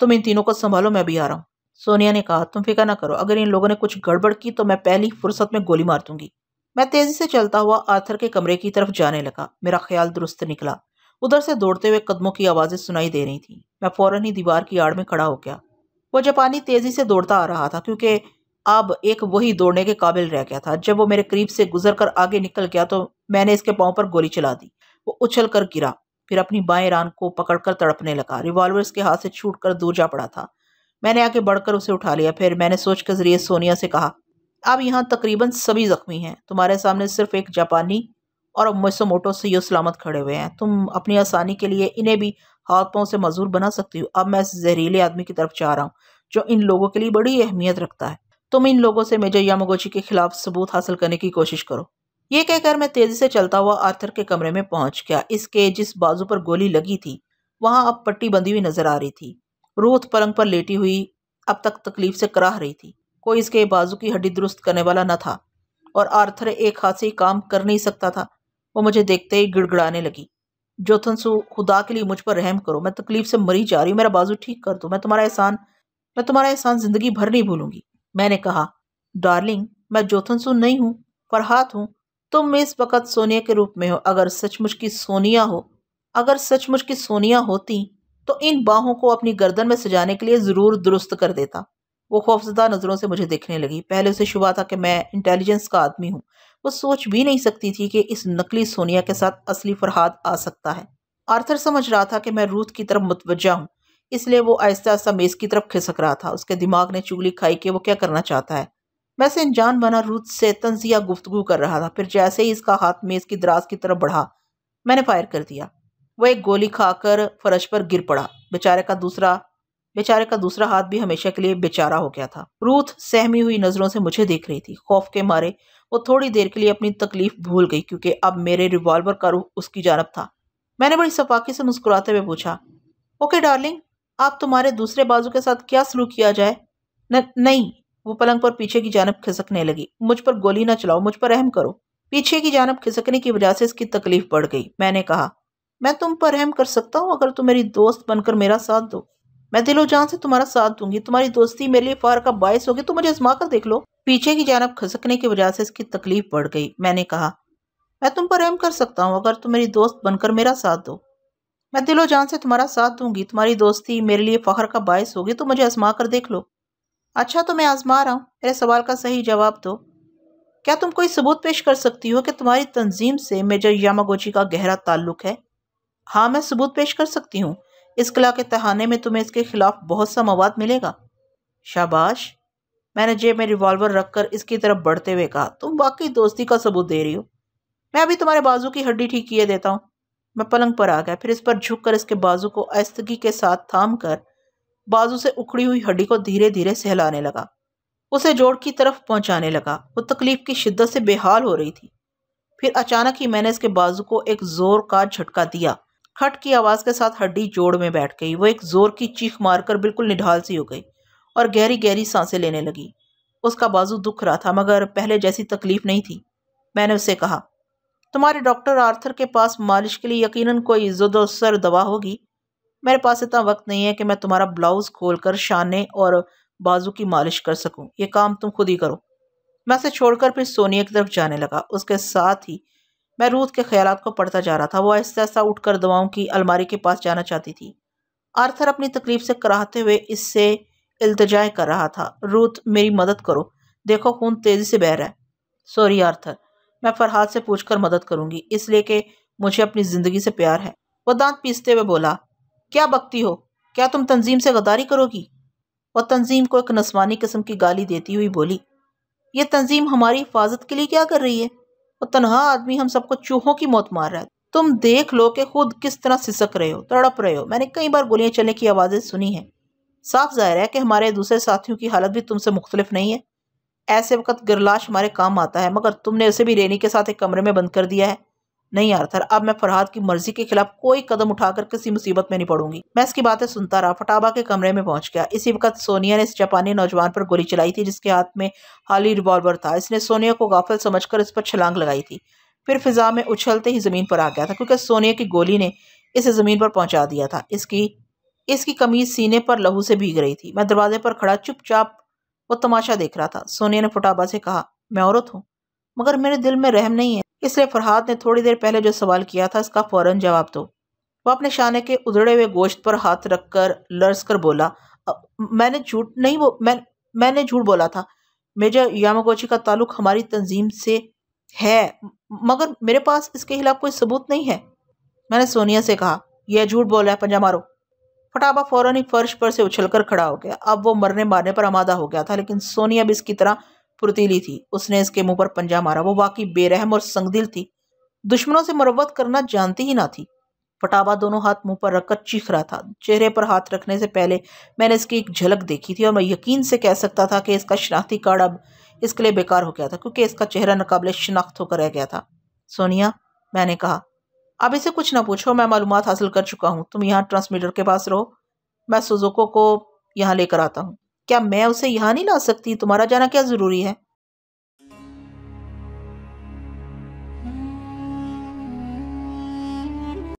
Speaker 1: तुम इन तीनों को संभालो मैं भी आ रहा हूँ सोनिया ने कहा तुम फिक्र ना करो अगर इन लोगों ने कुछ गड़बड़ की तो मैं पहली फुर्सत में गोली मार दूंगी मैं तेजी से चलता हुआ आर्थर के कमरे की तरफ जाने लगा मेरा ख्याल दुरुस्त निकला उधर से दौड़ते हुए कदमों की आवाज़ें सुनाई दे रही थी मैं फ़ौरन ही दीवार की आड़ में खड़ा हो गया वो जापानी तेज़ी से दौड़ता आ रहा था क्योंकि अब एक वही दौड़ने के काबिल रह गया था जब वो मेरे करीब से गुजर कर आगे निकल गया तो मैंने इसके पाँव पर गोली चला दी वो उछल कर गिरा फिर अपनी बाएं रान को पकड़कर तड़पने लगा रिवॉल्वर उसके हाथ से छूट कर दूर जा पड़ा था मैंने आगे बढ़कर उसे उठा लिया फिर मैंने सोच के जरिए सोनिया से कहा अब यहाँ तकरीबन सभी जख्मी हैं तुम्हारे सामने सिर्फ एक जापानी और मोसोमोटो से सलामत खड़े हुए हैं तुम अपनी आसानी के लिए इन्हें भी हाथ पाँव से मजदूर बना सकती हो अब मैं इस जहरीले आदमी की तरफ जा रहा हूँ जो इन लोगों के लिए बड़ी अहमियत रखता है तुम इन लोगों से मेजर यामोगोची के खिलाफ सबूत हासिल करने की कोशिश करो ये कहकर मैं तेजी से चलता हुआ आर्थर के कमरे में पहुंच गया इसके जिस बाजू पर गोली लगी थी वहां अब पट्टी बंधी हुई नजर आ रही थी रूथ पलंग पर लेटी हुई अब तक तकलीफ से कराह रही थी कोई इसके बाजू की हड्डी दुरुस्त करने वाला न था और आर्थर एक हाथ से काम कर नहीं सकता था वो मुझे देखते ही गिड़गिड़ाने लगी जोथनसु खुदा के लिए मुझ पर रहम करो मैं तकलीफ से मरी जा रही हूँ मेरा बाजू ठीक कर दो मैं तुम्हारा एहसान मैं तुम्हारा एहसान ज़िंदगी भर नहीं भूलूंगी मैंने कहा डार्लिंग मैं जोथनसु नहीं हूँ फरहात हूँ तुम इस वक्त सोनिया के रूप में हो अगर सचमुच की सोनिया हो अगर सचमुच की सोनिया होती तो इन बाहों को अपनी गर्दन में सजाने के लिए ज़रूर दुरुस्त कर देता वो खौफजदा नज़रों से मुझे देखने लगी पहले उसे शुभा था कि मैं इंटेलिजेंस का आदमी हूँ वो सोच भी नहीं सकती थी कि इस नकली सोनिया के साथ असली फरहाद आ सकता है आर्थर समझ रहा था कि मैं रूथ की तरफ मुतवजा हूँ इसलिए वो आहिस्ता आहिस्ता मेज़ की तरफ खिसक रहा था उसके दिमाग ने चुगली खाई कि वो क्या करना चाहता है मैं से अनजान बना रूत से तंजिया गुफ्तगु कर रहा था फिर जैसे ही इसका हाथ मेज़ की दराज की तरफ बढ़ा मैंने फायर कर दिया वह एक गोली खाकर फर्श पर गिर पड़ा बेचारे का दूसरा बेचारे का दूसरा हाथ भी हमेशा के लिए बेचारा हो गया था रूथ सहमी हुई नज़रों से मुझे देख रही थी खौफ के मारे वो थोड़ी देर के लिए अपनी तकलीफ भूल गई क्योंकि अब मेरे रिवॉल्वर का रुख उसकी जानब था मैंने बड़ी सफाकी से मुस्कुराते हुए पूछा ओके डार्लिंग आप तुम्हारे दूसरे बाजू के साथ क्या सलूक किया जाए न, नहीं वो पलंग पर पीछे की जानब खिसकने लगी मुझ पर गोली न चलाओ मुझ पर रहम करो पीछे की जानब खिसकने की वजह से इसकी तकलीफ बढ़ गई मैंने कहा मैं तुम पर रहम कर सकता हूँ अगर तुम मेरी दोस्त बनकर मेरा साथ दो मैं दिलो जान से तुम्हारा साथ दूंगी तुम्हारी दोस्ती मेरे लिए फार का बायस होगी तो मुझे आजमा कर देख लो पीछे की जानब खिसकने की वजह से इसकी तकलीफ बढ़ गई मैंने कहा मैं तुम पर रहम कर सकता हूँ अगर तुम मेरी दोस्त बनकर मेरा साथ दो मैं दिलो जान से तुम्हारा साथ दूंगी तुम्हारी दोस्ती मेरे लिए फ़खर का बायस होगी तो मुझे आजमा कर देख लो अच्छा तो मैं आजमा रहा हूँ मेरे सवाल का सही जवाब दो क्या तुम कोई सबूत पेश कर सकती हो कि तुम्हारी तंजीम से मेजर यामागोची का गहरा ताल्लुक है हाँ मैं सबूत पेश कर सकती हूँ इस कला के तहाने में तुम्हें इसके खिलाफ बहुत सा मवाद मिलेगा शाबाश मैंने जेब में रिवॉल्वर रखकर इसकी तरफ बढ़ते हुए कहा तुम वाकई दोस्ती का सबूत दे रही हो मैं अभी तुम्हारे बाजू की हड्डी ठीक किए देता हूँ मैं पलंग पर आ गया फिर इस पर झुककर इसके बाजू को आस्तगी के साथ थाम कर बाजू से उखड़ी हुई हड्डी को धीरे धीरे सहलाने लगा उसे जोड़ की तरफ पहुंचाने लगा वो तकलीफ की शिद्दत से बेहाल हो रही थी फिर अचानक ही मैंने इसके बाजू को एक जोर का झटका दिया खट की आवाज़ के साथ हड्डी जोड़ में बैठ गई वो एक जोर की चीख मारकर बिल्कुल निढाल सी हो गई और गहरी गहरी सांसें लेने लगी उसका बाजू दुख रहा था मगर पहले जैसी तकलीफ नहीं थी मैंने उससे कहा तुम्हारे डॉक्टर आर्थर के पास मालिश के लिए यकीनन कोई जुद सर दवा होगी मेरे पास इतना वक्त नहीं है कि मैं तुम्हारा ब्लाउज़ खोल कर शाने और बाजू की मालिश कर सकूँ ये काम तुम खुद ही करो मैं उसे छोड़कर फिर सोनिया की तरफ जाने लगा उसके साथ ही मैं रूथ के ख्याल को पढ़ता जा रहा था वह ऐसा ऐसा उठ कर दवाओं की अलमारी के पास जाना चाहती थी आर्थर अपनी तकलीफ से कराहते हुए इससे इल्तजा कर रहा था रूथ मेरी मदद करो देखो खून तेज़ी से बह रहा है सॉरी आर्थर मैं फरहाद से पूछकर मदद करूंगी इसलिए कि मुझे अपनी ज़िंदगी से प्यार है वह दांत पीसते हुए बोला क्या बकती हो क्या तुम तंजीम से गदारी करोगी और तंजीम को एक नस्वानी किस्म की गाली देती हुई बोली यह तंजीम हमारी हिफाजत के लिए क्या कर रही है और तनहा आदमी हम सबको चूहों की मौत मार रहा है तुम देख लो कि खुद किस तरह सिसक रहे हो तड़प रहे हो मैंने कई बार गोलियाँ चलने की आवाज़ें सुनी हैं साफ जाहिर है कि हमारे दूसरे साथियों की हालत भी तुमसे मुख्तलिफ नहीं है ऐसे वक्त गिरलाश हमारे काम आता है मगर तुमने उसे भी रेनी के साथ एक कमरे में बंद कर दिया है नहीं सर अब मैं फरहाद की मर्जी के खिलाफ कोई कदम उठाकर किसी मुसीबत में नहीं पड़ूंगी मैं इसकी बातें सुनता रहा फटाबा के कमरे में पहुंच गया इसी वक्त सोनिया ने इस जापानी नौजवान पर गोली चलाई थी जिसके हाथ में हाली रिवॉल्वर था इसने सोनिया को गाफिल समझकर इस पर छलांग लगाई थी फिर फिजा में उछलते ही ज़मीन पर आ गया था क्योंकि सोनिया की गोली ने इसे ज़मीन पर पहुंचा दिया था इसकी इसकी कमीज सीने पर लहू से भीग रही थी मैं दरवाजे पर खड़ा चुपचाप वो तमाशा देख रहा था सोनिया ने फुटाबा से कहा मैं औरत हूँ मगर मेरे दिल में रहम नहीं है इसलिए फरहाद ने थोड़ी देर पहले जो सवाल किया था इसका फ़ौर जवाब दो वह अपने शाने के उधड़े हुए गोश्त पर हाथ रख कर लर्स कर बोला मैंने झूठ नहीं वो मैं मैंने झूठ बोला था मेजर यामागोची का ताल्लुक हमारी तंजीम से है मगर मेरे पास इसके खिलाफ कोई सबूत नहीं है मैंने सोनिया से कहा यह झूठ बोला है पंजा मारो फटाबा फ़ौरन ही फर्श पर से उछलकर खड़ा हो गया अब वो मरने मारने पर आमादा हो गया था लेकिन सोनिया भी इसकी तरह फुर्तीली थी उसने इसके मुंह पर पंजा मारा वो वाकई बेरहम और संगदिल थी दुश्मनों से मरवत करना जानती ही ना थी फटाबा दोनों हाथ मुंह पर रखकर चीख रहा था चेहरे पर हाथ रखने से पहले मैंने इसकी एक झलक देखी थी और मैं यकीन से कह सकता था कि इसका शनाख्ती कार्ड अब इसके लिए बेकार हो गया था क्योंकि इसका चेहरा नकाबले शनाख्त होकर रह गया था सोनिया मैंने कहा अब इसे कुछ ना पूछो मैं मालूम हासिल कर चुका हूँ तुम यहाँ ट्रांसमीटर के पास रहो मैं सुजुको को यहाँ लेकर आता हूँ क्या मैं उसे यहाँ नहीं ला सकती तुम्हारा जाना क्या ज़रूरी है